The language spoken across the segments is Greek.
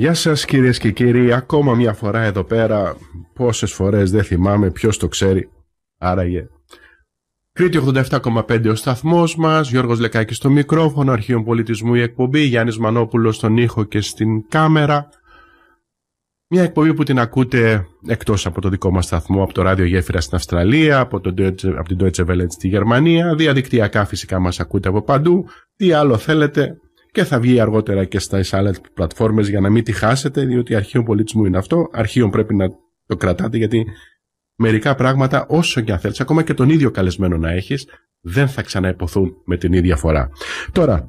Γεια σας κυρίες και κύριοι, ακόμα μια φορά εδώ πέρα, πόσες φορές δεν θυμάμαι, ποιος το ξέρει, άραγε. Κρήτη 87,5 ο σταθμός μας, Γιώργος Λεκάκης στο μικρόφωνο, Αρχείων Πολιτισμού η εκπομπή, Γιάννης Μανόπουλος στον ήχο και στην κάμερα. Μια εκπομπή που την ακούτε εκτός από το δικό μας σταθμό, από το ράδιο γέφυρα στην Αυστραλία, από, από την Deutsche Welle στη Γερμανία, διαδικτυακά φυσικά μας ακούτε από παντού, τι άλλο θέλετε, και θα βγει αργότερα και στα άλλε πλατφόρμες για να μην τη χάσετε διότι αρχείο πολιτισμού είναι αυτό, αρχείο πρέπει να το κρατάτε γιατί μερικά πράγματα όσο και αν θέλεις, ακόμα και τον ίδιο καλεσμένο να έχεις, δεν θα ξαναεποθούν με την ίδια φορά. Τώρα,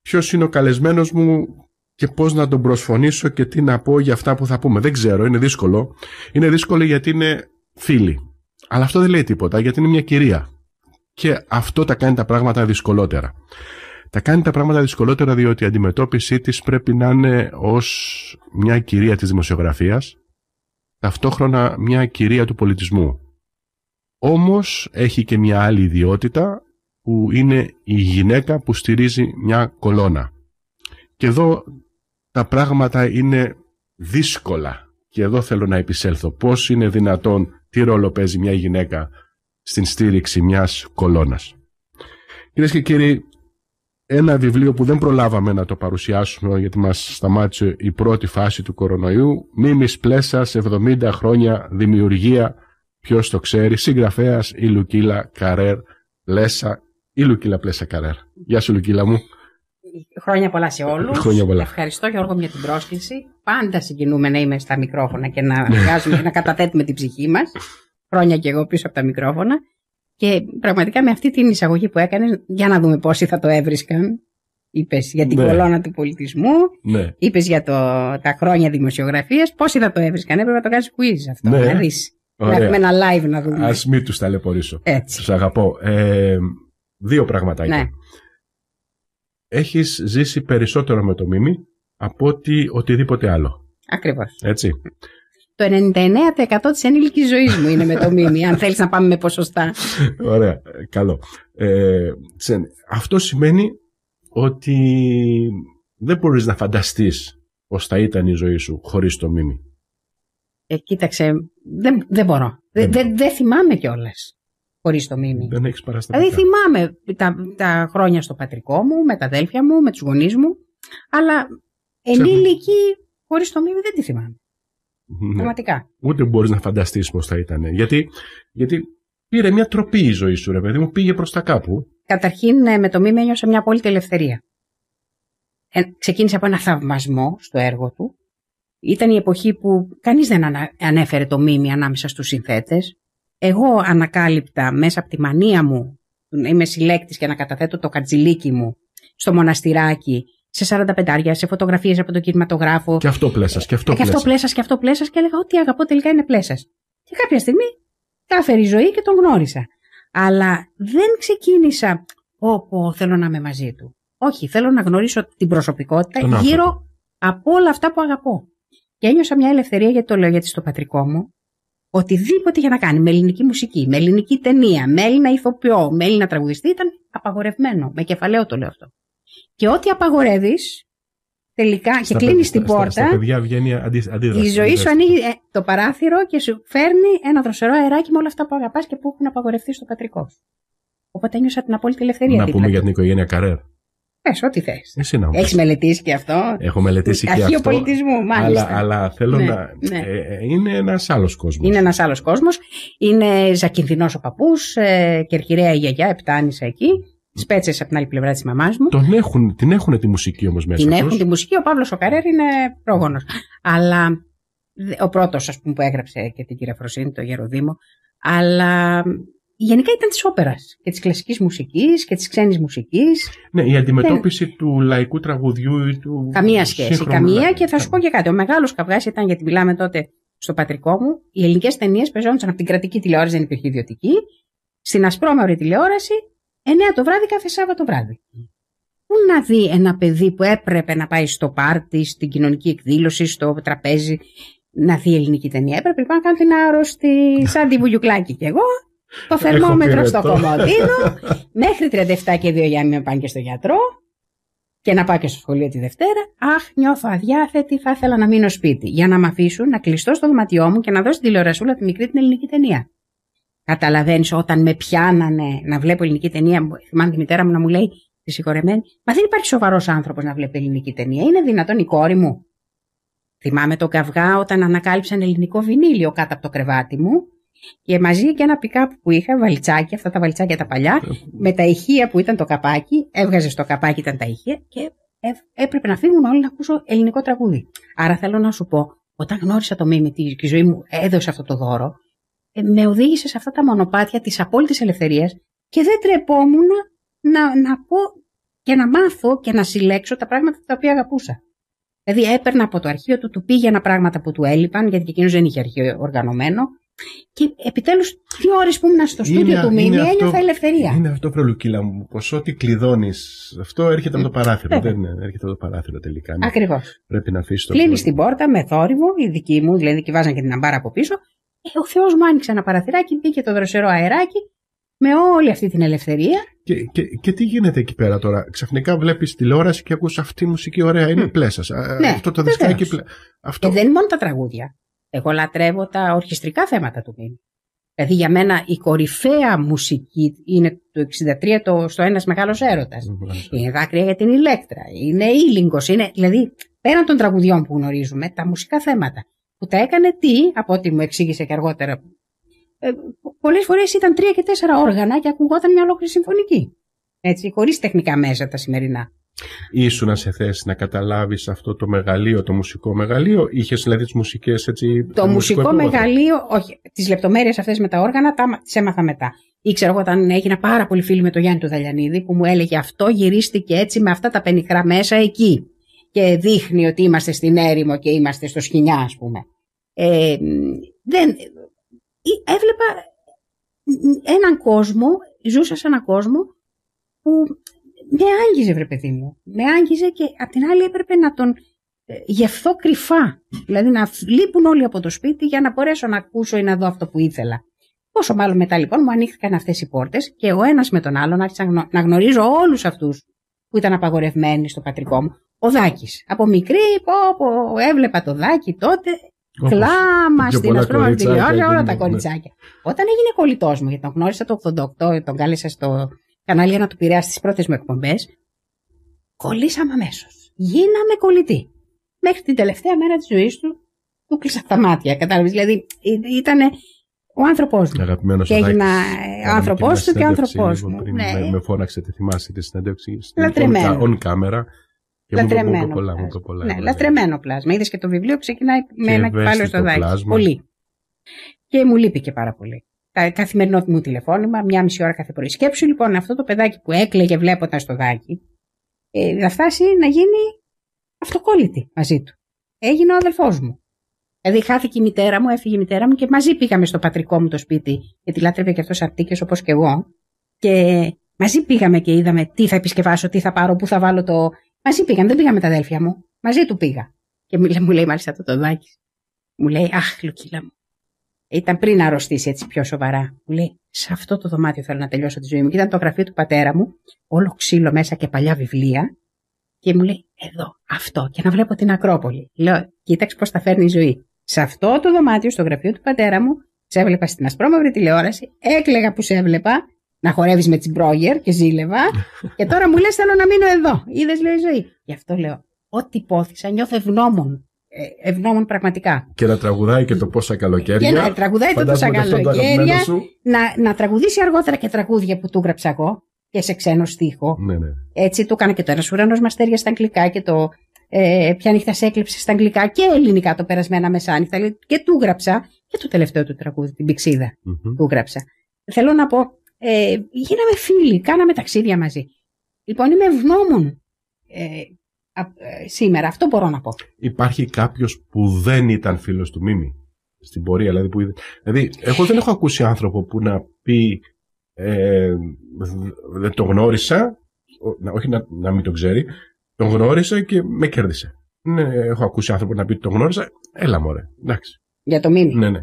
ποιος είναι ο καλεσμένος μου και πώς να τον προσφωνήσω και τι να πω για αυτά που θα πούμε. Δεν ξέρω, είναι δύσκολο. Είναι δύσκολο γιατί είναι φίλοι. Αλλά αυτό δεν λέει τίποτα γιατί είναι μια κυρία. Και αυτό τα κάνει τα πράγματα δυσκολότερα τα κάνει τα πράγματα δυσκολότερα διότι η αντιμετώπιση της πρέπει να είναι ως μια κυρία της δημοσιογραφίας, ταυτόχρονα μια κυρία του πολιτισμού. Όμως έχει και μια άλλη ιδιότητα που είναι η γυναίκα που στηρίζει μια κολόνα. Και εδώ τα πράγματα είναι δύσκολα και εδώ θέλω να επισέλθω. Πώς είναι δυνατόν, τι ρόλο παίζει μια γυναίκα στην στήριξη μιας κολόνας. Κυρίες και κύριοι, ένα βιβλίο που δεν προλάβαμε να το παρουσιάσουμε γιατί μας σταμάτησε η πρώτη φάση του κορονοϊού Μίμης Πλέσας 70 χρόνια δημιουργία ποιος το ξέρει συγγραφέας η Λουκίλα Καρέρ Λέσα η Λουκίλα Πλέσα Καρέρ Γεια σου Λουκίλα μου Χρόνια πολλά σε όλους. Ευχαριστώ Γιώργο για την πρόσκληση. Πάντα συγκινούμε να είμαι στα μικρόφωνα και να βγάζουμε και να καταθέτουμε την ψυχή μας. Χρόνια και εγώ πίσω από τα μικρόφωνα. Και πραγματικά με αυτή την εισαγωγή που έκανε, για να δούμε πόσοι θα το έβρισκαν. Είπες για την ναι. κολόνα του πολιτισμού, ναι. είπες για το, τα χρόνια δημοσιογραφίας. Πόσοι θα το έβρισκαν, έπρεπε να το κάνεις quiz αυτό. Ναι. Να δεις. Να έχουμε ένα live να δούμε. Ας μην τους ταλαιπωρήσω. Τους αγαπώ. Ε, δύο πράγματα Ναι. Έχεις ζήσει περισσότερο με το μήμη από ότι οτιδήποτε άλλο. Ακριβώς. Έτσι. Το 99% της ενήλικης ζωής μου είναι με το μήνυμα, αν θέλεις να πάμε με ποσοστά. Ωραία, καλό. Ε, αυτό σημαίνει ότι δεν μπορείς να φανταστείς πώς θα ήταν η ζωή σου χωρίς το μήνυμα. Ε, κοίταξε, δεν, δεν μπορώ. Δεν, θυμάμαι κιόλας χωρίς το μήνυμα. Δεν έχεις παραστατικά. Δηλαδή θυμάμαι τα, τα χρόνια στο πατρικό μου, με τα αδέλφια μου, με τους γονείς μου. Αλλά ενήλικη χωρίς το μήνυμα δεν τη θυμάμαι. Ναι. Πραγματικά. Ούτε μπορείς να φανταστείς πώς θα ήταν. Γιατί, γιατί πήρε μια τροπή η ζωή σου, ρε παιδί μου, πήγε προς τα κάπου. Καταρχήν, ναι, με το μήνυμα ένιωσε μια απόλυτη ελευθερία. Ε, ξεκίνησε από ένα θαυμασμό στο έργο του. Ήταν η εποχή που κανείς δεν ανέφερε το μήνυμα ανάμεσα στους συνθέτες. Εγώ ανακάλυπτα μέσα από τη μανία μου, είμαι συλλέκτης και να καταθέτω το κατζιλίκι μου στο μοναστηράκι σε 45 άρια, σε φωτογραφίες από τον κινηματογράφο. Και αυτό πλέσας, και αυτό πλέσα. Ε, και αυτό πλέσας, και αυτό πλέσας. Και έλεγα, Ό,τι αγαπώ τελικά είναι πλέσας. Και κάποια στιγμή τα η ζωή και τον γνώρισα. Αλλά δεν ξεκίνησα όπου θέλω να είμαι μαζί του. Όχι, θέλω να γνωρίσω την προσωπικότητα τον γύρω από όλα αυτά που αγαπώ. Και ένιωσα μια ελευθερία, γιατί το λέω γιατί στο πατρικό μου, οτιδήποτε είχε να κάνει με ελληνική μουσική, με ελληνική ταινία, με Έλληνα ηθοποιό, με Έλληνα τραγουδιστή ήταν απαγορευμένο. Με κεφαλαίο το λέω αυτό. Και ό,τι απαγορεύεις, τελικά και κλείνει την πόρτα. Στα, παιδιά βγαίνει αντί, αντίδραση. Η ζωή σου ανοίγει ε, το παράθυρο και σου φέρνει ένα δροσερό αεράκι με όλα αυτά που αγαπάς και που έχουν απαγορευτεί στο πατρικό σου. Οπότε ένιωσα την απόλυτη ελευθερία. Να πούμε για την οικογένεια Καρέρ. Πες, ό,τι θες. Εσύ Έχει μελετήσει και αυτό. Έχω μελετήσει και αυτό. πολιτισμού, μάλιστα. Αλλά, αλλά θέλω ναι, να. Ναι. Ε, ε, είναι ένας άλλος κόσμος. Είναι ένας άλλος κόσμος. Είναι ζακινδυνό ο παππούς, ε, κερκυραία η γιαγιά, επτάνησε εκεί σπέτσε από την άλλη πλευρά της μαμάς μου. Τον έχουν, την έχουν τη μουσική όμως μέσα. Την αυτός. έχουν τη μουσική. Ο Παύλος Σοκαρέρ είναι πρόγονος. Αλλά ο πρώτος, ας πούμε, που έγραψε και την κυρία Φροσίνη, το Γεροδήμο. Αλλά γενικά ήταν της όπερας και της κλασικής μουσικής και της ξένης μουσικής. Ναι, η αντιμετώπιση του λαϊκού τραγουδιού ή του. Καμία σχέση. Καμία και θα σου πω και κάτι. Ο μεγάλος καυγάς ήταν, γιατί μιλάμε τότε στο πατρικό μου, οι ελληνικές ταινίες παίζονταν από την κρατική τηλεόραση, δεν υπήρχε ιδιωτική. Στην ασπρόμαυρη τηλεόραση 9 το βράδυ κάθε Σάββατο βράδυ. Πού να δει ένα παιδί που έπρεπε να πάει στο πάρτι, στην κοινωνική εκδήλωση, στο τραπέζι, να δει ελληνική ταινία. Έπρεπε λοιπόν να κάνω την άρρωστη, σαν τη βουλιουκλάκι κι εγώ, το θερμόμετρο στο κομμωτίνο, μέχρι 37 και 2 για να πάνε και στο γιατρό και να πάω και στο σχολείο τη Δευτέρα. Αχ, νιώθω αδιάθετη, θα ήθελα να μείνω σπίτι. Για να με αφήσουν να κλειστώ στο δωμάτιό μου και να δω στην τηλεορασούλα τη μικρή την ελληνική ταινία. Καταλαβαίνεις όταν με πιάνανε να βλέπω ελληνική ταινία. Θυμάμαι τη μητέρα μου να μου λέει, τη συγχωρεμένη, Μα δεν υπάρχει σοβαρός άνθρωπος να βλέπει ελληνική ταινία. Είναι δυνατόν η κόρη μου. Θυμάμαι τον καυγά όταν ανακάλυψαν ελληνικό βινίλιο κάτω από το κρεβάτι μου και μαζί και ένα πικάπ που είχα, βαλτσάκι, αυτά τα βαλτσάκια τα παλιά, με τα ηχεία που ήταν το καπάκι, έβγαζε στο καπάκι ήταν τα ηχεία και έπρεπε να φύγουν όλοι να ακούσω ελληνικό τραγούδι. Άρα θέλω να σου πω, όταν γνώρισα το μήμη τη ζωή μου έδωσε αυτό το δώρο, με οδήγησε σε αυτά τα μονοπάτια της απόλυτης ελευθερίας και δεν τρεπόμουν να, να πω και να μάθω και να συλλέξω τα πράγματα τα οποία αγαπούσα. Δηλαδή έπαιρνα από το αρχείο του, του πήγαινα πράγματα που του έλειπαν, γιατί εκείνος δεν είχε αρχείο οργανωμένο. Και επιτέλους, τι ώρες που ήμουν στο στούντιο του μήνυμα, ένιωθα ελευθερία. Είναι αυτό, προλουκίλα μου. Πως ό,τι κλειδώνεις, αυτό έρχεται από το ε, παράθυρο. δεν είναι, έρχεται από το παράθυρο τελικά. Ναι. Ακριβώς. Πρέπει να αφήσεις το. Κλείνεις την πόρτα με θόρυβο, η δική μου, δηλαδή και βάζαν και την αμπάρα από πίσω, ε, ο Θεός μου άνοιξε ένα παραθυράκι, μπήκε το δροσερό αεράκι με όλη αυτή την ελευθερία. Και, και, τι γίνεται εκεί πέρα τώρα. Ξαφνικά βλέπεις τηλεόραση και ακούς αυτή η μουσική, ωραία, είναι mm. αυτό το δισκάκι. Πλέ... Αυτό... Και ε, δεν είναι μόνο τα τραγούδια. Εγώ λατρεύω τα ορχιστρικά θέματα του Μπίμ. Δηλαδή για μένα η κορυφαία μουσική είναι το 63 το, στο ένας μεγάλος έρωτας. Ναι, είναι δάκρυα για την ηλέκτρα, είναι ήλιγκος, είναι δηλαδή πέραν των τραγουδιών που γνωρίζουμε τα μουσικά θέματα που τα έκανε τι, από ό,τι μου εξήγησε και αργότερα. Ε, Πολλές φορές ήταν τρία και τέσσερα όργανα και ακουγόταν μια ολόκληρη συμφωνική. Έτσι, χωρίς τεχνικά μέσα τα σημερινά. Ήσουν σε θέση να καταλάβεις αυτό το μεγαλείο, το μουσικό μεγαλείο, είχες δηλαδή τις μουσικές έτσι. Το, μουσικό, μουσικό μεγαλείο, όχι. Τις λεπτομέρειες αυτές με τα όργανα τα τις έμαθα μετά. Ήξερα εγώ όταν έγινα πάρα πολύ φίλη με τον Γιάννη του Δαλιανίδη που μου έλεγε αυτό γυρίστηκε έτσι με αυτά τα πενιχρά μέσα εκεί και δείχνει ότι είμαστε στην έρημο και είμαστε στο σκηνιά, ας πούμε. Ε, δεν, έβλεπα έναν κόσμο, ζούσα σε έναν κόσμο που με άγγιζε, βρε παιδί μου. Με άγγιζε και απ' την άλλη έπρεπε να τον ε, γευθώ κρυφά. Δηλαδή να λείπουν όλοι από το σπίτι για να μπορέσω να ακούσω ή να δω αυτό που ήθελα. Πόσο μάλλον μετά λοιπόν μου ανοίχθηκαν αυτές οι πόρτες και ο ένας με τον άλλον άρχισα να γνωρίζω όλους αυτούς που ήταν απαγορευμένη στο πατρικό μου. Ο Δάκης. Από μικρή, πω, πω, έβλεπα το Δάκη τότε. κλάμα στην ασπρόμα όλα, όλα τα κοριτσάκια. Όταν έγινε κολλητός μου, γιατί τον γνώρισα το 88, τον κάλεσα στο κανάλι για να του πειράσει τι πρώτες μου εκπομπές, κολλήσαμε αμέσως. Γίναμε κολλητοί. Μέχρι την τελευταία μέρα της ζωής του, του κλείσα τα μάτια. Κατάλαβες. Δηλαδή, ε, ήταν ο άνθρωπός μου. Αγαπημένος Και έγινα ε, ο άνθρωπός του και ο άνθρωπό μου. Λοιπόν, πριν ναι. με, φώναξε, τη θυμάσαι τη συνέντευξη. Λατρεμένο. Λοιπόν, on, camera. Και λατρεμένο. Μου μου πολλά, ναι, λατρεμένο πλάσμα. Είδες και το βιβλίο ξεκινάει με ένα κεφάλαιο στο δάκι. Πολύ. Και μου λείπει και πάρα πολύ. Τα καθημερινό μου τηλεφώνημα, μία μισή ώρα κάθε πρωί. Σκέψου λοιπόν αυτό το παιδάκι που έκλαιγε βλέποντας το δάκι, θα ε, φτάσει να γίνει αυτοκόλλητη μαζί του. Έγινε ο αδελφός μου. Δηλαδή, χάθηκε η μητέρα μου, έφυγε η μητέρα μου και μαζί πήγαμε στο πατρικό μου το σπίτι, γιατί λάτρευε και αυτός αρτίκε όπως και εγώ. Και μαζί πήγαμε και είδαμε τι θα επισκευάσω, τι θα πάρω, πού θα βάλω το. Μαζί πήγαν, δεν πήγαμε τα αδέλφια μου. Μαζί του πήγα. Και μου λέει μάλιστα το τοδάκι. Μου λέει, Αχ, Λουκίλα μου. Ήταν πριν αρρωστήσει έτσι πιο σοβαρά. Μου λέει, Σε αυτό το δωμάτιο θέλω να τελειώσω τη ζωή μου. ήταν το γραφείο του πατέρα μου, όλο ξύλο μέσα και παλιά βιβλία. Και μου λέει, Εδώ, αυτό. Και να βλέπω την Ακρόπολη. Λέω, Κοίταξε πώς θα φέρνει η ζωή. Σε αυτό το δωμάτιο, στο γραφείο του πατέρα μου, σε έβλεπα στην ασπρόμαυρη τηλεόραση, έκλεγα που σε έβλεπα, να χορεύεις με τσιμπρόγερ και ζήλευα. και τώρα μου λες: Θέλω να μείνω εδώ. Είδες, λέει η ζωή. Γι' αυτό λέω: Ό,τι πόθησα, νιώθω ευγνώμων. Ε, ευγνώμων πραγματικά. Και να τραγουδάει και το πόσα καλοκαίρια. Και να τραγουδάει το πόσα καλοκαίρια. να, να τραγουδήσει αργότερα και τραγούδια που του έγραψα εγώ και σε ξένο στίχο. Ναι, ναι. Έτσι το έκανα και το ένας ουρανός μαστέρια στα αγγλικά και το ε, ποια νύχτα σε έκλεψε στα αγγλικά και ελληνικά το περασμένα μεσάνυχτα. Και του γράψα και το τελευταίο του τραγούδι, την πηξιδα mm του γράψα. Θέλω να πω, ε, γίναμε φίλοι, κάναμε ταξίδια μαζί. Λοιπόν, είμαι ευγνώμων ε, ε σήμερα. Αυτό μπορώ να πω. Υπάρχει κάποιος που δεν ήταν φίλος του Μίμη στην πορεία, δηλαδή που Δηλαδή, εγώ δεν έχω ακούσει άνθρωπο που να πει ε, δεν το γνώρισα, όχι να, να μην το ξέρει, τον γνώρισα και με κέρδισε. Ναι, έχω ακούσει άνθρωπο να πει ότι τον γνώρισα. Έλα μωρέ, εντάξει. Για το μήνυμα. Ναι, ναι.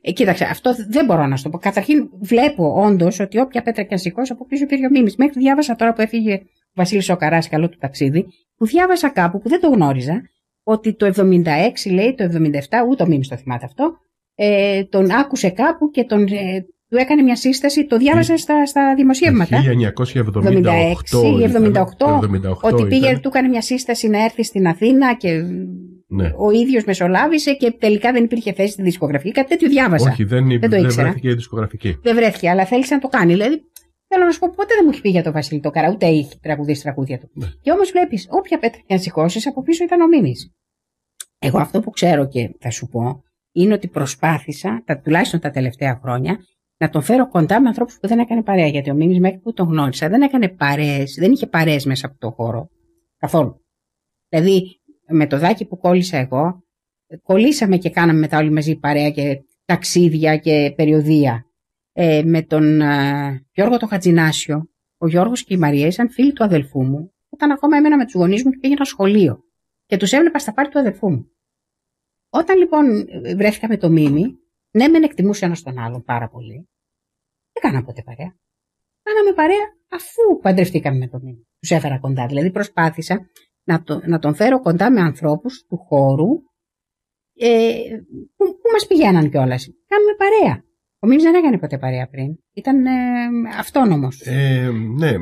Ε, κοίταξε, αυτό δεν μπορώ να σου το πω. Καταρχήν, βλέπω όντως ότι όποια πέτρα και αν σηκώσει από πίσω υπήρχε ο μήνυμα. Μέχρι διάβασα τώρα που έφυγε ο Βασίλη Σοκαρά, καλό του ταξίδι, που διάβασα κάπου που δεν το γνώριζα, ότι το 76 λέει, το 77, ούτε ο μήνυμα το θυμάται αυτό, ε, τον άκουσε κάπου και τον, ε, του έκανε μια σύσταση, το διάβασα στα, στα δημοσιεύματα. 1978 ότι πήγε, του έκανε μια σύσταση να έρθει στην Αθήνα και ναι. ο ίδιος μεσολάβησε και τελικά δεν υπήρχε θέση στη δισκογραφική. Κάτι τέτοιο διάβασα. Όχι, δεν, δεν, δεν βρέθηκε η δισκογραφική. Δεν βρέθηκε, αλλά θέλησε να το κάνει. Δηλαδή, θέλω να σου πω, ποτέ δεν μου έχει πει για τον Βασίλη το καρά, ούτε έχει τραγουδίσει τραγούδια του. Ναι. Και όμως βλέπεις, όποια πέτρα και αν σηκώσεις, από πίσω ήταν ο Μίνης Εγώ αυτό που ξέρω και θα σου πω, είναι ότι προσπάθησα, τουλάχιστον τα τελευταία χρόνια, να τον φέρω κοντά με ανθρώπους που δεν έκανε παρέα. Γιατί ο Μίμης μέχρι που τον γνώρισα δεν έκανε παρέες, δεν είχε παρέες μέσα από το χώρο. Καθόλου. Δηλαδή, με το δάκι που κόλλησα εγώ, κολλήσαμε και κάναμε μετά όλοι μαζί παρέα και ταξίδια και περιοδία. Ε, με τον Γιώργο τον Χατζινάσιο, ο Γιώργος και η Μαρία ήταν φίλοι του αδελφού μου, όταν ακόμα έμενα με τους γονείς μου και πήγαινα σχολείο. Και τους έβλεπα στα πάρη του αδελφού μου. Όταν λοιπόν βρέθηκα με το Μίμη, ναι, μεν εκτιμούσε ένας τον άλλον πάρα πολύ. Δεν κάναμε ποτέ παρέα. Κάναμε παρέα αφού παντρευτήκαμε με τον Μίμη. Τους έφερα κοντά. Δηλαδή προσπάθησα να, το, να τον φέρω κοντά με ανθρώπους του χώρου ε, που, που μας πηγαίναν κιόλας. Κάναμε παρέα. Ο Μίμης δεν έκανε ποτέ παρέα πριν. Ήταν ε, αυτόνομος. Ε, ναι,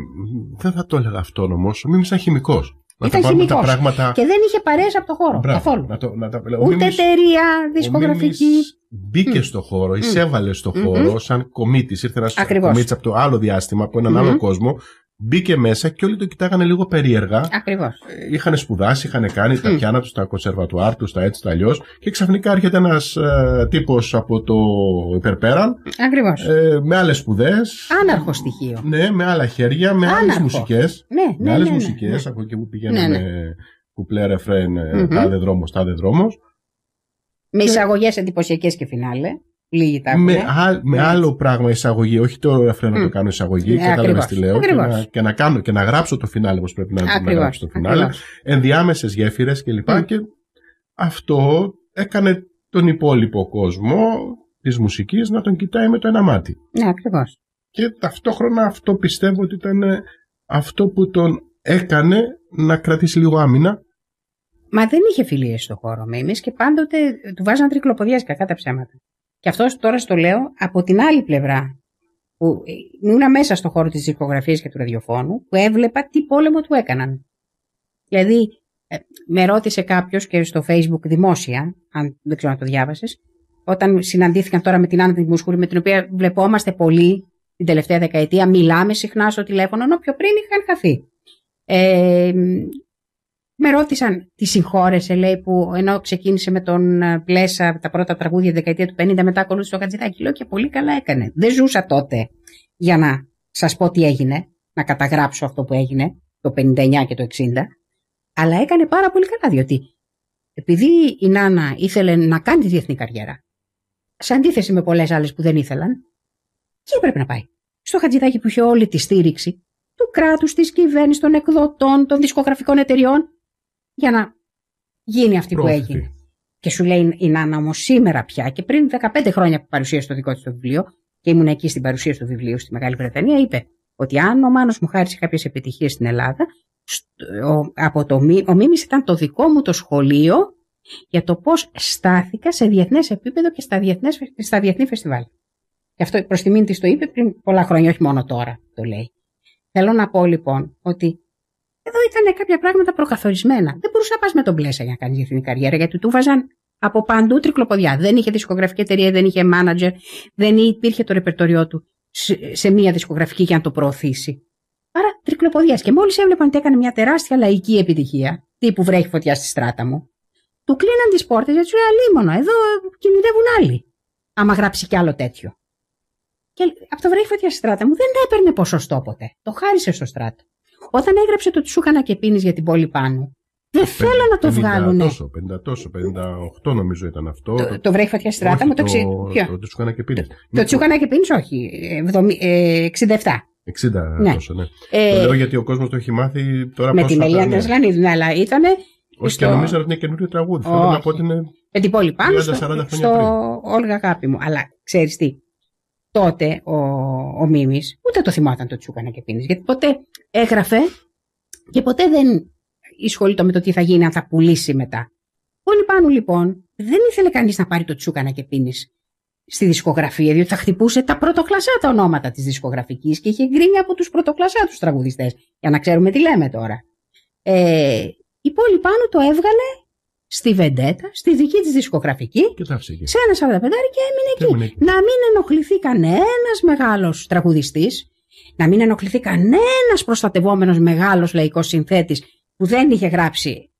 δεν θα το έλεγα αυτόνομος, Ο Μίμης ήταν χημικός ήταν χημικός. Πράγματα... Και δεν είχε παρέσει από το χώρο. Μπράβο, καθόλου. Να το, να Ούτε μίμης, εταιρεία δισκογραφική. Μπήκε mm. στο χώρο, εισέβαλε στο χωρο σαν κομίτης. Ήρθε ένας κομίτης από το άλλο διάστημα, από άλλο κόσμο Μπήκε μέσα και όλοι το κοιτάγανε λίγο περίεργα. Ακριβώς. Ε, είχαν σπουδάσει, είχαν κάνει τα πιάνα τους, τα κονσερβατουάρ τους, τα έτσι, τα αλλιώς. Και ξαφνικά έρχεται ένας ε, τύπος από το υπερπέραν. Ακριβώς. Ε, με άλλες σπουδές. Άναρχο στοιχείο. Ναι, με άλλα χέρια, με άλλες μουσικές. Ναι, με ναι, άλλες ναι, ναι, μουσικές. Ναι. Από εκεί που πηγαίνουμε. ναι, ναι. Ε, κουπλέ, ρεφρέν, mm-hmm. τάδε δρόμος, τάδε δρόμος. Με και... εισαγωγές εντυπωσιακές και φινάλε λίγη με, α, με άλλο πράγμα εισαγωγή, όχι το αφρένα να το κάνω εισαγωγή, ναι, λέω. Και να, και, να, κάνω, και να γράψω το φινάλε όπως πρέπει να, γράψω το φινάλε. Ενδιάμεσες γέφυρες κλπ. Mm. Και αυτό έκανε τον υπόλοιπο κόσμο της μουσικής να τον κοιτάει με το ένα μάτι. Ναι, ακριβώς. Και ταυτόχρονα αυτό πιστεύω ότι ήταν ε, αυτό που τον έκανε να κρατήσει λίγο άμυνα. Μα δεν είχε φιλίες στο χώρο Εμείς και πάντοτε του βάζανε τρικλοποδιέ κακά τα ψέματα. Και αυτός τώρα στο λέω από την άλλη πλευρά. Που ήμουν μέσα στο χώρο της δικογραφία και του ραδιοφώνου, που έβλεπα τι πόλεμο του έκαναν. Δηλαδή, ε, με ρώτησε κάποιος και στο Facebook δημόσια, αν δεν ξέρω αν το διάβασες, όταν συναντήθηκαν τώρα με την Άννα Δημοσχούρη, με την οποία βλεπόμαστε πολύ την τελευταία δεκαετία, μιλάμε συχνά στο τηλέφωνο, ενώ πιο πριν είχαν χαθεί. Ε, με ρώτησαν τι συγχώρεσε, λέει, που ενώ ξεκίνησε με τον ε, Πλέσα τα πρώτα τραγούδια δεκαετία του 50, μετά ακολούθησε το χατζηδάκι. Λέω και πολύ καλά έκανε. Δεν ζούσα τότε για να σας πω τι έγινε, να καταγράψω αυτό που έγινε το 59 και το 60, αλλά έκανε πάρα πολύ καλά, διότι επειδή η Νάνα ήθελε να κάνει τη διεθνή καριέρα, σε αντίθεση με πολλές άλλες που δεν ήθελαν, και έπρεπε να πάει. Στο χατζηδάκι που είχε όλη τη στήριξη του κράτους, της κυβέρνησης, των εκδοτών, των δισκογραφικών εταιριών, για να γίνει αυτή που έγινε. Και σου λέει η Νάννα όμως σήμερα πια και πριν 15 χρόνια που παρουσίασε το δικό της το βιβλίο, και ήμουν εκεί στην παρουσίαση του βιβλίου στη Μεγάλη Βρετανία, είπε ότι αν ο Μάνος μου χάρισε κάποιες επιτυχίες στην Ελλάδα, ο, από το, ο Μίμης ήταν το δικό μου το σχολείο για το πώς στάθηκα σε διεθνές επίπεδο και στα, διεθνές, στα διεθνή φεστιβάλ. Και αυτό προς μήνυ της το είπε πριν πολλά χρόνια, όχι μόνο τώρα το λέει. Θέλω να πω λοιπόν ότι εδώ ήταν κάποια πράγματα προκαθορισμένα. Δεν μπορούσε να πας με τον Πλέσσα για να κάνεις διεθνή καριέρα, γιατί του βάζαν από παντού τρικλοποδιά. Δεν είχε δισκογραφική εταιρεία, δεν είχε μάνατζερ, δεν υπήρχε το ρεπερτοριό του σε μία δισκογραφική για να το προωθήσει. Άρα τρικλοποδιά. Και μόλις έβλεπαν ότι έκανε μια τεράστια λαϊκή επιτυχία, τύπου βρέχει φωτιά στη στράτα μου, του κλείναν τις πόρτες γιατί του λέει Εδώ κινητεύουν άλλοι. Άμα γράψει κι άλλο τέτοιο. Και από το βρέχει φωτιά στη στράτα μου δεν έπαιρνε ποσοστό ποτέ. Το χάρισε στο στράτο. Όταν έγραψε το Τσούκανα και πίνεις για την πόλη πάνω, δεν θέλω να το βγάλουν. Τόσο, 50 τόσο, 58 νομίζω ήταν αυτό. Το, βρέχει φατιά στράτα μου, το ξέρει. Το, το, και πίνεις. Το, το και πίνεις, όχι. 67. 60 ε, ναι. τόσο, ναι. Ε, το λέω γιατί ο κόσμος το έχει μάθει τώρα Με τη Μελία ναι. Ντασλανίδου, ναι, αλλά ήταν. Όχι στο... και νομίζω ότι είναι καινούριο τραγούδι. Θέλω να πω ότι είναι. Με την πόλη στο... Όλγα αγάπη μου. Αλλά ξέρεις τι τότε ο, ο Μίμης, ούτε το θυμόταν το Τσούκανα και πίνει. γιατί ποτέ έγραφε και ποτέ δεν ισχολείται με το τι θα γίνει αν θα πουλήσει μετά. Πολύ πάνω λοιπόν δεν ήθελε κανείς να πάρει το Τσούκανα και πίνει στη δισκογραφία, διότι θα χτυπούσε τα πρωτοκλασσά τα ονόματα της δισκογραφικής και είχε γκρίνει από τους πρωτοκλασσά τους τραγουδιστές, για να ξέρουμε τι λέμε τώρα. Ε, η Πόλη πάνω το έβγαλε στη Βεντέτα, στη δική της δισκογραφική, σε ένα 45 και έμεινε εκεί. Να μην ενοχληθεί κανένας μεγάλος τραγουδιστής, να μην ενοχληθεί κανένας προστατευόμενος μεγάλος λαϊκός συνθέτης που δεν είχε γράψει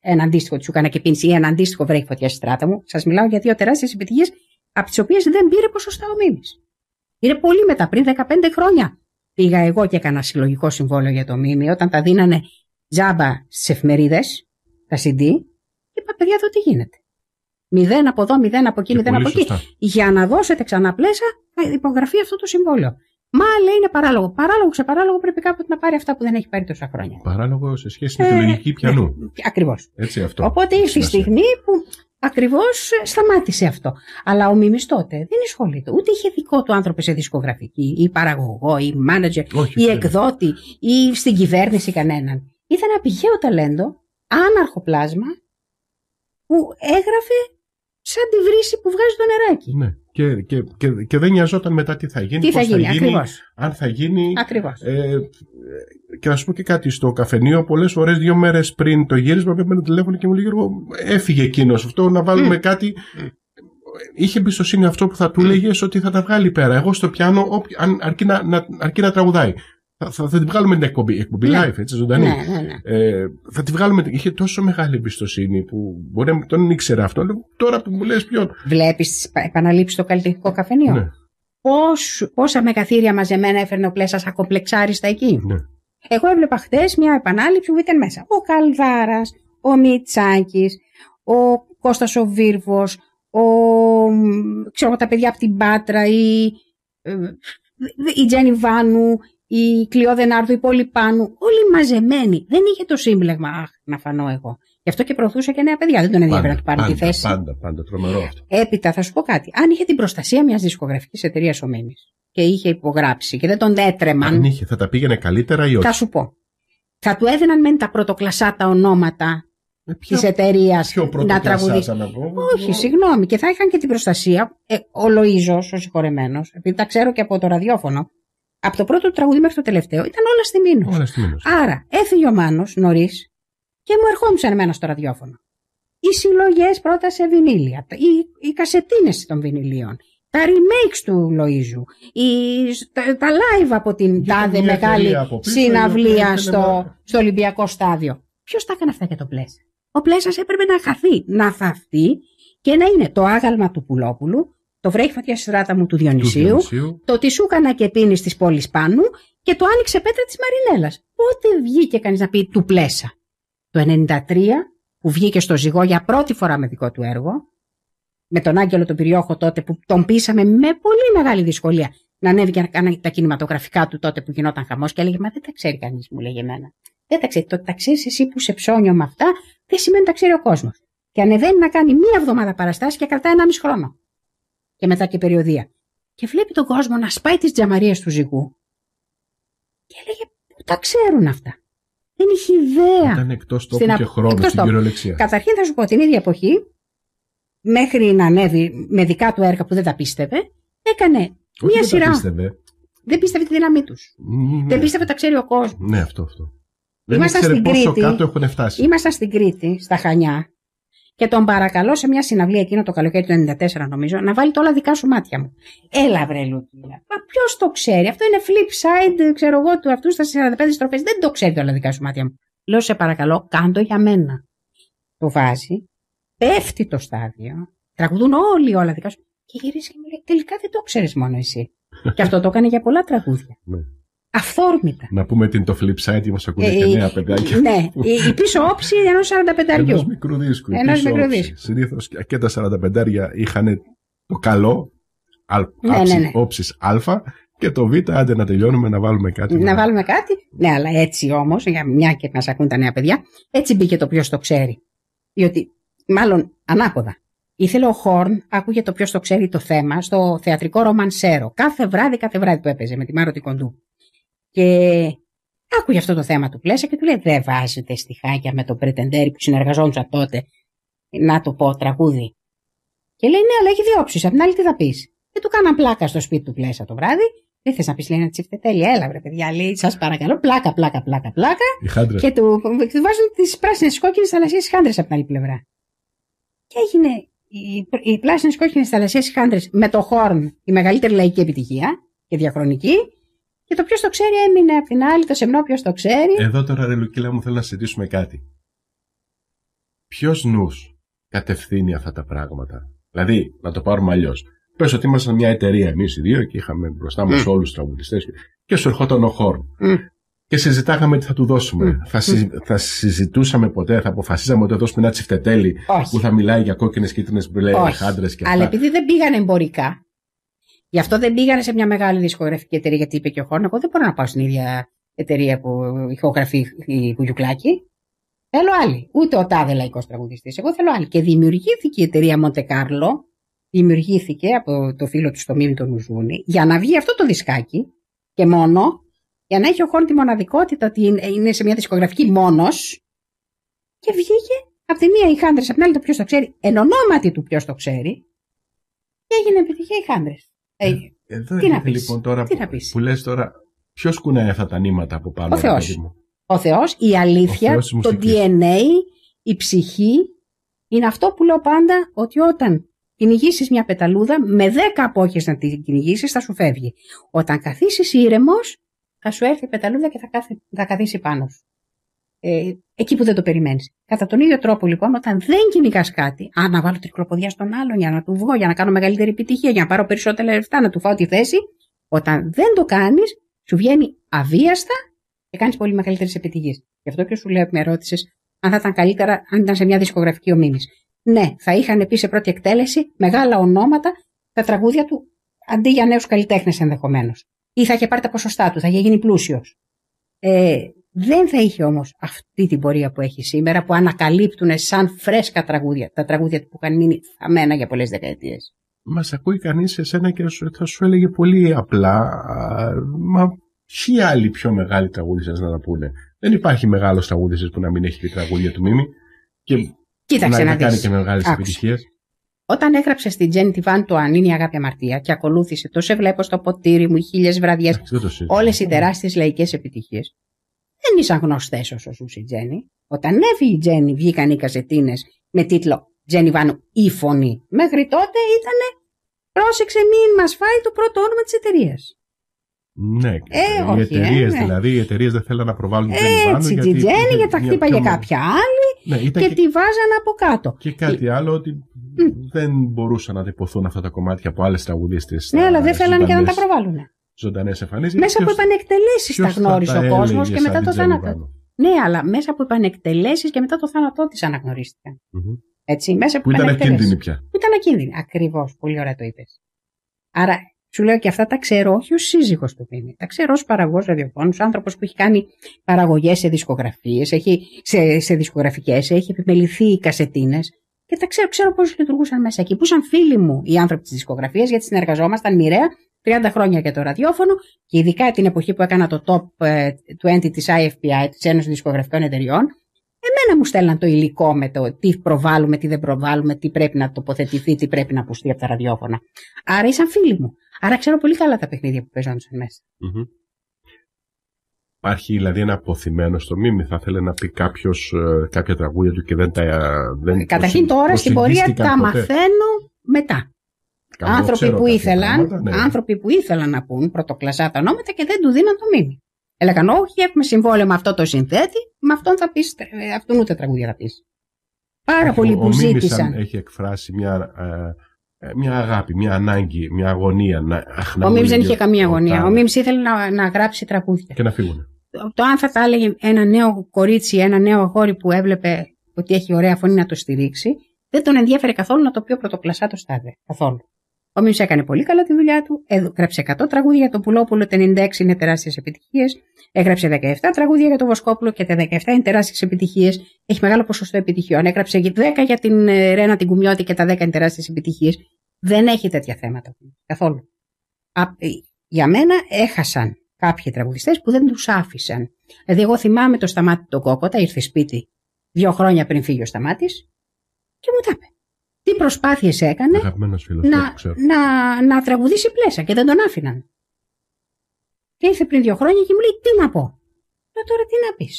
ένα αντίστοιχο τσούκανα και πίνση ή ένα αντίστοιχο βρέχει φωτιά στη στράτα μου. Σας μιλάω για δύο τεράστιες επιτυχίες από τις οποίες δεν πήρε ποσοστά ο Μίμης. Είναι πολύ μετά, πριν 15 χρόνια πήγα εγώ και έκανα συλλογικό συμβόλαιο για το Μίμη όταν τα δίνανε τζάμπα στις εφημερίδες, τα CD, είπα, παιδιά, εδώ τι γίνεται. Μηδέν από εδώ, μηδέν από εκεί, ε, μηδέν από εκεί. Για να δώσετε ξανά πλέσα, υπογραφεί αυτό το συμβόλαιο. Μα λέει είναι παράλογο. Παράλογο σε παράλογο πρέπει κάποτε να πάρει αυτά που δεν έχει πάρει τόσα χρόνια. Παράλογο σε σχέση με τη ε, λογική ναι, πιανού. Ακριβώς. Έτσι αυτό. Οπότε ήρθε η στιγμή που ακριβώς σταμάτησε αυτό. Αλλά ο Μίμης τότε δεν ασχολείται. Ούτε είχε δικό του άνθρωπο σε δισκογραφική ή παραγωγό ή μάνατζερ ή εκδότη ή στην κυβέρνηση κανέναν. Ήταν ένα πηγαίο ταλέντο, άναρχο πλάσμα που έγραφε σαν τη βρύση που βγάζει το νεράκι. Ναι. Και, και, και, και δεν νοιαζόταν μετά τι θα γίνει, τι θα γίνει, θα αν θα γίνει. Ακριβώς. Ε, και να σου πω και κάτι στο καφενείο, πολλές φορές δύο μέρες πριν το γύρισμα με το τηλέφωνο και μου λέει έφυγε εκείνος αυτό, να βάλουμε κάτι mm. Είχε εμπιστοσύνη αυτό που θα του έλεγε ότι θα τα βγάλει πέρα. Εγώ στο πιάνο αρκεί να, να, αρκεί να τραγουδάει θα, θα, τη βγάλουμε την εκπομπή. εκπομπή ναι. live, έτσι, ζωντανή. Ναι, ναι, ε, θα τη βγάλουμε. Είχε τόσο μεγάλη εμπιστοσύνη που μπορεί να τον ήξερε αυτό. Τώρα που μου λες ποιον. Βλέπεις επαναλήψεις το καλλιτεχνικό καφενείο. Ναι. Πώς, πόσα μεγαθύρια μαζεμένα έφερνε ο Πλέσα ακομπλεξάριστα εκεί. Εγώ έβλεπα χθε μια επανάληψη που ήταν μέσα. Ο Καλδάρας, ο Μιτσάκη, ο Κώστας ο Βίρβος, ο, ξέρω, τα παιδιά από την Πάτρα ή ε, η Τζένι Βάνου η Κλειό Δενάρδου, η Πόλη Πάνου, όλοι μαζεμένοι. Δεν είχε το σύμπλεγμα, αχ, να φανώ εγώ. Γι' αυτό και προωθούσε και νέα παιδιά. Δεν τον ενδιαφέρει να του πάρει τη θέση. Πάντα, πάντα, τρομερό αυτό. Έπειτα, θα σου πω κάτι. Αν είχε την προστασία μιας δισκογραφικής εταιρείας ο Μίμης και είχε υπογράψει και δεν τον έτρεμαν. Αν είχε, θα τα πήγαινε καλύτερα ή όχι. Θα σου πω. Θα του έδιναν μεν τα πρωτοκλασά τα ονόματα της εταιρεία να τραγουδίσει. Όχι, συγγνώμη. Και θα είχαν και την προστασία. Ε, ο Λοίζος, ο συγχωρεμένος, επειδή τα ξέρω και από το ραδιόφωνο, από το πρώτο τραγούδι μέχρι το τελευταίο, ήταν όλα στη Μήνος. Όλα στη Άρα έφυγε ο Μάνος νωρίς και μου ερχόντουσαν εμένα στο ραδιόφωνο. Οι συλλογές πρώτα σε βινίλια, οι, οι κασετίνες των βινιλίων, τα remakes του Λοΐζου, οι, τα, live από την τάδε μεγάλη συναυλία στο, στο Ολυμπιακό στάδιο. Ποιος τα έκανε αυτά για το πλέσα; Ο πλέσα έπρεπε να χαθεί, να θαυτεί και να είναι το άγαλμα του Πουλόπουλου το βρέχει φωτιά στη στράτα μου του Διονυσίου, το τι σου έκανα και πίνεις της πόλης πάνω και το άνοιξε πέτρα της Μαρινέλας. Πότε βγήκε κανείς να πει του πλέσα. Το 93 που βγήκε στο ζυγό για πρώτη φορά με δικό του έργο, με τον Άγγελο τον Πυριόχο τότε που τον πείσαμε με πολύ μεγάλη δυσκολία να ανέβει και να κάνει τα κινηματογραφικά του τότε που γινόταν χαμός και έλεγε Μα δεν τα ξέρει κανείς, μου λέγε εμένα. Δεν τα ξέρει. Το τα ξέρεις εσύ που σε ψώνιο με αυτά δεν σημαίνει τα ξέρει ο κόσμος. Και ανεβαίνει να κάνει μία εβδομάδα παραστάσεις και κρατάει ένα μισό χρόνο και μετά και περιοδία. Και βλέπει τον κόσμο να σπάει τις τζαμαρίες του ζυγού. Και έλεγε, πού τα ξέρουν αυτά. Δεν είχε ιδέα. Ήταν εκτός τόπου στην... και χρόνου στην κυριολεξία. Καταρχήν θα σου πω την ίδια εποχή, μέχρι να ανέβει με δικά του έργα που δεν τα πίστευε, έκανε μία δεν σειρά. Τα πίστευε. Δεν πίστευε τη δύναμή τους. Ναι. Δεν πίστευε τα ξέρει ο κόσμος. Ναι, αυτό, αυτό. Δεν ήξερε πόσο κάτω έχουν φτάσει. Ήμασταν στην Κρήτη, στα Χανιά, και τον παρακαλώ σε μια συναυλία εκείνο το καλοκαίρι του 94 νομίζω να βάλει το όλα δικά σου μάτια μου. Έλα βρε Λουτίνα, Μα ποιος το ξέρει, αυτό είναι flip side, ξέρω εγώ, του αυτού στα 45 στροφές. Δεν το ξέρει το όλα δικά σου μάτια μου. Λέω σε παρακαλώ, κάντο για μένα. Το βάζει, πέφτει το στάδιο, τραγουδούν όλοι όλα δικά σου. Και γυρίζει και μου λέει, τελικά δεν το ξέρεις μόνο εσύ. και αυτό το έκανε για πολλά τραγούδια. Ναι. Αυθόρμητα. Να πούμε την το flip side, μας ακούνε ε, και ε, νέα παιδάκια. Ναι, ε, η πίσω όψη ενός 45 Ενός μικρού δίσκου. Ενό μικρού δίσκου. Συνήθως και τα 45 είχαν το καλό, ναι, ναι, ναι. όψης Α και το Β, άντε να τελειώνουμε να βάλουμε κάτι. Να βάλουμε κάτι. Ναι, αλλά έτσι όμως, για μια και μας ακούν τα νέα παιδιά, έτσι μπήκε το ποιος το ξέρει. Διότι, μάλλον ανάποδα. Ήθελε ο Χόρν, άκουγε το ποιος το ξέρει το θέμα, στο θεατρικό ρομανσέρο. Κάθε βράδυ, κάθε βράδυ που έπαιζε με τη Μάρο Τικοντού. Και άκουγε αυτό το θέμα του Πλέσσα και του λέει δεν βάζετε στιχάκια με τον Πρετεντέρη που συνεργαζόντουσα τότε να το πω τραγούδι. Και λέει ναι αλλά έχει διόψεις, απ' την άλλη τι θα πεις. Και του κάναν πλάκα στο σπίτι του Πλέσσα το βράδυ δεν θες να πεις, λέει, να τσίφτε τέλεια. Έλα, βρε παιδιά, λέει, σας παρακαλώ. Πλάκα, πλάκα, πλάκα, πλάκα. και του, βάζουν τις πράσινες κόκκινες θαλασσίες χάντρες από την άλλη πλευρά. Και έγινε οι, οι πράσινες κόκκινες θαλασσίες χάντρες με το Χόρν η μεγαλύτερη λαϊκή επιτυχία και διαχρονική. Και το ποιος το ξέρει έμεινε απ' την άλλη, το σεμνό ποιος το ξέρει. Εδώ τώρα, ρε Λουκίλα, μου θέλω να συζητήσουμε κάτι. Ποιος νους κατευθύνει αυτά τα πράγματα. Δηλαδή, να το πάρουμε αλλιώς. Πες ότι ήμασταν μια εταιρεία εμείς οι δύο και είχαμε μπροστά μας mm. όλους τους τραγουδιστέ και σου ερχόταν ο Χόρν. Mm. Και συζητάγαμε τι θα του δώσουμε. Θα, θα συζητούσαμε ποτέ, θα αποφασίζαμε ότι θα δώσουμε ένα τσιφτετέλι που θα μιλάει για κόκκινες, κίτρινες μπλε, χάντρες και αυτά. Αλλά επειδή δεν πήγαν εμπορικά, Γι' αυτό δεν πήγανε σε μια μεγάλη δισκογραφική εταιρεία, γιατί είπε και ο Χόρν, εγώ δεν μπορώ να πάω στην ίδια εταιρεία που ηχογραφεί η Κουγιουκλάκη. Θέλω άλλη. Ούτε ο τάδε λαϊκός τραγουδιστής. Εγώ θέλω άλλη. Και δημιουργήθηκε η εταιρεία Μοντεκάρλο, δημιουργήθηκε από το φίλο του στο Μίμη τον Ουζούνη, για να βγει αυτό το δισκάκι και μόνο, για να έχει ο Χόρν τη μοναδικότητα ότι είναι σε μια δισκογραφική μόνος. Και βγήκε από τη μία η Χάντρε, από την άλλη το ποιος το ξέρει, εν ονόματι του ποιος το ξέρει, και έγινε επιτυχία η Χάντρε. Ε, ε, εδώ τι είναι, να λοιπόν τώρα που, να λες τώρα ποιος κουνάει αυτά τα νήματα από πάνω. Ο Θεός. Ο Θεός, η αλήθεια, το DNA, η ψυχή είναι αυτό που λέω πάντα ότι όταν κυνηγήσεις μια πεταλούδα με δέκα απόχες να την κυνηγήσεις θα σου φεύγει. Όταν καθίσεις ήρεμος θα σου έρθει η πεταλούδα και θα, θα καθίσει πάνω σου ε, εκεί που δεν το περιμένεις. Κατά τον ίδιο τρόπο λοιπόν, όταν δεν κυνηγάς κάτι, α, να βάλω τρικλοποδιά στον άλλον για να του βγω, για να κάνω μεγαλύτερη επιτυχία, για να πάρω περισσότερα λεφτά, να του φάω τη θέση, όταν δεν το κάνεις, σου βγαίνει αβίαστα και κάνεις πολύ μεγαλύτερες επιτυχίες. Γι' αυτό και σου λέω, με ρώτησες, αν θα ήταν καλύτερα αν ήταν σε μια δισκογραφική ο Ναι, θα είχαν πει σε πρώτη εκτέλεση μεγάλα ονόματα τα τραγούδια του αντί για νέους καλλιτέχνες ενδεχομένως. Ή θα είχε πάρει τα ποσοστά του, θα είχε γίνει πλούσιος. Ε, δεν θα είχε όμως αυτή την πορεία που έχει σήμερα που ανακαλύπτουν σαν φρέσκα τραγούδια. Τα τραγούδια που είχαν μείνει θαμένα για πολλές δεκαετίες. Μας ακούει κανείς εσένα και θα σου έλεγε πολύ απλά, μα ποιοι άλλοι πιο μεγάλοι τραγούδισες να τα πούνε. Δεν υπάρχει μεγάλος τραγούδισες που να μην έχει τη τραγούδια του Μίμη και Κοίταξε να, να κάνει και μεγάλες επιτυχίες. Όταν έγραψε στην Τζέννη Τιβάν το Αν είναι η αγάπη αμαρτία και ακολούθησε το Σε βλέπω στο ποτήρι μου, οι χίλιες βραδιές, όλες οι τεράστιες λαϊκές επιτυχίες, δεν ήσαν γνωστές όσο ζούσε η Τζέννη. Όταν έφυγε η Τζέννη, βγήκαν οι καζετίνες με τίτλο Τζέννη Βάνου ή φωνή. Μέχρι τότε ήταν Πρόσεξε, μην μας φάει το πρώτο όνομα της εταιρείας. Ναι, ε, οι εταιρείες ε, ναι. δηλαδή, οι εταιρείες δεν θέλαν να προβάλλουν την Έτσι, την Τζέννη, γιατί τα χτύπαγε κάποια άλλη ναι, και, και, τη βάζανε από κάτω. Και κάτι ε, άλλο, ότι δεν μπορούσαν να τυπωθούν αυτά τα κομμάτια από άλλες τραγουδίστρες. Ναι, αλλά δεν θέλαν και να τα προβάλλουν ζωντανές εμφανίσεις. Μέσα από επανεκτελέσεις τα γνώρισε ο κόσμο και μετά το θάνατο. Ναι, αλλά μέσα από επανεκτελέσεις και μετά το θάνατό της αναγνωριστηκαν Έτσι, μέσα από που ήταν ακίνδυνη πια. Που ήταν ακίνδυνη. Ακριβώς. Πολύ ωραία το είπες. Άρα, σου λέω και αυτά τα ξέρω όχι ο σύζυγος του Βίνι. Τα ξέρω ως παραγωγός ραδιοφώνου, άνθρωπος που έχει κάνει παραγωγές σε δισκογραφίες, σε, σε δισκογραφικές, έχει επιμεληθεί οι κασετίνες. Και τα ξέρω, ξέρω πώς λειτουργούσαν μέσα εκεί. πουσαν φίλοι μου οι άνθρωποι της δισκογραφίας, γιατί συνεργαζόμασταν μοιραία 30 χρόνια για το ραδιόφωνο και ειδικά την εποχή που έκανα το top 20 ε, της IFPI, της Ένωσης Δισκογραφικών Εταιριών, εμένα μου στέλναν το υλικό με το τι προβάλλουμε, τι δεν προβάλλουμε, τι πρέπει να τοποθετηθεί, τι πρέπει να ακουστεί από τα ραδιόφωνα. Άρα ήσαν φίλοι μου. Άρα ξέρω πολύ καλά τα παιχνίδια που παίζονταν μέσα. Mm-hmm. Υπάρχει δηλαδή ένα αποθυμένο στο μίμη. Θα θέλει να πει κάποιος ε, κάποια τραγούδια του και δεν τα. Ε, δεν Καταρχήν τώρα στην πορεία τα ποτέ. μαθαίνω μετά άνθρωποι, που ήθελαν, ναι. άνθρωποι που ήθελαν να πούν πρωτοκλασσά τα ονόματα και δεν του δίναν το μήνυμα. Έλεγαν όχι, έχουμε συμβόλαιο με αυτό το συνθέτη, με αυτόν θα πεις, ε, αυτόν ούτε τραγούδια θα πεις. Πάρα πολλοί που ο ζήτησαν. έχει εκφράσει μια, ε, ε, μια αγάπη, μια ανάγκη, μια αγωνία. Να, αχ, να ο Μίμης δεν είχε καμία αγωνία. Ο Μίμης ήθελε να, να γράψει τραγούδια. Και να φύγουν. Το αν θα τα έλεγε ένα νέο κορίτσι, ένα νέο αγόρι που έβλεπε ότι έχει ωραία φωνή να το στηρίξει, δεν τον ενδιαφέρε καθόλου να το πει ο το στάδε. Καθόλου. Μιμς έκανε πολύ καλά τη δουλειά του, έγραψε 100 τραγούδια, για το Πουλόπουλο το 96 είναι τεράστιες επιτυχίες, έγραψε 17 τραγούδια για το Βοσκόπουλο και τα 17 είναι τεράστιες επιτυχίες, έχει μεγάλο ποσοστό επιτυχιών. Έγραψε 10 για την ε, Ρένα την Κουμιώτη και τα 10 είναι τεράστιες επιτυχίες. Δεν έχει τέτοια θέματα καθόλου. Ε, για μένα έχασαν κάποιοι τραγουδιστές που δεν τους άφησαν. Δηλαδή, εγώ θυμάμαι το σταμάτη τον Κόκοτα, ήρθε σπίτι δύο χρόνια πριν φύγει ο σταμάτης και μου τα τι προσπάθειες έκανε φίλος, να, να, να τραγουδήσει πλέσα και δεν τον άφηναν. Και ήρθε πριν δύο χρόνια και μου λέει τι να πω. Μα τώρα τι να πεις.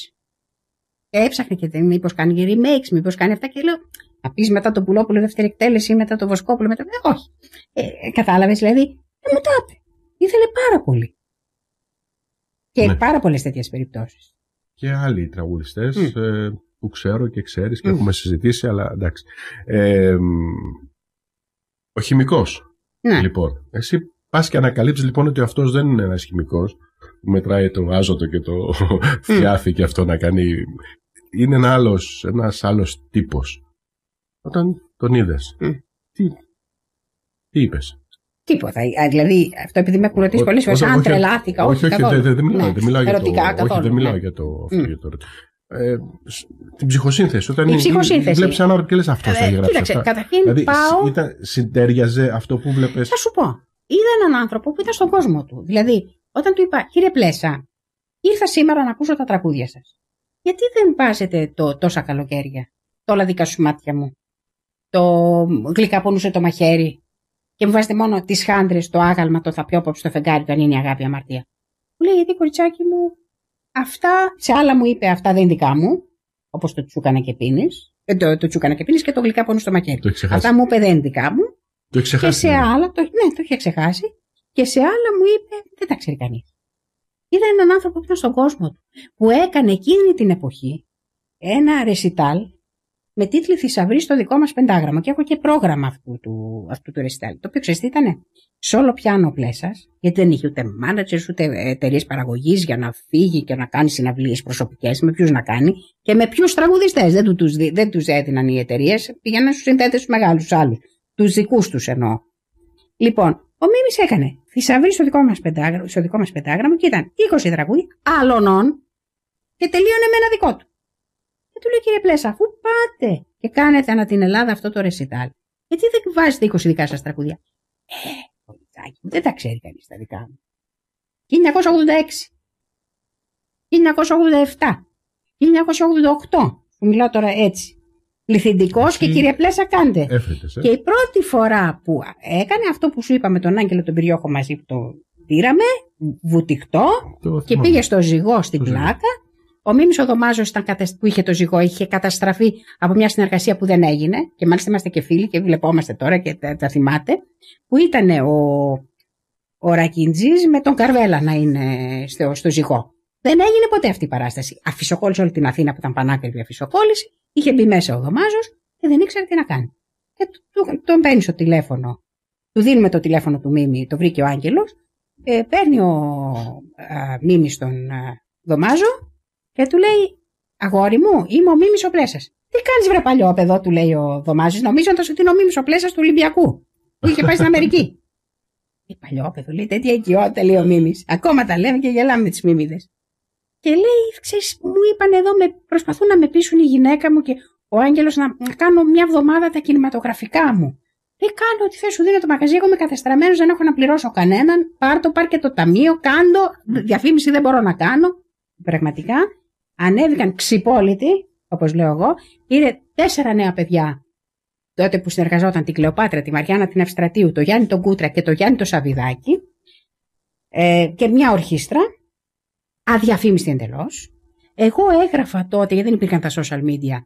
Και έψαχνε και μήπως κάνει και remakes, μήπως κάνει αυτά και λέω να πεις μετά το Πουλόπουλο δεύτερη εκτέλεση ή μετά το Βοσκόπουλο. Μετά... Ε, όχι. Ε, κατάλαβες δηλαδή. Ε μου τα Ήθελε πάρα πολύ. Και ναι. πάρα πολλές τέτοιες περιπτώσεις. Και άλλοι τραγουδιστές ε, που ξέρω και ξέρεις και mm. έχουμε συζητήσει, αλλά εντάξει. Ε, ο χημικός, ναι. λοιπόν. Εσύ πας και ανακαλύψεις λοιπόν ότι αυτός δεν είναι ένας χημικός που μετράει το άζωτο και το φιάφι και αυτό να κάνει. Είναι ένα άλλος, ένας άλλος τύπος. Όταν τον είδες, τι, τι είπες. Τίποτα. Δηλαδή, αυτό επειδή με έχουν ρωτήσει πολλές φορέ, αν τρελάθηκα. Όχι, όχι, ναι, δεν μιλάω για το. Όχι, δεν μιλάω ναι. για το ε, την ψυχοσύνθεση. Όταν η ψυχοσύνθεση. Βλέπεις ένα και λες αυτός ε, θα Κοίταξε, καταρχήν δηλαδή, πάω. συντέριαζε αυτό που βλέπεις. Θα σου πω. Είδα έναν άνθρωπο που ήταν στον κόσμο του. Δηλαδή, όταν του είπα, κύριε Πλέσσα ήρθα σήμερα να ακούσω τα τραγούδια σας. Γιατί δεν πάσετε το, τόσα καλοκαίρια, το δικά σου μάτια μου. Το γλυκά το μαχαίρι. Και μου βάζετε μόνο τις χάντρες, το άγαλμα, το θα πιω απόψε το φεγγάρι, αν είναι η αγάπη αμαρτία. Μου λέει, γιατί κοριτσάκι μου, Αυτά, σε άλλα μου είπε, αυτά δεν είναι δικά μου. Όπως το τσούκανα και πίνεις. Ε, το, το και πίνεις και το γλυκά πόνο στο μακέρι. Αυτά μου είπε δεν είναι δικά μου. Το έχεις ξεχάσει. Και σε ναι. άλλα, το, ναι, το είχε ξεχάσει. Και σε άλλα μου είπε, δεν τα ξέρει κανείς. Είδα έναν άνθρωπο που ήταν στον κόσμο του, που έκανε εκείνη την εποχή ένα ρεσιτάλ με τίτλη θησαυρή στο δικό μας πεντάγραμμα. Και έχω και πρόγραμμα αυτού του, αυτού του recital. Το οποίο ξέρεις τι ήτανε. Σόλο πιάνο πλέσα, γιατί δεν είχε ούτε μάνατζερ, ούτε εταιρείες παραγωγής για να φύγει και να κάνει συναυλίες προσωπικές. Με ποιους να κάνει και με ποιους τραγουδιστές. Δεν του τους, τους έδιναν οι εταιρείες, πήγαιναν στους συνθέτες τους μεγάλους άλλους. Τους δικούς τους εννοώ. Λοιπόν, ο Μίμης έκανε θησαυρή στο δικό μας πεντάγραμμα, μας πεντάγραμμα και ήταν 20 τραγούδι άλλων και τελείωνε με ένα δικό του. Και του λέει κύριε Πλέσα, αφού πάτε και κάνετε ανά την Ελλάδα αυτό το ρεσιτάλ, γιατί δεν βάζετε 20 δικά σας τραγουδιά. Ε, πολιτάκι μου, δεν τα ξέρει κανείς τα δικά μου. 1986, 1987, 1988, που μιλάω τώρα έτσι. Πληθυντικός και κύριε Πλέσα, κάντε. Ε. Και η πρώτη φορά που έκανε αυτό που σου είπαμε τον Άγγελο τον Πυριόχο μαζί που το πήραμε, βουτυχτό, και πήγε στο ζυγό στην πλάκα ο Μίμη ο Δωμάζο που είχε το ζυγό είχε καταστραφεί από μια συνεργασία που δεν έγινε και μάλιστα είμαστε και φίλοι και βλεπόμαστε τώρα και τα, τα θυμάται που ήταν ο, ο με τον Καρβέλα να είναι στο, στο ζυγό. Δεν έγινε ποτέ αυτή η παράσταση. Αφισοκόλλησε όλη την Αθήνα που ήταν πανάκριβη αφισοκόλληση, είχε μπει μέσα ο δωμάζος και δεν ήξερε τι να κάνει. Και ε, του, τον παίρνει στο τηλέφωνο, του δίνουμε το τηλέφωνο του Μίμη, το βρήκε ο Άγγελος, ε, παίρνει ο α, Μίμης τον α, Δωμάζο και του λέει, Αγόρι μου, είμαι ο Μίμης ο Πλέσας. Τι κάνεις, βρε παλιό παιδό, του λέει ο Δωμάζη, νομίζοντας ότι είναι ο Μίμης ο Πλέσας του Ολυμπιακού, που είχε πάει στην Αμερική. Τι «Ε, παλιό παιδό, λέει τέτοια οικειότητα, λέει ο Μίμης. Ακόμα τα λέμε και γελάμε με τις μίμηδες. Και λέει, ξέρεις, μου είπαν εδώ, με, προσπαθούν να με πείσουν η γυναίκα μου και ο Άγγελος να, κάνω μια εβδομάδα τα κινηματογραφικά μου. Τι «Ε, κάνω ό,τι θες, σου δίνω το μαγαζί. Εγώ είμαι καθεστραμένο, δεν έχω να πληρώσω κανέναν. Πάρ το, πάρ και το ταμείο, κάντο. Διαφήμιση δεν μπορώ να κάνω. Πραγματικά Ανέβηκαν ξυπόλοιτοι, όπως λέω εγώ, πήρε τέσσερα νέα παιδιά τότε που συνεργαζόταν την Κλεοπάτρα, τη Μαριάννα την Αυστρατίου, το Γιάννη τον Κούτρα και το Γιάννη τον Σαβιδάκη ε, και μια ορχήστρα, αδιαφήμιστη εντελώς. Εγώ έγραφα τότε, γιατί δεν υπήρχαν τα social media,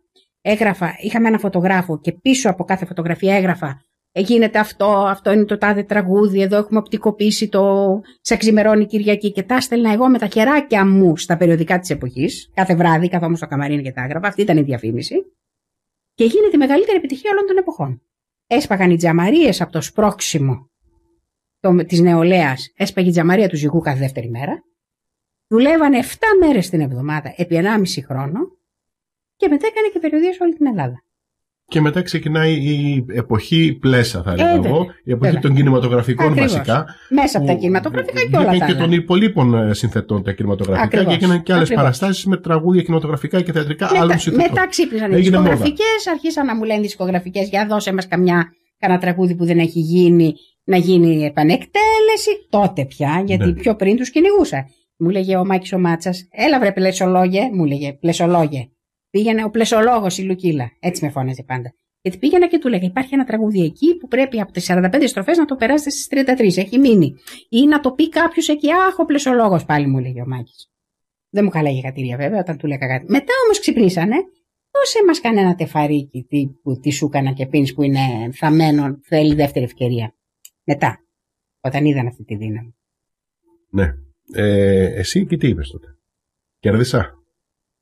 έγραφα, είχαμε ένα φωτογράφο και πίσω από κάθε φωτογραφία έγραφα γίνεται αυτό, αυτό είναι το τάδε τραγούδι, εδώ έχουμε οπτικοποίησει το σε ξημερώνει Κυριακή και τα στέλνα εγώ με τα χεράκια μου στα περιοδικά της εποχής, κάθε βράδυ καθόμουν στο καμαρίνι και τα έγραφα, αυτή ήταν η διαφήμιση και γίνεται η μεγαλύτερη επιτυχία όλων των εποχών. Έσπαγαν οι τζαμαρίες από το σπρόξιμο το, της νεολαίας, έσπαγε η τζαμαρία του ζυγού κάθε δεύτερη μέρα, δουλεύανε 7 μέρες την εβδομάδα επί 1,5 χρόνο και μετά έκανε και περιοδίες όλη την Ελλάδα. Και μετά ξεκινάει η εποχή πλέσα, θα έλεγα ε, εγώ, η εποχή των κινηματογραφικών βασικά. Μέσα από τα κινηματογραφικά και όλα. αυτά. Και των υπολείπων ε, συνθετών τα κινηματογραφικά Ακριβώς. και έγιναν και άλλες παραστάσεις με τραγούδια κινηματογραφικά και θεατρικά μετά, άλλων συνθετών. Μετά ξύπνησαν οι δισκογραφικές, αρχίσαν να μου λένε δισκογραφικές, για δώσε μας καμιά κανένα τραγούδι που δεν έχει γίνει, να γίνει επανεκτέλεση. Τότε πια, γιατί ναι. πιο πριν τους κυνηγούσα. Μου λέγε ο Μάκης ο Μάτσας, έλαβε βρε μου λέγε πλεσολόγια. Πήγαινε ο πλεσολόγο η Λουκίλα. Έτσι με φώναζε πάντα. Γιατί πήγαινα και του λέγα: Υπάρχει ένα τραγούδι εκεί που πρέπει από τις 45 στροφές να το περάσετε στι 33. Έχει μείνει. Ή να το πει κάποιος εκεί. Αχ, ο πλεσολόγο πάλι μου λέγε ο Μάκης. Δεν μου χαλάγε κατήρια, βέβαια όταν του λέγα κάτι. Μετά όμως ξυπνήσανε. Δώσε μας κανένα τεφαρίκι τι, που, τι σου έκανα και πίνεις που είναι θαμένο, θέλει δεύτερη ευκαιρία. Μετά, όταν είδαν αυτή τη δύναμη. Ναι. Ε, εσύ και τι είπες τότε. Κερδίσα.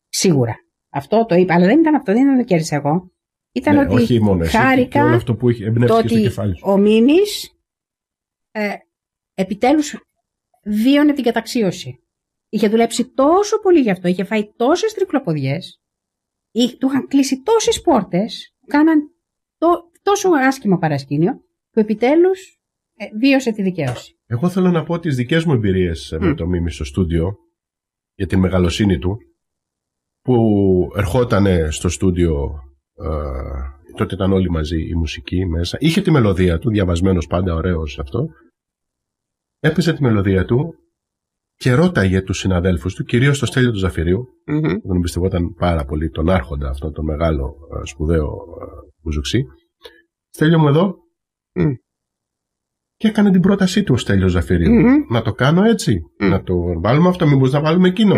Σίγουρα. Αυτό το είπα, αλλά δεν ήταν αυτό, δεν ήταν το κέρδισα εγώ. Ήταν ναι, ότι όχι μόνο εσύ, χάρηκα όλο αυτό που είχε το ότι στο κεφάλι σου. ο Μίμης ε, επιτέλους βίωνε την καταξίωση. Είχε δουλέψει τόσο πολύ γι' αυτό, είχε φάει τόσες τρικλοποδιές, του είχαν κλείσει τόσες πόρτες, κάναν το, τόσο άσχημο παρασκήνιο, που επιτέλους ε, βίωσε τη δικαίωση. Εγώ θέλω να πω τις δικές μου εμπειρίες ε, με το Μίμη στο στούντιο, για τη μεγαλοσύνη του που ερχόταν στο στούντιο ε, τότε ήταν όλοι μαζί η μουσική μέσα. Είχε τη μελωδία του, διαβασμένος πάντα, ωραίος αυτό. Έπαιζε τη μελωδία του και ρώταγε τους συναδέλφους του, κυρίως το Στέλιο του ζαφυριου mm-hmm. τον εμπιστευόταν πάρα πολύ, τον Άρχοντα, αυτό το μεγάλο ε, σπουδαίο ε, μουζουξί. Στέλιο μου εδώ. Και έκανε την πρότασή του ο Στέλιος Να το κάνω έτσι, να το βάλουμε αυτό, μηπως να βάλουμε εκείνο.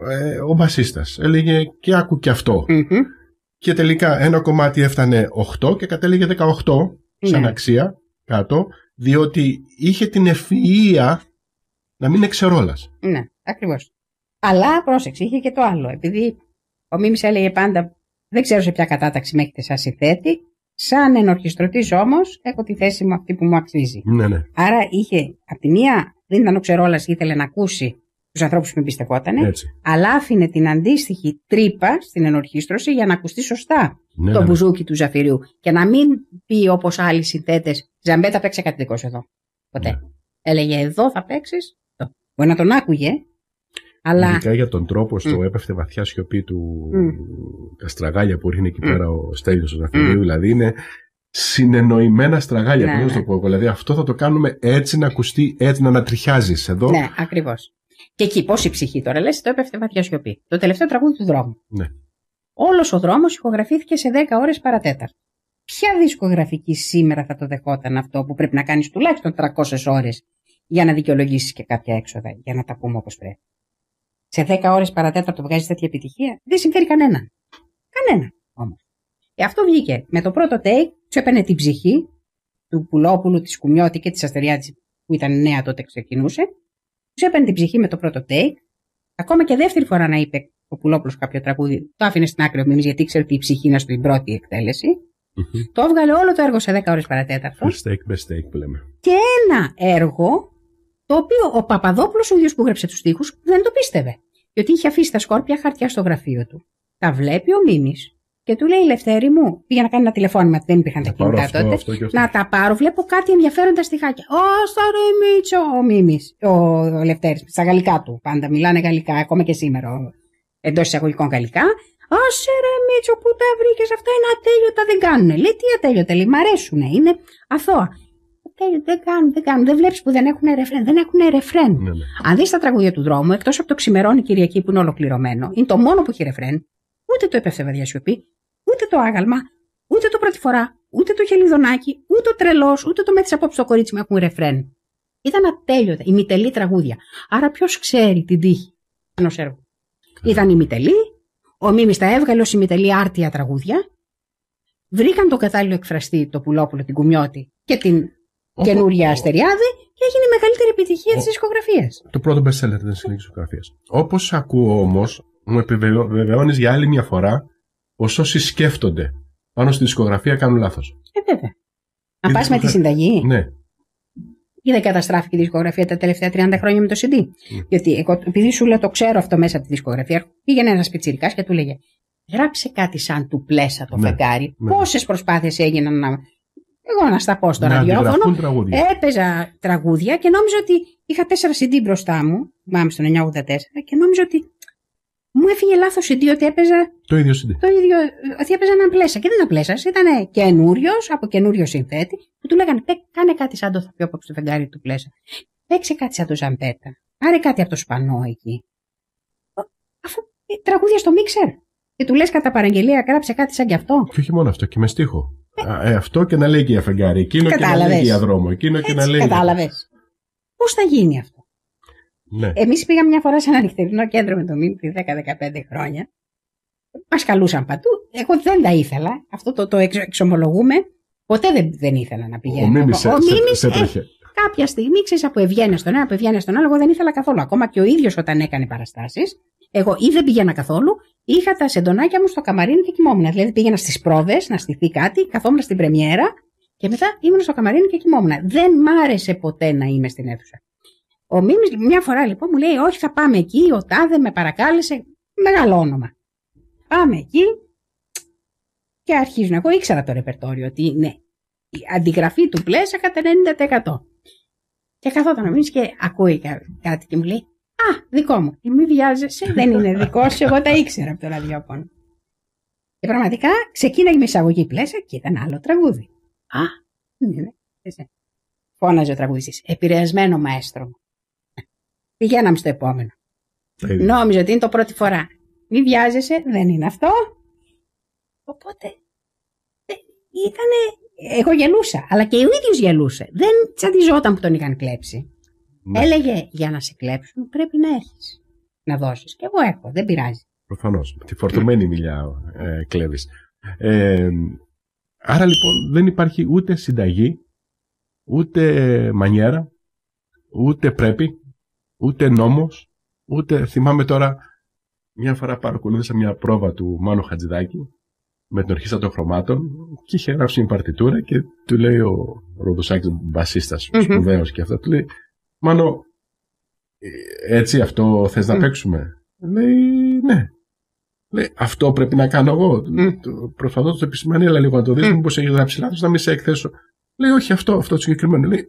Ε, ο μπασίστας. Έλεγε και άκου και αυτο mm-hmm. Και τελικά ένα κομμάτι έφτανε 8 και κατέληγε 18 ναι. σαν αξία κάτω, διότι είχε την ευφυΐα να μην εξερόλας. Ναι, ακριβώς. Αλλά πρόσεξε, είχε και το άλλο. Επειδή ο Μίμης έλεγε πάντα, δεν ξέρω σε ποια κατάταξη με έχετε σας συνθέτη, σαν ενορχιστρωτής όμως έχω τη θέση μου αυτή που μου αξίζει. Ναι, ναι. Άρα είχε, από τη μία δεν ήταν ο Ξερόλας ήθελε να ακούσει τους ανθρώπους που εμπιστευόταν, αλλά άφηνε την αντίστοιχη τρύπα στην ενορχήστρωση για να ακουστεί σωστά ναι, ναι, το ναι. μπουζούκι του Ζαφυριού και να μην πει όπως άλλοι συνθέτες, Ζαμπέτα παίξε κάτι δικό εδώ. Ποτέ. Έλεγε εδώ θα παίξεις. Μπορεί να τον άκουγε, αλλά... Ειδικά για τον τρόπο στο έπεφτε βαθιά σιωπή του τα στραγάλια που είναι εκεί πέρα ο Στέλιος του Ζαφυρίου, δηλαδή είναι συνεννοημένα στραγάλια, ναι, το πω, δηλαδή αυτό θα το κάνουμε έτσι να ακουστεί, έτσι να ανατριχιάζεις εδώ. Ναι, ακριβώς. Και εκεί, πώς η ψυχή τώρα, λες, το έπεφτε βαθιά σιωπή. Το τελευταίο τραγούδι του δρόμου. Ναι. Όλος ο δρόμος ηχογραφήθηκε σε 10 ώρες παρατέταρτο. Ποια δισκογραφική σήμερα θα το δεχόταν αυτό που πρέπει να κάνεις τουλάχιστον 300 ώρες για να δικαιολογήσεις και κάποια έξοδα, για να τα πούμε όπως πρέπει. Σε 10 ώρες παρατέταρτο βγάζεις τέτοια επιτυχία. Δεν συμφέρει κανένα. Κανένα όμω. Και ε, αυτό βγήκε. Με το πρώτο take του έπαιρνε την ψυχή του Πουλόπουλου, της Κουμιώτη και της Αστεριάτση που ήταν νέα τότε ξεκινούσε του έπαιρνε την ψυχή με το πρώτο take. Ακόμα και δεύτερη φορά να είπε ο Κοπουλόπουλο κάποιο τραγούδι, το άφηνε στην άκρη ο Μίμης γιατί ήξερε ότι η ψυχή είναι στην πρώτη Το έβγαλε όλο το έργο σε 10 ώρες παρατέταρτο. που λέμε. Και ένα έργο το οποίο ο Παπαδόπουλος ο ίδιος που έγραψε τους τοίχου δεν το πίστευε. Γιατί είχε αφήσει τα σκόρπια χαρτιά στο γραφείο του. Τα βλέπει ο Μίμης. Και του λέει Λευτέρη μου, πήγα να κάνει ένα τηλεφώνημα, δεν υπήρχαν τα κινητά τότε. Να τα πάρω, βλέπω κάτι ενδιαφέροντα στιχάκια. Ω, ρε Μίτσο, ο Μίμης, ο Λευτέρης, στα γαλλικά του πάντα, μιλάνε γαλλικά, ακόμα και σήμερα, εντός εισαγωγικών γαλλικά. Ω ρε Μίτσο, πού τα βρήκες αυτά, είναι ατέλειωτα, δεν κάνουν. Λέει τι ατέλειωτα, λέει, μ' αρέσουν, είναι αθώα. Ατέλειωτα, δεν κάνουν, δεν κάνουν. Δεν βλέπεις που δεν έχουν ρεφρέν. Δεν έχουν ρεφρέν. Ναι, ναι. Αν δεις τα τραγούδια του δρόμου, εκτός από το ξημερώνει Κυριακή που είναι ολοκληρωμένο, είναι το μόνο που έχει ρεφρέν, ούτε το βαδιά σιωπή, ούτε το άγαλμα, ούτε το πρώτη φορά, ούτε το χελιδονάκι, ούτε το τρελός, ούτε το μέτρησε απόψε το κορίτσι με έχουν ρεφρέν. Ήταν ατέλειωτα, ημιτελή τραγούδια. Άρα ποιος ξέρει την τύχη ενός έργου. Ήταν ημιτελή, ο Μίμης τα έβγαλε ως ημιτελή άρτια τραγούδια. Βρήκαν το κατάλληλο εκφραστή το Πουλόπουλο, την Κουμιώτη και την oh, καινούρια Αστεριάδη και έγινε η μεγαλύτερη επιτυχία της δισκογραφίας. Το πρώτο seller της δισκογραφίας. Όπως ακούω όμως, μου επιβεβαιώνεις για άλλη μια φορά Ω όσοι σκέφτονται πάνω στη δισκογραφία κάνουν λάθος. Ε, βέβαια. Να πας με τη συνταγή. Ναι. Ή δεν καταστράφηκε η δισκογραφία τα τελευταία 30 χρόνια με το CD. Ναι. Γιατί εγώ, επειδή σου λέω το ξέρω αυτό μέσα από τη δισκογραφία, πήγαινε ένας πιτσυρικά και του λέγε Γράψε κάτι σαν του πλέσα το ναι. φεγγάρι. Ναι. Πόσες προσπάθειες έγιναν να. Εγώ να στα πω στο ραδιόφωνο. Έπαιζα τραγούδια και νόμιζα ότι είχα 4 CD μπροστά μου. Μάμη το 984 και νόμιζα ότι μου έφυγε λάθος CD ότι έπαιζα. Το ίδιο CD. Το ίδιο, ότι έπαιζα έναν πλέσα. Και δεν ήταν πλέσα, ήταν καινούριος, από καινούριο συνθέτη, που του λέγανε κάνε κάτι σαν το θαπιό από το φεγγάρι του πλέσα. Παίξε κάτι σαν το ζαμπέτα. Πάρε κάτι από το σπανό εκεί. Αφού ε, τραγούδια στο μίξερ. Και του λες κατά παραγγελία, γράψε κάτι σαν κι αυτό. Φύχει μόνο αυτό, και με στίχο. Ε. Ε, αυτό και να λέει και για φεγγάρι, εκείνο κατάλαβες. και να λέει και για δρόμο, εκείνο Έτσι, και να λέει. Κατάλαβες. Πώς θα γίνει αυτό. Ναι. Εμείς πήγαμε μια φορά σε ένα νυχτερινό κέντρο με το Μίμη 10-15 χρόνια. Μας καλούσαν παντού. Εγώ δεν τα ήθελα. Αυτό το, το εξομολογούμε. Ποτέ δεν, δεν ήθελα να πηγαίνω. Ο Μίμης σε, σε, σε ε, Κάποια στιγμή, ξέρεις, από ευγένεια στον ένα, από ευγένεια στον άλλο, εγώ δεν ήθελα καθόλου. Ακόμα και ο ίδιος όταν έκανε παραστάσεις, εγώ ή δεν πήγαινα καθόλου, είχα τα σεντονάκια μου στο καμαρίνι και κοιμόμουν. Δηλαδή πήγαινα στις πρόδε να στηθεί κάτι, καθόμουν στην Πρεμιέρα και μετά ήμουν στο καμαρίνι και κοιμόμουν. Δεν μ' άρεσε ποτέ να είμαι στην αίθουσα. Ο Μίμης μια φορά λοιπόν μου λέει όχι θα πάμε εκεί, ο Τάδε με παρακάλεσε, μεγάλο όνομα. Πάμε εκεί και αρχίζουν. Εγώ ήξερα το ρεπερτόριο ότι είναι η αντιγραφή του Πλέσα κατά 90%. Και καθόταν ο Μίμης και ακούει κάτι και μου λέει Α, δικό μου. Μη βιάζεσαι, δεν είναι δικό σου. Εγώ τα ήξερα από το ραδιόφωνο. Και πραγματικά ξεκίναγε με εισαγωγή πλέσα και ήταν άλλο τραγούδι. Α, ναι, ναι. ναι, ναι φώναζε ο τραγουδιστής. Επηρεασμένο μαέστρο μου. Πηγαίναμε στο επόμενο. Νόμιζα ότι είναι το πρώτη φορά. Μη βιάζεσαι, δεν είναι αυτό. Οπότε ε, ήταν. Εγώ γελούσα, αλλά και ο ίδιος γελούσε. Δεν τσαντιζόταν που τον είχαν κλέψει. Ναι. Έλεγε για να σε κλέψουν πρέπει να έχεις. Να δώσεις. Και εγώ έχω, δεν πειράζει. Προφανώς. Τη φορτωμένη μιλιά ε, κλέβεις. Ε, άρα λοιπόν δεν υπάρχει ούτε συνταγή, ούτε μανιέρα, ούτε πρέπει ούτε νόμος, ούτε θυμάμαι τώρα μια φορά παρακολούθησα μια πρόβα του Μάνου Χατζηδάκη με την ορχήστρα των χρωμάτων και είχε γράψει μια παρτιτούρα και του λέει ο Ροδοσάκης μπασίστας, σπουδαίος και αυτά, του λέει Μάνο, ε, έτσι αυτό θες να παίξουμε. Λέει ναι. Λέει, αυτό πρέπει να κάνω εγώ. Προσπαθώ το επισημάνει, αλλά λίγο να το δεις, mm. μήπως έχεις γράψει να μην σε εκθέσω. Λέει, όχι αυτό, αυτό το συγκεκριμένο. Λέει,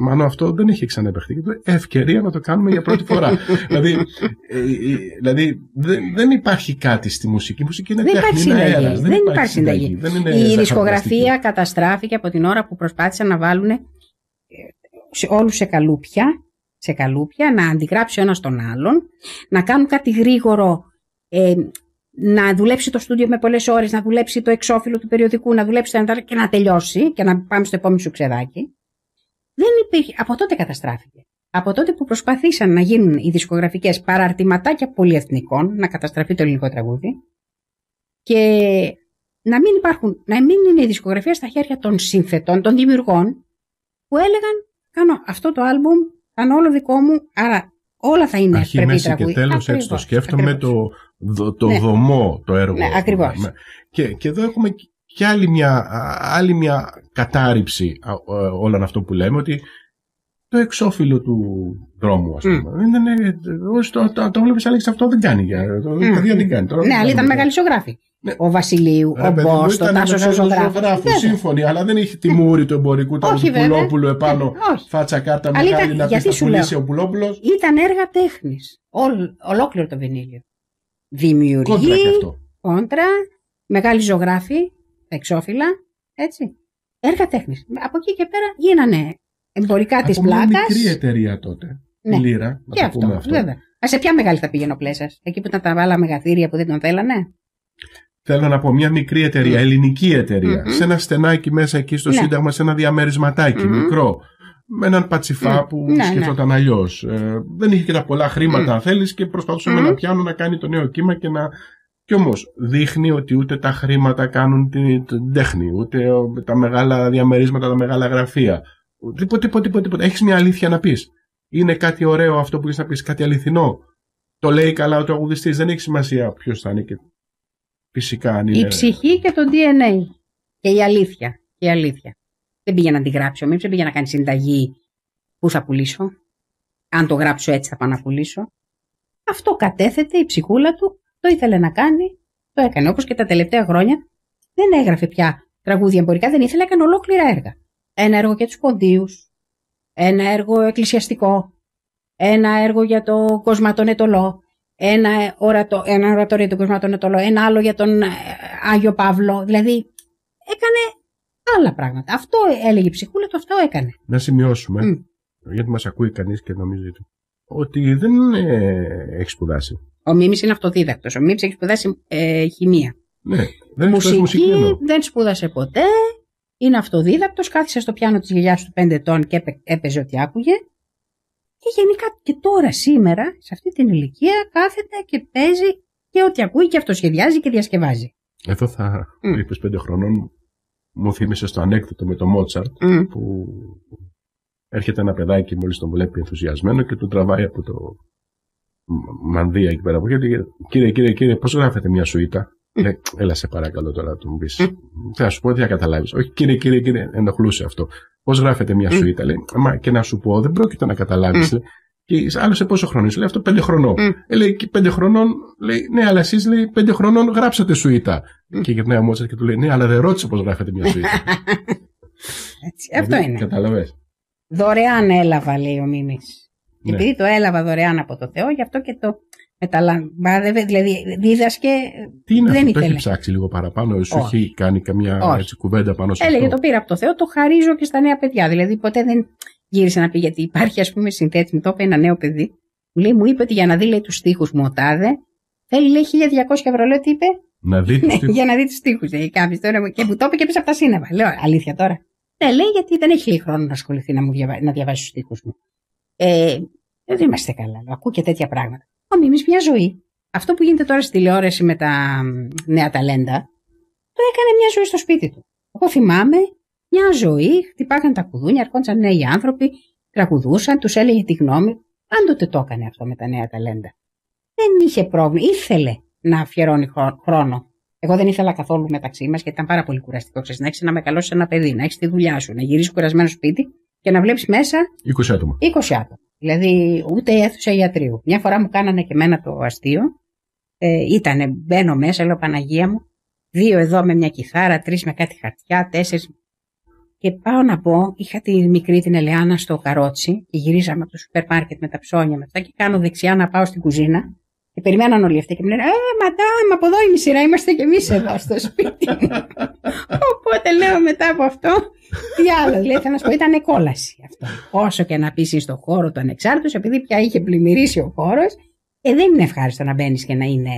Μάλλον αυτό δεν έχει ξαναπαιχθεί και ευκαιρία να το κάνουμε για πρώτη φορά. δηλαδή, ε, ε, δηλαδή δεν, υπάρχει κάτι στη μουσική. Η μουσική είναι δεν τέχνη, είναι αέρας. Δεν, δεν υπάρχει συνταγή. Δεν είναι Η δισκογραφία καταστράφηκε από την ώρα που προσπάθησαν να βάλουν ε, όλους σε καλούπια, σε καλούπια, να αντιγράψει ο ένας τον άλλον, να κάνουν κάτι γρήγορο, ε, να δουλέψει το στούντιο με πολλές ώρες, να δουλέψει το εξώφυλλο του περιοδικού, να δουλέψει τα και να τελειώσει και να πάμε στο επόμενο σου ξεδάκι. Δεν υπήρχε. Από τότε καταστράφηκε. Από τότε που προσπαθήσαν να γίνουν οι δισκογραφικές παραρτηματάκια πολυεθνικών, να καταστραφεί το ελληνικό τραγούδι, και να μην, υπάρχουν, να μην είναι η δισκογραφία στα χέρια των συνθετών, των δημιουργών, που έλεγαν κάνω αυτό το άλμπουμ, κάνω όλο δικό μου, άρα όλα θα είναι Αρχή, μέση και τέλος, έτσι το σκέφτομαι, το, το, ναι. δομό το έργο. Ναι, ακριβώ. Και, και εδώ έχουμε και άλλη μια, άλλη μια κατάρριψη ε, όλων αυτών που λέμε ότι το εξώφυλλο του δρόμου, ας πούμε. Είναι, ναι, το, το, το βλέπεις, αυτό δεν κάνει. Το, mm. δεν κάνει. ναι, αλλά ήταν μεγάλη ζωγράφη. Ο Βασιλείου, ο Μπός, ο Τάσο ζωγράφο. Σύμφωνοι, αλλά δεν έχει τη ναι. μούρη του εμπορικού του Πουλόπουλου ε, επάνω. Φάτσα κάρτα με ήταν, να πεις σου πουλήσει ο Πουλόπουλο. Ήταν έργα τέχνης. Ολόκληρο το βινίλιο. Δημιουργεί. Κόντρα. Μεγάλη ζωγράφη εξώφυλλα, έτσι. Έργα τέχνης. Από εκεί και πέρα γίνανε εμπορικά τη πλάκα. Μια μικρή εταιρεία τότε. Ναι. Η Λύρα, να και αυτό, πούμε αυτό. Βέβαια. Α σε ποια μεγάλη θα πήγαινε ο Πλέσας, εκεί που ήταν τα άλλα μεγαθύρια που δεν τον θέλανε. Θέλω να πω μια μικρή εταιρεία, mm. ελληνική εταιρεία, mm-hmm. σε ένα στενάκι μέσα εκεί στο ναι. Σύνταγμα, σε ένα διαμερισματάκι mm-hmm. μικρό. Με έναν πατσιφά που ναι, ναι, σκεφτόταν ναι. αλλιώς. Ε, δεν είχε και τα πολλά χρήματα, mm. αν θέλεις, και προσπαθούσε mm-hmm. να πιάνω να κάνει το νέο κύμα και να κι όμως δείχνει ότι ούτε τα χρήματα κάνουν την τέχνη, ούτε τα μεγάλα διαμερίσματα, τα μεγάλα γραφεία. Τίποτα, τίποτα, τίποτα. Τίπο. Έχεις μια αλήθεια να πεις. Είναι κάτι ωραίο αυτό που έχεις να πεις, κάτι αληθινό. Το λέει καλά ο τραγουδιστής, δεν έχει σημασία ποιος θα είναι και φυσικά αν είναι. Η ψυχή και το DNA. Και η αλήθεια. η αλήθεια. Δεν πήγε να τη γράψω, μήπως δεν πήγε να κάνει συνταγή που θα πουλήσω. Αν το γράψω έτσι θα πάω να πουλήσω. Αυτό κατέθεται η ψυχούλα του το ήθελε να κάνει, το έκανε. Όπως και τα τελευταία χρόνια δεν έγραφε πια τραγούδια εμπορικά, δεν ήθελε, έκανε ολόκληρα έργα. Ένα έργο για τους ποντίους, ένα έργο εκκλησιαστικό, ένα έργο για το κοσματονετολό, ένα, ορατο, ένα ορατόριο για τον ετολό, ένα άλλο για τον ε, Άγιο Παύλο. Δηλαδή έκανε άλλα πράγματα. Αυτό έλεγε η ψυχούλα αυτό έκανε. Να σημειώσουμε, γιατί μας ακούει κανείς και νομίζει ότι δεν ε, έχει σπουδάσει. Ο Μίμης είναι αυτοδίδακτος. Ο Μίμης έχει σπουδάσει ε, χημεία. Ναι, δεν μουσική, μουσική δεν σπούδασε ποτέ. Είναι αυτοδίδακτος. Κάθισε στο πιάνο της γυλιά του 5 ετών και έπαιζε ό,τι άκουγε. Και γενικά και τώρα σήμερα, σε αυτή την ηλικία, κάθεται και παίζει και ό,τι ακούει και αυτοσχεδιάζει και διασκευάζει. Εδώ θα. Mm. 5 χρονών μου θύμισε στο ανέκδοτο με τον Μότσαρτ που έρχεται ένα παιδάκι μόλις τον βλέπει ενθουσιασμένο και τον τραβάει από το μανδύα εκεί πέρα. Γιατί, κύριε, κύριε, κύριε, πώς γράφετε μια σουίτα. Λέει, έλα σε παρακαλώ τώρα, να του μου πει. Θα σου πω, τι θα καταλάβεις. Όχι, κύριε, κύριε, κύριε, ενοχλούσε αυτό. Πώς γράφετε μια σουίτα, λέει. Μα και να σου πω, δεν πρόκειται να καταλάβεις. Και άλλωσε πόσο χρόνος, λέει αυτό πέντε χρονών. Ε, λέει και πέντε χρονών, λέει ναι, αλλά εσείς λέει πέντε χρονών γράψατε σουίτα. Και γυρνάει ο Μότσας και του λέει ναι, αλλά δεν ρώτησε πώς γράφετε μια σουίτα. Έτσι, αυτό δηλαδή, είναι. Κατάλαβε. Δωρεάν έλαβα, λέει ο Μίμης. Ναι. Επειδή το έλαβα δωρεάν από το Θεό, γι' αυτό και το μεταλαμβάνευε, δηλαδή δίδασκε. Τι είναι δεν αυτό, το έχει ψάξει λίγο παραπάνω, σου έχει κάνει καμιά έτσι, κουβέντα πάνω σε Έλεγε, το πήρα από το Θεό, το χαρίζω και στα νέα παιδιά. Δηλαδή ποτέ δεν γύρισε να πει, γιατί υπάρχει, ας πούμε, συνθέτη, μου το είπε ένα νέο παιδί, μου λέει, μου είπε ότι για να δει λέει, τους στίχους μου ο τάδε, θέλει λέει 1200 ευρώ, λέω τι είπε. Να δει ναι, για να δει τους στίχους. λέει κάποιος τώρα. Και μου το είπε και πίσω από τα σύννεβα. Λέω, αλήθεια τώρα. Ναι, λέει, γιατί δεν έχει χρόνο να ασχοληθεί να, μου διαβα... να διαβάσει τους στίχους μου. Ε, ε, δεν είμαστε καλά. Ακούω και τέτοια πράγματα. Ο εμείς μια ζωή. Αυτό που γίνεται τώρα στη τηλεόραση με τα νέα ταλέντα, το έκανε μια ζωή στο σπίτι του. Εγώ θυμάμαι μια ζωή, χτυπάγαν τα κουδούνια, αρχόντουσαν νέοι άνθρωποι, τραγουδούσαν, τους έλεγε τη γνώμη. Πάντοτε το έκανε αυτό με τα νέα ταλέντα. Δεν είχε πρόβλημα. Ήθελε να αφιερώνει χρόνο. Εγώ δεν ήθελα καθόλου μεταξύ μας γιατί ήταν πάρα πολύ κουραστικό. Ξέρεις, να έχεις να μεγαλώσεις ένα παιδί, να έχεις τη δουλειά σου, να γυρίσεις κουρασμένο σπίτι και να βλέπεις μέσα. 20 άτομα. 20 άτομα. Δηλαδή, ούτε η αίθουσα ιατρίου. Μια φορά μου κάνανε και μένα το αστείο. Ε, ήτανε, μπαίνω μέσα, λέω Παναγία μου. Δύο εδώ με μια κιθάρα, τρεις με κάτι χαρτιά, τέσσερις. Και πάω να πω, είχα τη μικρή την Ελεάνα στο καρότσι και γυρίζαμε από το σούπερ μάρκετ με τα ψώνια μετά και κάνω δεξιά να πάω στην κουζίνα περιμέναν όλοι αυτοί και μου λένε Ε, μαντάμ, από εδώ είναι η σειρά, είμαστε κι εμείς εδώ στο σπίτι. Οπότε λέω μετά από αυτό, τι άλλο. Λέει, θα να σου πω, ήταν κόλαση αυτό. Όσο και να πείσει στον χώρος του ανεξάρτητου, επειδή πια είχε πλημμυρίσει ο χώρος, ε, δεν είναι ευχάριστο να μπαίνεις και να είναι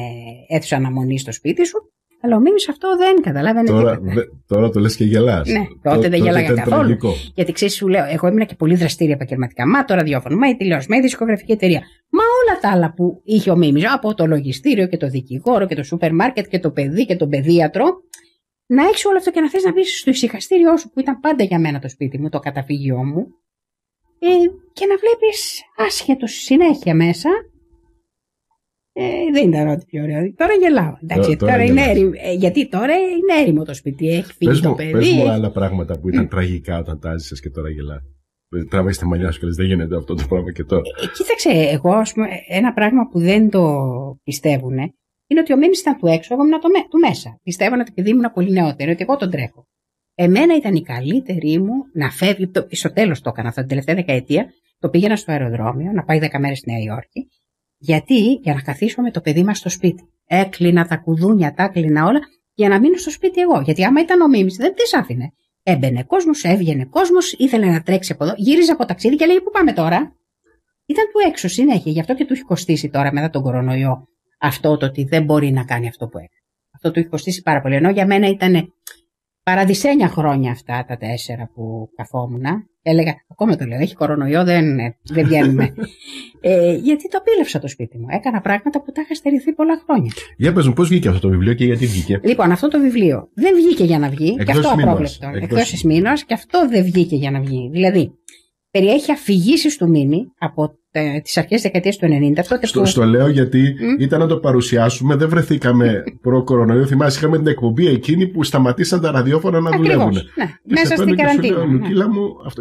αίθουσα αναμονή στο σπίτι σου. Αλλά ο Μίμης αυτό δεν καταλάβαινε. Τώρα, τίποτα. τώρα το λες και γελάς. Ναι, τότε, δεν γελάγα καθόλου. Γιατί ξέρεις, σου λέω, εγώ ήμουν και πολύ δραστήρια επαγγελματικά. Μα το ραδιόφωνο, μα η τηλεόραση, μα η δισκογραφική εταιρεία. Μα όλα τα άλλα που είχε ο Μίμης, από το λογιστήριο και το δικηγόρο και το σούπερ μάρκετ και το παιδί και τον παιδίατρο, να έχεις όλο αυτό και να θες να μπεις στο ησυχαστήριό σου που ήταν πάντα για μένα το σπίτι μου, το καταφύγιό μου. Ε, και να βλέπεις άσχετο συνέχεια μέσα ε, δεν ήταν ό,τι πιο ωραίο. Τώρα γελάω. Εντάξει, τώρα, τώρα είναι ε, γιατί τώρα είναι έρημο το σπίτι, έχει φύγει πες το μου, παιδί. Πες μου άλλα πράγματα που ήταν τραγικά όταν τα ζήσες και τώρα γελάς. Ε, τραβάει τη μαλλιά σου και λες, δεν γίνεται αυτό το πράγμα και τώρα. Ε, κοίταξε, εγώ ας πούμε, ένα πράγμα που δεν το πιστεύουν είναι ότι ο Μίμη ήταν του έξω, εγώ ήμουν το, του μέσα. Πιστεύω ότι επειδή ήμουν πολύ νεότερο ότι εγώ τον τρέχω. Εμένα ήταν η καλύτερη μου να φεύγει, στο τέλος το έκανα αυτό την τελευταία δεκαετία, το πήγαινα στο αεροδρόμιο, να πάει 10 μέρες στη Νέα Υόρκη γιατί για να καθίσω με το παιδί μας στο σπίτι. Έκλεινα τα κουδούνια, τα έκλεινα όλα για να μείνω στο σπίτι εγώ. Γιατί άμα ήταν ο Μίμης δεν τι άφηνε. Έμπαινε κόσμος, έβγαινε κόσμος, ήθελε να τρέξει από εδώ, γύριζε από ταξίδι και λέει Πού πάμε τώρα. Ήταν του έξω συνέχεια, γι' αυτό και του έχει κοστίσει τώρα μετά τον κορονοϊό αυτό το ότι δεν μπορεί να κάνει αυτό που έκανε. Αυτό του έχει κοστίσει πάρα πολύ. Ενώ για μένα ήταν παραδεισένια χρόνια αυτά τα τέσσερα που καθόμουν. Έλεγα, ακόμα το λέω, έχει κορονοϊό, δεν, δεν βγαίνουμε. ε, γιατί το απίλευσα το σπίτι μου. Έκανα πράγματα που τα είχα στερηθεί πολλά χρόνια. Για πες μου, πώς βγήκε αυτό το βιβλίο και γιατί βγήκε. Λοιπόν, αυτό το βιβλίο δεν βγήκε για να βγει. Εκτός και αυτό μήνος. απρόβλεπτο. Εκτός και αυτό δεν βγήκε για να βγει. Δηλαδή, περιέχει αφηγήσεις του μήνυ από ε, τις αρχές τη δεκαετίας του 90. Στο, που... στο λέω γιατί mm? ήταν να το παρουσιάσουμε, δεν βρεθήκαμε προ-κορονοϊό. Θυμάσαι, είχαμε την εκπομπή εκείνη που σταματήσαν τα ραδιόφωνα να δουλεύουν. Ναι, μέσα στην καραντίνα. Ναι.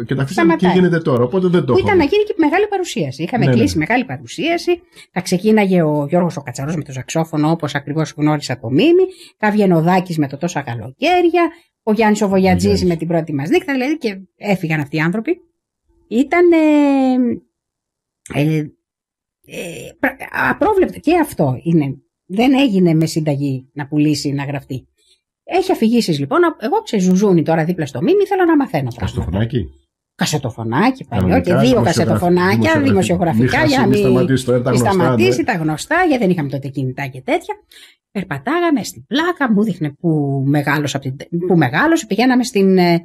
Και τα αφήσαμε και γίνεται τώρα. Οπότε δεν το Ήταν να γίνει και μεγάλη παρουσίαση. Είχαμε ναι, ναι. κλείσει μεγάλη παρουσίαση. Θα ξεκίναγε ο Γιώργος ο Κατσαρός με το ζαξόφωνο, όπως ακριβώς γνώρισα το μήνυμα. Θα βγαίνει με το τόσα καλοκαίρια. Ο Γιάννης ο Βογιατζή με την πρώτη μας νύχτα. Δηλαδή και έφυγαν αυτοί οι άνθρωποι. Ήταν ε, ε απρόβλεπτο και αυτό είναι. Δεν έγινε με συνταγή να πουλήσει, να γραφτεί. Έχει αφηγήσεις λοιπόν. Εγώ ξεζουζούνι τώρα δίπλα στο μήνυμα, θέλω να μαθαίνω. Καστοφωνάκι. Κασετοφωνάκι παλιό και δύο κασετοφωνάκια δημοσιογραφικά για να μην σταματήσει, ε, τα γνωστά, σταματήσει ναι. τα γνωστά, γιατί δεν είχαμε τότε κινητά και τέτοια. Περπατάγαμε στην πλάκα, μου δείχνε που μεγάλωσε πηγαίναμε στην ε,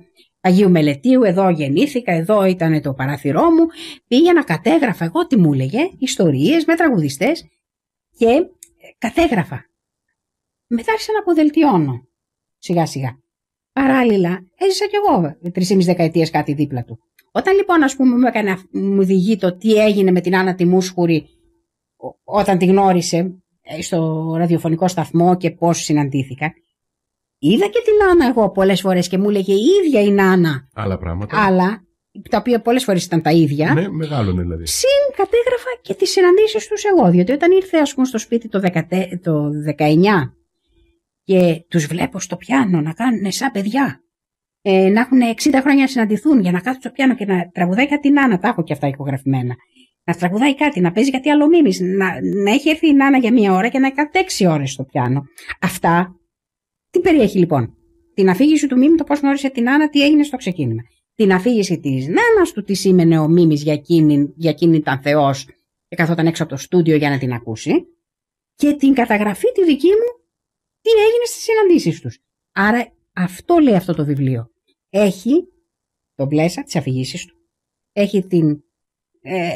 Αγίου Μελετίου, εδώ γεννήθηκα, εδώ ήταν το παράθυρό μου, πήγαινα, κατέγραφα εγώ τι μου έλεγε, ιστορίες με τραγουδιστές και ε, κατέγραφα. Μετά άρχισα να αποδελτιώνω σιγά σιγά. Παράλληλα έζησα κι εγώ ε, μισή δεκαετίες κάτι δίπλα του. Όταν λοιπόν ας πούμε μου, έκανε, μου διηγεί το τι έγινε με την Άννα τη Μούσχουρη όταν τη γνώρισε ε, στο ραδιοφωνικό σταθμό και πώς συναντήθηκα, Είδα και την Άννα εγώ πολλές φορές και μου έλεγε η ίδια η Άννα. Άλλα πράγματα. Άλλα, τα οποία πολλές φορές ήταν τα ίδια. Ναι, μεγάλωνε δηλαδή. Συν κατέγραφα και τις συναντήσεις τους εγώ. Διότι όταν ήρθε, ας πούμε, στο σπίτι το, 19, και τους βλέπω στο πιάνο να κάνουν σαν παιδιά. Ε, να έχουν 60 χρόνια να συναντηθούν για να κάθουν στο πιάνο και να τραγουδάει κάτι η Άννα Τα έχω και αυτά ηχογραφημένα. Να τραγουδάει κάτι, να παίζει κάτι άλλο μίμης, να, έχει έρθει η Νάνα για μία ώρα και να κατέξει ώρες στο πιάνο. Αυτά τι περιέχει λοιπόν. Την αφήγηση του Μίμη, το πώς γνώρισε την Άννα, τι έγινε στο ξεκίνημα. Την αφήγηση της Νάνας του, τι σήμαινε ο Μίμης για εκείνη, για εκείνη ήταν Θεός και καθόταν έξω από το στούντιο για να την ακούσει. Και την καταγραφή τη δική μου, τι έγινε στις συναντήσεις τους. Άρα αυτό λέει αυτό το βιβλίο. Έχει τον πλέσα της αφηγήση του. Έχει την. Ε,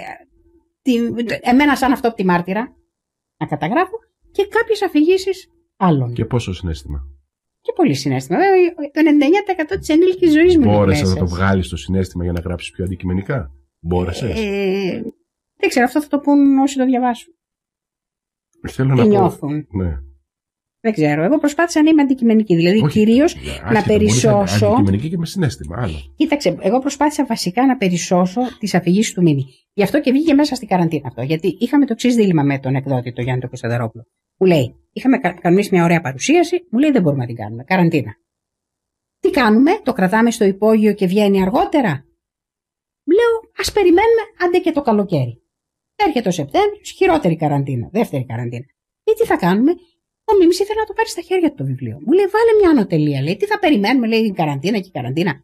την εμένα, σαν αυτό από τη μάρτυρα, να καταγράφω και κάποιες αφηγήσει άλλων. Και πόσο συνέστημα και πολύ συνέστημα. Δηλαδή, το 99% της ενήλικης ζωής μου Μπόρεσε να το βγάλεις το συνέστημα για να γράψεις πιο αντικειμενικά. Μπόρεσες. Ε, δεν ξέρω, αυτό θα το πούν όσοι το διαβάσουν. Θέλω να νιώθουν. ναι. Δεν ξέρω. Εγώ προσπάθησα να είμαι αντικειμενική. Δηλαδή, κυρίω να περισσώσω. Αντικειμενική και με συνέστημα. Άλλο. Κοίταξε, εγώ προσπάθησα βασικά να περισσώσω τις αφηγήσεις του Μίνι. Γι' αυτό και βγήκε μέσα στην καραντίνα αυτό. Γιατί είχαμε το εξής δίλημα με τον εκδότη, τον Γιάννη τον μου λέει, είχαμε κανονίσει μια ωραία παρουσίαση, μου λέει δεν μπορούμε να την κάνουμε, καραντίνα. Τι κάνουμε, το κρατάμε στο υπόγειο και βγαίνει αργότερα. Μου Λέω, ας περιμένουμε άντε και το καλοκαίρι. Έρχεται ο Σεπτέμβριος, χειρότερη καραντίνα, δεύτερη καραντίνα. Και «Ε, τι θα κάνουμε, ο Μίμης ήθελε να το πάρει στα χέρια του το βιβλίο. Μου λέει, βάλε μια ανωτελεία. Λέει, τι θα περιμένουμε, λέει, την καραντίνα και η καραντίνα.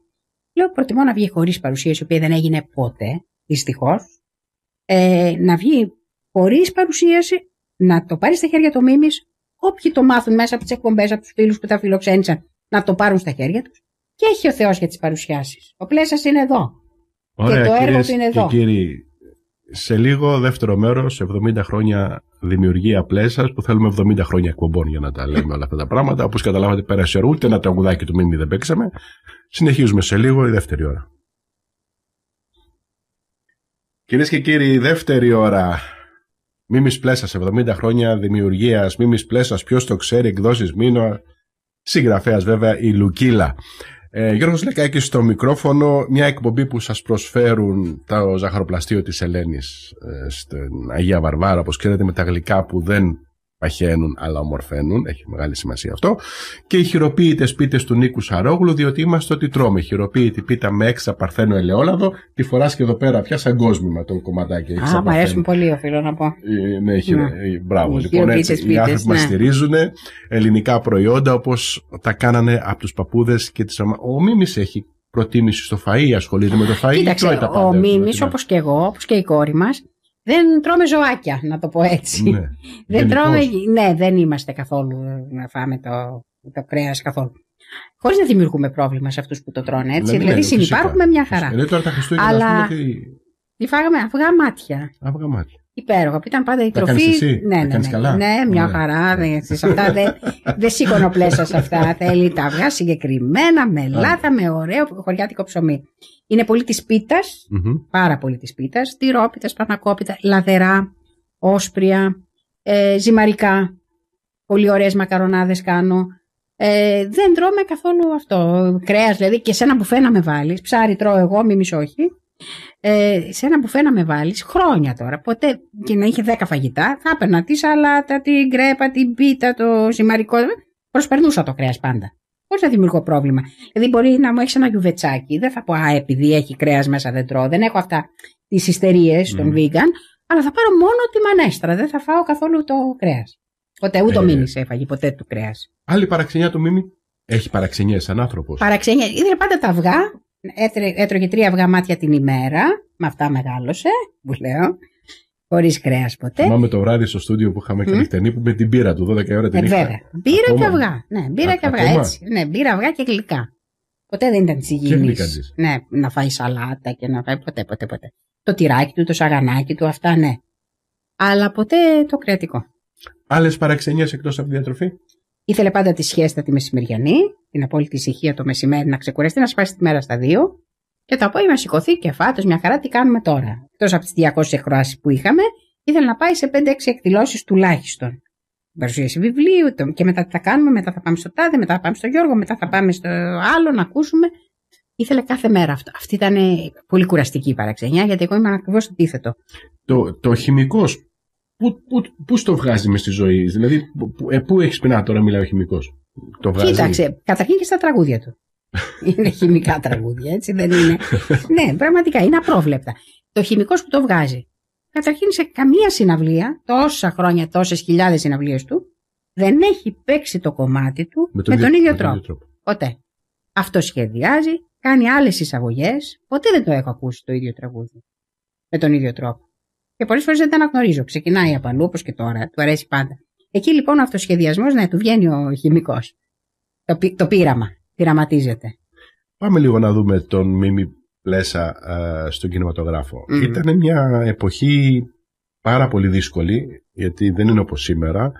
Λέω, προτιμώ να βγει χωρίς παρουσίαση, η οποία δεν έγινε ποτέ, δυστυχώς. Ε, να βγει χωρίς παρουσίαση, να το πάρεις στα χέρια το μίμης, όποιοι το μάθουν μέσα από τις εκπομπές, από τους φίλους που τα φιλοξένησαν, να το πάρουν στα χέρια τους. Και έχει ο Θεός για τις παρουσιάσεις. Ο πλέσα είναι εδώ. Ωραία, και το έργο του είναι εδώ. Και κύριοι, σε λίγο δεύτερο μέρος, 70 χρόνια δημιουργία πλέσα, που θέλουμε 70 χρόνια εκπομπών για να τα λέμε όλα αυτά τα πράγματα. Όπως καταλάβατε, πέρασε ούτε ένα τραγουδάκι του Μίμη δεν παίξαμε. Συνεχίζουμε σε λίγο η δεύτερη ώρα. Κυρίες και κύριοι, η δεύτερη ώρα Μίμη Πλέσα, 70 χρόνια δημιουργίας. Μίμη Πλέσα, ποιος το ξέρει, εκδόσεις μήνο. Συγγραφέας βέβαια η Λουκίλα. Ε, Γιώργος Λεκάκης στο μικρόφωνο, μια εκπομπή που σας προσφέρουν το ζαχαροπλαστείο της Ελένης ε, στην Αγία Βαρβάρα, όπως ξέρετε με τα γλυκά που δεν παχαίνουν αλλά ομορφαίνουν, έχει μεγάλη σημασία αυτό. Και οι χειροποίητες πίτες του Νίκου Σαρόγλου, διότι είμαστε ότι τρώμε. Χειροποίητη πίτα με έξα παρθένο ελαιόλαδο, τη φοράς και εδώ πέρα πια σαν κόσμημα το κομματάκι. Α, μου αρέσουν πολύ, οφείλω να πω. Ε, ναι, χειρο... ναι. Ε, μπράβο. λοιπόν, έτσι, πίτες, οι άνθρωποι ναι. στηρίζουν ελληνικά προϊόντα όπως τα κάνανε από τους παππούδες και τις. αμα... Ο Μίμης έχει προτίμηση στο φαΐ, ασχολείται με το φαΐ. ο Μίμης όπως και εγώ, όπως και η κόρη μας, δεν τρώμε ζωάκια, να το πω έτσι. Ναι, δεν, τρώμε, ναι, δεν είμαστε καθόλου να φάμε το, το κρέας καθόλου. Χωρίς να δημιουργούμε πρόβλημα σε αυτούς που το τρώνε έτσι. Ναι, ναι δηλαδή ναι, συνεπάρχουμε μια χαρά. Ε, ναι, τώρα τα Χριστούγεννα Αλλά... πούμε Τι φάγαμε αυγά μάτια. Αυγά μάτια. Υπέροχα. Ήταν πάντα η τροφή. Ναι, ναι, ναι, ναι, ναι, μια χαρά. αυτά δεν δε σήκωνο πλέσα σε αυτά. Θέλει τα αυγά συγκεκριμένα με λάθα, με ωραίο χωριάτικο ψωμί. Είναι πολύ της πίτας, mm-hmm. πάρα πολύ της πίτας. Τυρόπιτα, σπανακόπιτα, λαδερά, όσπρια, ε, ζυμαρικά. Πολύ ωραίες μακαρονάδες κάνω. Ε, δεν τρώμε καθόλου αυτό. Κρέας δηλαδή και σε ένα μπουφέ να με βάλεις. Ψάρι τρώω εγώ, μη όχι. Ε, σε ένα που να με βάλεις χρόνια τώρα. Ποτέ και να είχε 10 φαγητά, θα έπαιρνα τη σαλάτα, την κρέπα, την πίτα, το ζυμαρικό. Προσπερνούσα το κρέας πάντα. Πώς θα δημιουργώ πρόβλημα. Δηλαδή, μπορεί να μου έχεις ένα γιουβετσάκι. Δεν θα πω, Α, επειδή έχει κρέας μέσα δεν τρώω. Δεν έχω αυτά τις ιστερίες mm. των ναι. vegan. Αλλά θα πάρω μόνο τη μανέστρα. Δεν θα φάω καθόλου το κρέας. Ποτέ, ούτε ε, ο Μίμη έφαγε ποτέ του κρέας. Άλλη παραξενιά του Μίμη. Έχει παραξενιές σαν άνθρωπος. Παραξενιέ. Ήδη πάντα τα αυγά. Έτρωγε τρία αυγά μάτια την ημέρα. Με αυτά μεγάλωσε, που λέω. Χωρίς κρέας ποτέ. Θυμάμαι το βράδυ στο στούντιο που είχαμε και νυχτενή που με την πύρα του 12 ώρα την ε, Βέβαια. Μπύρα και αυγά. Ναι, μπύρα και αυγά. Έτσι. Ναι, μπύρα, αυγά και γλυκά. Ποτέ δεν ήταν τη υγιεινή. Ναι, να φάει σαλάτα και να φάει ποτέ, ποτέ, ποτέ. Το τυράκι του, το σαγανάκι του, αυτά ναι. Αλλά ποτέ το κρεατικό. Άλλες παραξενίε εκτός από τη διατροφή. Ήθελε πάντα τη σχέστα τη μεσημεριανή, την απόλυτη ησυχία το μεσημέρι να ξεκουραστεί, να σπάσει τη μέρα στα δύο. Και το απόγευμα σηκωθεί και φάτος, μια χαρά τι κάνουμε τώρα. Εκτός από τις 200 εκροάσεις που είχαμε, ήθελε να πάει σε 5-6 εκδηλώσεις τουλάχιστον. Παρουσίαση βιβλίου, και μετά τι θα κάνουμε, μετά θα πάμε στο Τάδε, μετά θα πάμε στο Γιώργο, μετά θα πάμε στο άλλο να ακούσουμε. Ήθελε κάθε μέρα αυτό. Αυτή ήταν ε, πολύ κουραστική η παραξενιά, γιατί εγώ ήμουν ακριβώς αντίθετο. Το, το χημικός, πού, πού, πού στο βγάζει μες στη ζωή, δηλαδή, πού, ε, πού έχεις πεινά τώρα, μιλάει ο χημικός. Κοίταξε, καταρχήν και στα τραγούδια του είναι χημικά τραγούδια, έτσι δεν είναι. ναι, πραγματικά είναι απρόβλεπτα. Το χημικός που το βγάζει. Καταρχήν σε καμία συναυλία, τόσα χρόνια, τόσες χιλιάδες συναυλίες του, δεν έχει παίξει το κομμάτι του με τον, με τον ίδιο, τρόπο. Ποτέ. Αυτό σχεδιάζει, κάνει άλλες εισαγωγές. Ποτέ δεν το έχω ακούσει το ίδιο τραγούδι. Με τον ίδιο τρόπο. Και πολλές φορές δεν τα αναγνωρίζω. Ξεκινάει από αλλού, όπως και τώρα. Του αρέσει πάντα. Εκεί λοιπόν ο αυτοσχεδιασμός, ναι, του βγαίνει ο χημικός. Το, το πείραμα πειραματίζεται. Πάμε λίγο να δούμε τον Μίμη Πλέσα ε, στον κινηματογράφο. Mm. Ήταν μια εποχή πάρα πολύ δύσκολη, γιατί δεν είναι όπως σήμερα.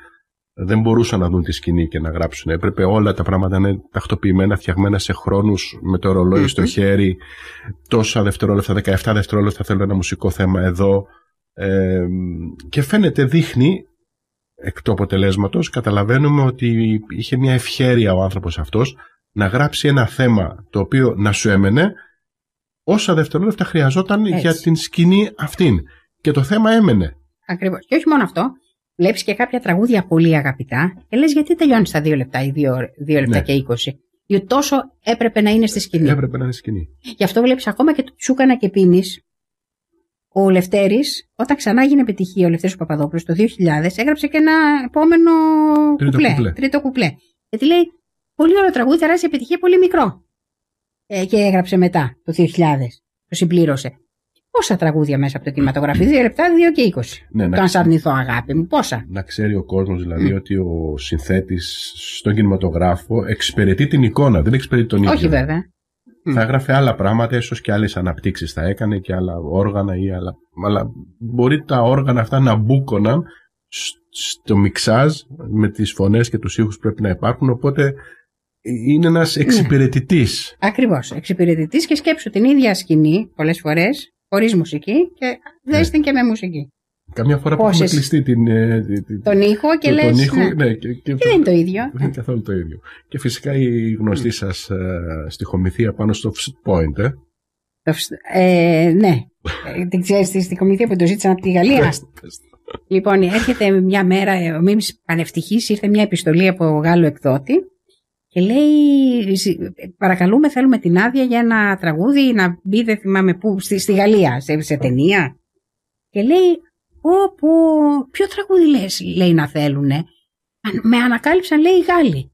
Δεν μπορούσαν να δουν τη σκηνή και να γράψουν. Έπρεπε όλα τα πράγματα να είναι τακτοποιημένα, φτιαγμένα σε χρόνους, με το ρολοι στο χέρι, τόσα δευτερόλεπτα, 17 δευτερόλεπτα θέλω ένα μουσικό θέμα εδώ. Ε, και φαίνεται, δείχνει, εκ του αποτελέσματος, καταλαβαίνουμε ότι είχε μια ευχέρεια ο άνθρωπος αυτός να γράψει ένα θέμα το οποίο να σου έμενε όσα δευτερόλεπτα χρειαζόταν Έτσι. για την σκηνή αυτήν. Και το θέμα έμενε. Ακριβώς. Και όχι μόνο αυτό. Βλέπεις και κάποια τραγούδια πολύ αγαπητά και λες γιατί τελειώνει στα δύο λεπτά ή δύο, λεπτά ναι. και είκοσι. Γιατί τόσο έπρεπε να είναι στη σκηνή. Έπρεπε να είναι στη σκηνή. Γι' αυτό βλέπεις ακόμα και το Τσούκανα και πίνεις: Ο Λευτέρης, όταν ξανά έγινε επιτυχία ο Λευτέρης Παπαδόπουλος το 2000, έγραψε και ένα επόμενο τρίτο κουπλέ, Τρίτο κουπλέ. Γιατί λέει, Πολύ ωραίο τραγούδι, τεράστια επιτυχία, πολύ μικρό. Ε, και έγραψε μετά, το 2000. Το συμπλήρωσε. Πόσα τραγούδια μέσα από το κινηματογραφείο, δύο λεπτά, δύο και είκοσι. Ναι, το αν αρνηθώ, αγάπη μου, πόσα. Να ξέρει ο κόσμος δηλαδή ότι ο συνθέτης στον κινηματογράφο εξυπηρετεί την εικόνα, δεν εξυπηρετεί τον ίδιο. Όχι βέβαια. Θα έγραφε άλλα πράγματα, ίσως και άλλες αναπτύξεις θα έκανε και άλλα όργανα ή άλλα. Αλλά μπορεί τα όργανα αυτά να μπούκοναν στο μιξάζ με τις φωνές και τους ήχους που πρέπει να υπάρχουν. Οπότε είναι ένας ναι. εξυπηρετητής. Ναι. Ακριβώς, εξυπηρετητής και σκέψω την ίδια σκηνή πολλές φορές, χωρίς μουσική και ναι. δες την και με μουσική. Καμιά φορά που έχουμε κλειστεί την, ε, τον ήχο και τον, λες, ναι. και, και, δεν είναι το ίδιο. Δεν είναι καθόλου το ίδιο. Και φυσικά η γνωστή σας ε, στοιχομηθεία πάνω στο point, ε. Ε, ναι. Ε, την ξέρεις τη στοιχομηθεία που το ζήτησαν από τη Γαλλία. λοιπόν, έρχεται μια μέρα, ο Μίμης Πανευτυχής, ήρθε μια επιστολή από Γάλλο εκδότη και ε, λέει παρακαλούμε θέλουμε την άδεια για ένα τραγούδι να μπει δεν θυμάμαι πού στη, Γαλλία σε, σε ταινία και λέει όπου ποιο τραγούδι λες, λέει να θέλουνε με ανακάλυψαν λέει οι Γάλλοι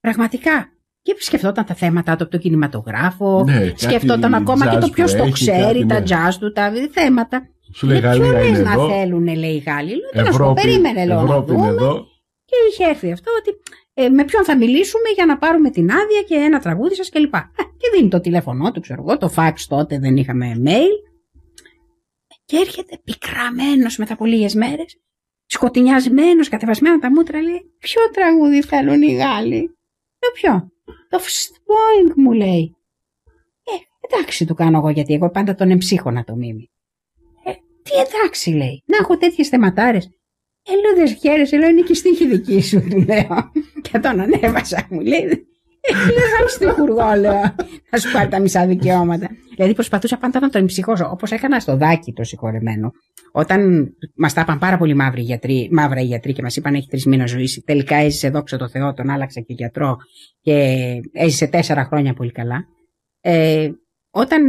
πραγματικά και σκεφτόταν τα θέματα του από τον κινηματογράφο, ναι, σκεφτόταν ακόμα και το ποιος το ξέρει, τα ναι. jazz του, τα θέματα. Σου λέει «Ε, να θέλουνε, λέει οι Γάλλοι. Λέω, Ευρώπη, περίμενε, Ευρώπη Και είχε έρθει αυτό ότι ε, με ποιον θα μιλήσουμε για να πάρουμε την άδεια και ένα τραγούδι σας κλπ. Και, ε, και δίνει το τηλέφωνό του, ξέρω εγώ, το fax τότε δεν είχαμε mail. Και έρχεται πικραμένος μετά από λίγες μέρες, σκοτεινιασμένος, κατεβασμένο τα μούτρα, λέει: Ποιο τραγούδι θέλουν οι Γάλλοι. Το ποιο. Το Fstboing μου λέει. Ε, εντάξει το κάνω εγώ γιατί εγώ πάντα τον εμψύχωνα το μίμη. Ε, τι εντάξει λέει. Να έχω τέτοιες θεματάρες. Έλα δεν χαίρεσαι, λέω είναι και στοίχη δική σου, του λέω. Και τον ανέβασα, μου λέει. Δεν θα είσαι χουργό, λέω. Θα σου πάρει τα μισά δικαιώματα. Δηλαδή προσπαθούσα πάντα να τον ψυχώσω. Όπως έκανα στο δάκι το συγχωρεμένο. Όταν μας τα είπαν πάρα πολύ μαύροι γιατροί, μαύρα οι γιατροί και μας είπαν έχει τρεις μήνες ζωής. Τελικά έζησε δόξα τω Θεώ, τον άλλαξα και γιατρό και έζησε τέσσερα χρόνια πολύ καλά. Ε, όταν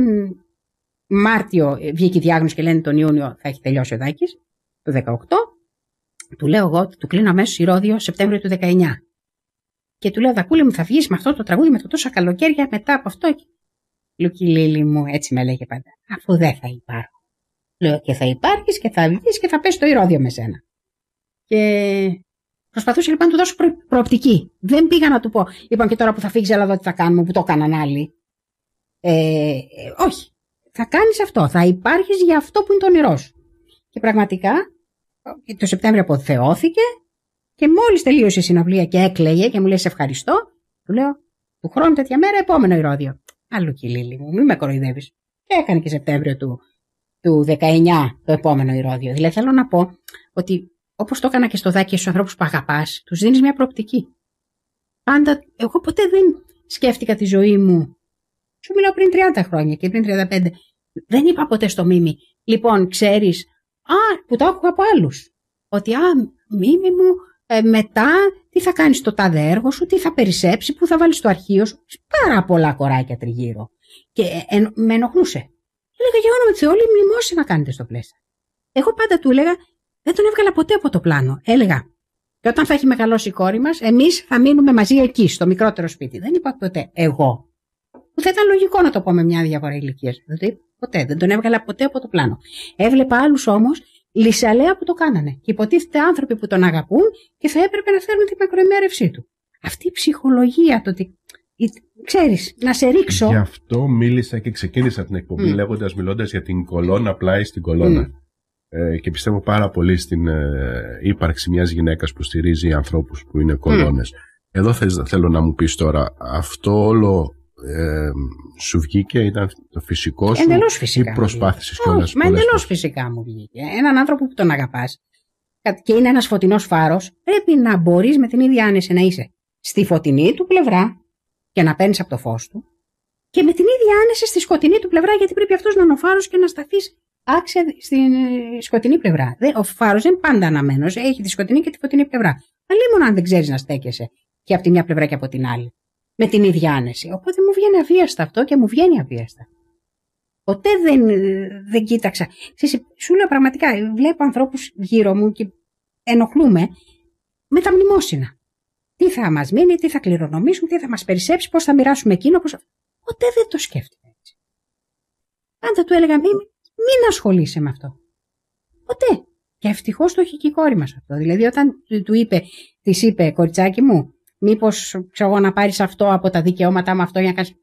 Μάρτιο βγήκε η διάγνωση και λένε τον Ιούνιο θα έχει τελειώσει ο δάκι, το 18, του λέω εγώ ότι του κλείνω αμέσως Ρόδιο Σεπτέμβριο του 19. Και του λέω, Δακούλη μου, θα βγεις με αυτό το τραγούδι με το τόσα καλοκαίρια μετά από αυτό. Λουκιλίλη μου, έτσι με λέγε πάντα. Αφού δεν θα υπάρχω. Λέω και θα υπάρχεις και θα βγεις και θα πέσει το ηρόδιο με σένα. Και προσπαθούσε λοιπόν να του δώσω προοπτική. Δεν πήγα να του πω, λοιπόν και τώρα που θα φύγεις, αλλά δω τι θα κάνουμε, που το έκαναν άλλοι. Ε, όχι. Θα κάνεις αυτό. Θα υπάρχεις για αυτό που είναι το όνειρό σου. Και πραγματικά το Σεπτέμβριο αποθεώθηκε και μόλις τελείωσε η συναυλία και έκλαιγε και μου λέει σε ευχαριστώ, του λέω του χρόνου τέτοια μέρα επόμενο ηρόδιο. Άλλο κυλίλη μου, μην με κοροϊδεύεις. Και έκανε και Σεπτέμβριο του, του 19 το επόμενο ηρόδιο. Δηλαδή θέλω να πω ότι όπως το έκανα και στο δάκι στους ανθρώπους που αγαπάς, τους δίνεις μια προοπτική. Πάντα, εγώ ποτέ δεν σκέφτηκα τη ζωή μου. Σου μιλάω πριν 30 χρόνια και πριν 35. Δεν είπα ποτέ στο μήνυμα, Λοιπόν, ξέρεις Α, που τα άκουγα από άλλους. Ότι, α, μίμη μου, ε, μετά τι θα κάνεις το τάδε έργο σου, τι θα περισσέψει, που θα βάλεις το αρχείο σου. Πάρα πολλά κοράκια τριγύρω. Και ε, ε, με ενοχλούσε. Λέγα για όνομα της όλη να κάνετε στο πλαίσιο. Εγώ πάντα του έλεγα, δεν τον έβγαλα ποτέ από το πλάνο. Έλεγα, και όταν θα έχει μεγαλώσει η κόρη μας, εμείς θα μείνουμε μαζί εκεί, στο μικρότερο σπίτι. Δεν είπα ποτέ εγώ. Που θα ήταν λογικό να το πω με μια διαφορά ηλικία. Δηλαδή, Ποτέ. Δεν τον έβγαλα ποτέ από το πλάνο. Έβλεπα άλλους όμως λυσαλέα που το κάνανε. Και υποτίθεται άνθρωποι που τον αγαπούν και θα έπρεπε να φέρουν την μακροημέρευσή του. Αυτή η ψυχολογία, το ότι ξέρεις, να σε ρίξω. Γι' αυτό μίλησα και ξεκίνησα την εκπομπή mm. μιλώντα μιλώντας για την κολόνα πλάι στην κολόνα. Mm. Ε, και πιστεύω πάρα πολύ στην ε, ύπαρξη μιας γυναίκας που στηρίζει ανθρώπους που είναι κολόνες. Mm. Εδώ θέλω να μου πεις τώρα, αυτό όλο ε, σου βγήκε, ήταν το φυσικό σου εντελώς φυσικά ή μα εντελώ φυσικά μου βγήκε. Έναν άνθρωπο που τον αγαπάς. και είναι ένας φωτεινός φάρος πρέπει να μπορείς με την ίδια άνεση να είσαι στη φωτεινή του πλευρά και να παίρνεις από το φως του και με την ίδια άνεση στη σκοτεινή του πλευρά γιατί πρέπει αυτός να είναι ο φάρος και να σταθείς άξια στη σκοτεινή πλευρά. Ο φάρος δεν είναι πάντα αναμένος, έχει τη σκοτεινή και τη φωτεινή πλευρά. Αλλά μόνο αν δεν ξέρεις να στέκεσαι και από τη μια πλευρά και από την άλλη με την ίδια άνεση. Οπότε μου βγαίνει αβίαστα αυτό και μου βγαίνει αβίαστα. Ποτέ δεν, δεν κοίταξα. σου λέω πραγματικά, βλέπω ανθρώπους γύρω μου και ενοχλούμε με τα μνημόσυνα. Τι θα μας μείνει, τι θα κληρονομήσουμε, τι θα μας περισσέψει, πώς θα μοιράσουμε εκείνο. Πώς... Ποτέ δεν το σκέφτηκα έτσι. Πάντα του έλεγα μην, μην ασχολείσαι με αυτό. Ποτέ. Και ευτυχώς το έχει και η κόρη μας αυτό. Δηλαδή, όταν του είπε, της είπε, κοριτσάκι μου, Μήπως ξέρω εγώ να πάρεις αυτό από τα δικαιώματά μου αυτό για να κάνεις.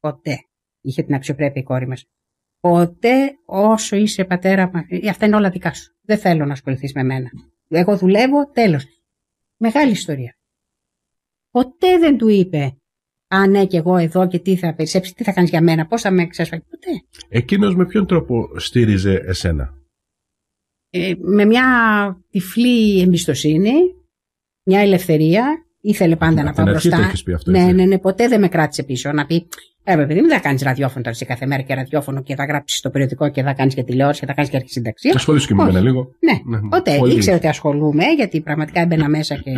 Ποτέ είχε την αξιοπρέπεια η κόρη μας. Ποτέ όσο είσαι πατέρα, ε, αυτά είναι όλα δικά σου. Δεν θέλω να ασχοληθείς με μένα. Εγώ δουλεύω, τέλος. Μεγάλη ιστορία. Ποτέ δεν του είπε Α, ναι, και εγώ εδώ και τι θα περισσέψεις, τι θα κάνεις για μένα, πώς θα με εξασφαλίσεις. Ποτέ. Εκείνος με ποιον τρόπο στήριζε εσένα, ε, Με μια τυφλή εμπιστοσύνη, μια ελευθερία Ήθελε πάντα να πάω μπροστά. ναι, ναι, ναι, ποτέ δεν με κράτησε πίσω. Να πει, ε, παιδί μου, δεν θα κάνεις ραδιόφωνο τώρα κάθε μέρα και ραδιόφωνο και θα γράψεις το περιοδικό και θα κάνεις και τηλεόραση και θα κάνεις και αρχισυνταξία. Ασχολήσου και με μένα λίγο. Ναι, ναι ποτέ. Ναι. Πολύ. Ήξερε ότι ασχολούμαι, γιατί πραγματικά έμπαινα μέσα και.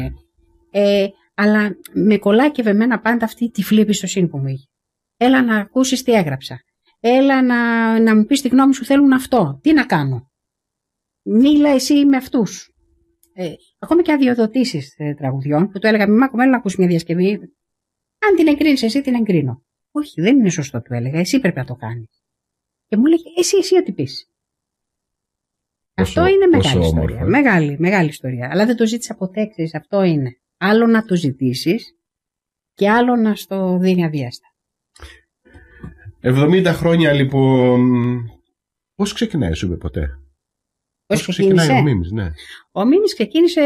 Ε, αλλά με κολλάκευε εμένα πάντα αυτή τη φλή εμπιστοσύνη που μου είχε. Έλα να ακούσεις τι έγραψα. Έλα να, να μου πεις τη γνώμη σου, θέλουν αυτό. Τι να κάνω. Μίλα εσύ με αυτούς. Ε, Ακόμα και αδειοδοτήσεις ε, τραγουδιών που του έλεγα: Μη μάκο, να ακούσει μια διασκευή. Αν την εγκρίνεις, εσύ την εγκρίνω. Όχι, δεν είναι σωστό, του έλεγα. Εσύ πρέπει να το κάνεις. Και μου έλεγε: Εσύ, εσύ ό,τι πεις. Αυτό είναι μεγάλη ιστορία. Μεγάλη, μεγάλη ιστορία. Αλλά δεν το ζήτησα ποτέ, ξέρει. Αυτό είναι. Άλλο να το ζητήσεις και άλλο να στο δίνει αδιάστα. 70 χρόνια λοιπόν. Πώς ξεκινάει, σου είπε ποτέ. Πώς ξεκινάει ο Μίμης, ναι. Ο Μίμης ξεκίνησε,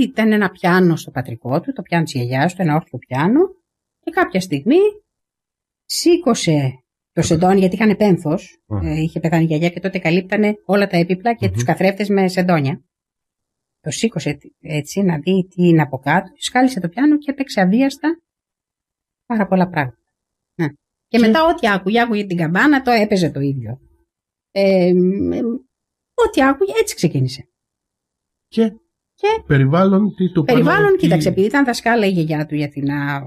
ήταν ένα πιάνο στο πατρικό του, το πιάνο της γιαγιάς του, ένα όρθιο πιάνο και κάποια στιγμή σήκωσε το σεντόνι γιατί είχαν πένθος, ε, είχε πεθάνει η γιαγιά και τότε καλύπτανε όλα τα έπιπλα και τους καθρέφτες με σεντόνια. Το σήκωσε έτσι να δει τι είναι από κάτω, σκάλισε το πιάνο και έπαιξε αβίαστα πάρα πολλά πράγματα. Ναι. Και, μετά ό,τι άκουγε, άκουγε την καμπάνα, το έπαιζε το ίδιο. Ε, Ό,τι άκουγε, έτσι ξεκίνησε. Και. Και περιβάλλον, τι το Περιβάλλον, πάνω, κοίταξε, επειδή ήταν δασκάλα η γιαγιά του η Αθηνά,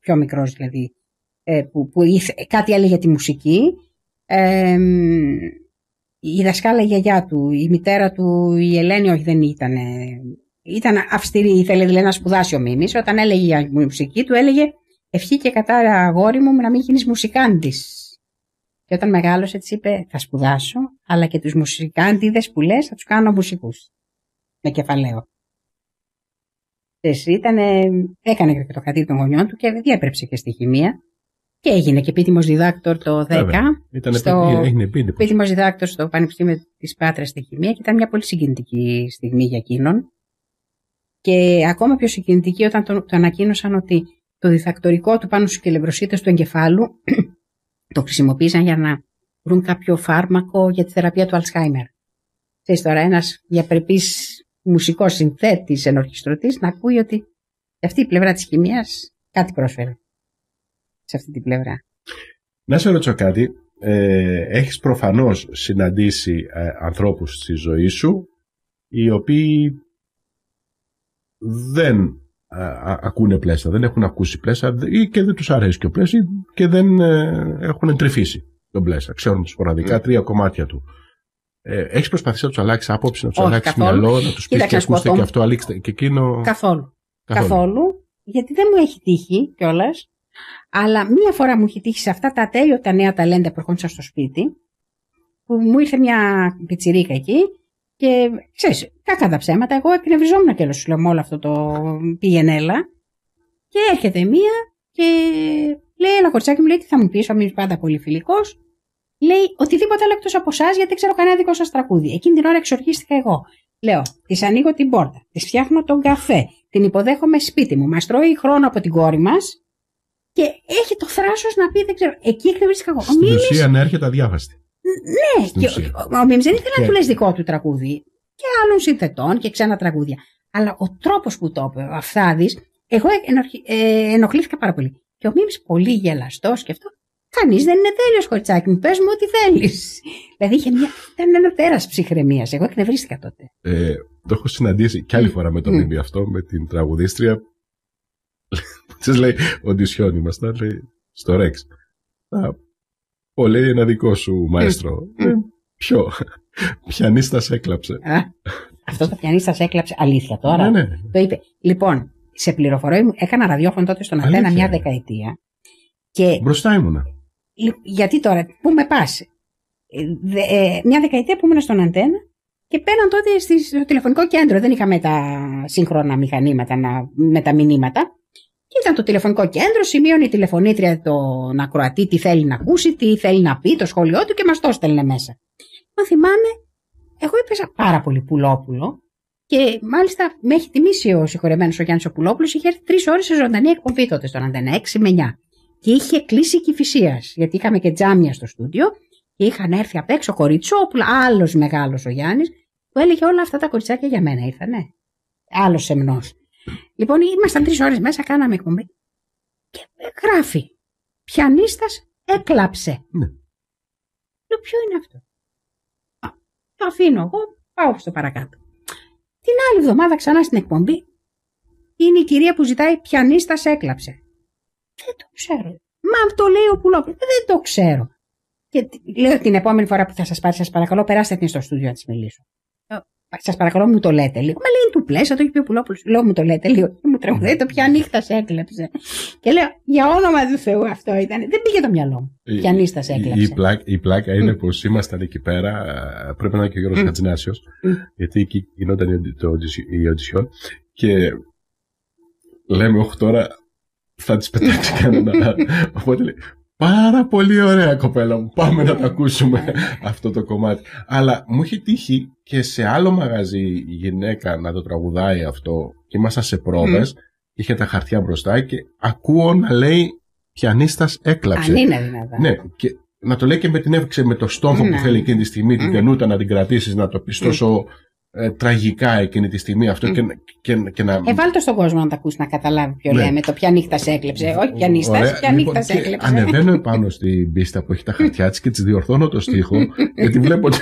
πιο μικρός, δηλαδή, ε, που, που ήθε, κάτι έλεγε για τη μουσική. Ε, η δασκάλα η γιαγιά του, η μητέρα του, η Ελένη, όχι δεν ήταν. Ήταν αυστηρή, ήθελε δηλαδή να σπουδάσει ο Μίμης. Όταν έλεγε για μουσική του έλεγε «Ευχή και κατάρα αγόρι μου να μην γίνεις μουσικάντης. Και όταν μεγάλωσε έτσι είπε «Θα σπουδάσω, αλλά και τους μουσικάντιδες που λες θα τους κάνω μουσικούς. Με κεφαλαίο. ήταν, έκανε και το χατήρι των γονιών του και διέπρεψε και στη χημεία. Και έγινε και επίτιμος διδάκτορ το 10. Ήταν στο... επίτιμο διδάκτορ στο Πανεπιστήμιο της Πάτρας στη Χημεία και ήταν μια πολύ συγκινητική στιγμή για εκείνον. Και ακόμα πιο συγκινητική όταν το, ανακοίνωσαν ότι το διδακτορικό του πάνω στους κελευροσίτε του εγκεφάλου το χρησιμοποίησαν για να βρουν κάποιο φάρμακο για τη θεραπεία του Αλσχάιμερ. Θες τώρα, ένας διαπρεπής μουσικός συνθέτης, ενορχιστρωτής, να ακούει ότι αυτή η πλευρά της χημίας κάτι πρόσφερε σε αυτή την πλευρά. Να σε ρωτήσω κάτι. Ε, έχεις προφανώς συναντήσει ε, ανθρώπους στη ζωή σου οι οποίοι δεν ε, ακούνε πλαίσια, δεν έχουν ακούσει πλαίσια ή και δεν τους αρέσει και ο πλαίσιο και δεν ε, έχουν εντρυφήσει τον Μπλέσσα, Ξέρουν σποραδικά ναι. τρία κομμάτια του. Ε, έχεις προσπαθήσει να τους αλλάξεις άποψη, να τους αλλάξει μυαλό, να τους πεις και ακούστε και αυτό, αλήξτε και εκείνο. Καθόλου. Καθόλου. γιατί δεν μου έχει τύχει κιόλας. Αλλά μία φορά μου έχει τύχει σε αυτά τα τέλειωτα νέα ταλέντα που ερχόντουσαν στο σπίτι, που μου ήρθε μια πιτσιρίκα εκεί και ξέρεις, κακά τα ψέματα. Εγώ εκνευριζόμουν και σου λέω όλο αυτό το πηγενέλα. Και έρχεται μία και λέει, ένα κορτσάκι μου λέει τι θα μου πεις, ο πάντα πολύ φιλικός. Λέει οτιδήποτε άλλο εκτός από εσά, γιατί ξέρω κανένα δικό σας τρακούδι Εκείνη την ώρα εξοργίστηκα εγώ. Λέω, της ανοίγω την πόρτα, της φτιάχνω τον καφέ, την υποδέχομαι σπίτι μου, μας τρώει χρόνο από την κόρη μας και έχει το θράσος να πει, δεν ξέρω. Εκεί εκνευρίστηκα εγώ. Στην ουσία να έρχεται αδιάβαστη. Ναι, και ο, ο δεν ήθελε να του λες δικό του τρακούδι και άλλων συνθετών και ξένα τραγούδια. Αλλά ο τρόπος που το είπε, ο εγώ ε, ενοχλήθηκα πάρα πολύ. Και ο Μίμης πολύ γελαστός και αυτό, Κανείς δεν είναι τέλειος, κοριτσάκι μου. Πες μου ό,τι θέλεις. Δηλαδή είχε μια... ήταν ένα τέρας ψυχραιμίας. Εγώ εκνευρίστηκα τότε. Ε, το έχω συναντήσει κι άλλη φορά με το μήνυμα αυτό, με την τραγουδίστρια. Της λέει, Οντισιόν ήμασταν, λέει, στο Ρεξ. Ό λέει ένα δικό σου μαέστρο. Ε, ποιο. Πιανίστα έκλαψε. Αυτό το πιανίστα έκλαψε. Αλήθεια τώρα. Ναι, ναι. Το είπε. Λοιπόν, σε πληροφορώ, έκανα ραδιόφωνο τότε στον Αθένα μια δεκαετία. Μπροστά ήμουνα. Γιατί τώρα, πού με πας. Ε, ε, μια δεκαετία που ήμουν στον αντένα και πέραν τότε στο τηλεφωνικό κέντρο. Δεν είχαμε τα σύγχρονα μηχανήματα να, με τα μηνύματα. Και ήταν το τηλεφωνικό κέντρο, σημείωνε η τηλεφωνήτρια τον ακροατή τι θέλει να ακούσει, τι θέλει να πει, το σχόλιο του και μας το στέλνε μέσα. Μα θυμάμαι, εγώ έπαιζα πάρα πολύ πουλόπουλο και μάλιστα με έχει τιμήσει ο συγχωρεμένος ο Γιάννης Οπουλόπουλο. Είχε έρθει τρεις ώρες σε ζωντανή εκπομπή τότε στον Αντένα, 6 με 9 και είχε κλείσει η φυσία. Γιατί είχαμε και τζάμια στο στούντιο και είχαν έρθει απ' έξω κοριτσόπουλα, άλλος μεγάλος ο Γιάννης, που έλεγε όλα αυτά τα κοριτσάκια για μένα ναι. Άλλος σεμνός. Λοιπόν, ήμασταν τρεις ώρες μέσα, κάναμε εκπομπή. Και γράφει. Πιανίστας έκλαψε. Ναι. Λέω, ποιο είναι αυτό. το αφήνω εγώ, πάω στο παρακάτω. Την άλλη εβδομάδα ξανά στην εκπομπή είναι η κυρία που ζητάει πιανίστας έκλαψε. Δεν το ξέρω. Μα το λέει ο Πουλόπουλος. Ε, δεν το ξέρω. Και λέω την επόμενη φορά που θα σας πάρει, σας παρακαλώ, περάστε την στο στούδιο να της μιλήσω. Σας παρακαλώ, μου το λέτε λίγο. Μα λέει του πλέσα, το έχει πει ο Πουλόπουλος. Λέω, μου το λέτε λίγο. Και μου τραγουδάει το ποια νύχτα σε έκλεψε. Και λέω, για όνομα του Θεού αυτό ήταν. Δεν πήγε το μυαλό μου. Πια νύχτα σε έκλεψε. Η, η, πλάκα, η πλάκα mm. είναι πως ήμασταν εκεί πέρα. Πρέπει να είναι και ο Γιώργος mm. Κατσινάσιο. Mm. Γιατί εκεί γινόταν η, το, Και λέμε, όχι τώρα, θα τις πετάξει κανένα. Οπότε λέει, πάρα πολύ ωραία κοπέλα μου, πάμε να τα ακούσουμε αυτό το κομμάτι. Αλλά μου έχει τύχει και σε άλλο μαγαζί η γυναίκα να το τραγουδάει αυτό. Ήμασταν σε πρόβες, είχε τα χαρτιά μπροστά και ακούω να λέει πιανίστας έκλαψε. Αν είναι δυνατά. Ναι, και να το λέει και με την έβριξε με το στόχο που ναι. θέλει εκείνη τη στιγμή την τενούτα να την κρατήσεις, να το πεις τόσο ναι. Ε, τραγικά εκείνη τη στιγμή αυτό και, και, να. Ε, βάλτε στον κόσμο να τα ακούσει να καταλάβει ποιο ναι. λέμε. Το ποια νύχτα σε έκλεψε. Όχι ποια νύχτα, ποια λοιπόν, σε έκλεψε. Ανεβαίνω επάνω στην πίστα που έχει τα χαρτιά της και της διορθώνω το στίχο. γιατί βλέπω ότι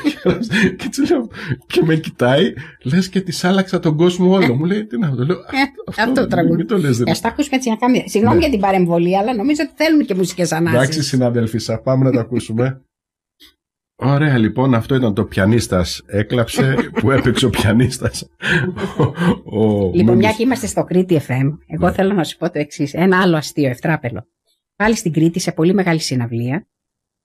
και τη λέω. Και με κοιτάει, λες και της άλλαξα τον κόσμο όλο. Μου λέει τι να το λέω. Ε, αυτό, αυτό τραγούδι. το λες. Α τα ακούσουμε έτσι να κάνουμε. Συγγνώμη ναι. για την παρεμβολή, αλλά νομίζω ότι θέλουν και μουσικές ανάγκε. Εντάξει, συνάδελφοι, πάμε να τα ακούσουμε. Ωραία λοιπόν, αυτό ήταν το πιανίστας έκλαψε που έπαιξε ο πιανίστας. ο, Λοιπόν, μια και είμαστε στο Κρήτη FM, εγώ ναι. θέλω να σου πω το εξής. Ένα άλλο αστείο ευτράπελο. Πάλι στην Κρήτη σε πολύ μεγάλη συναυλία.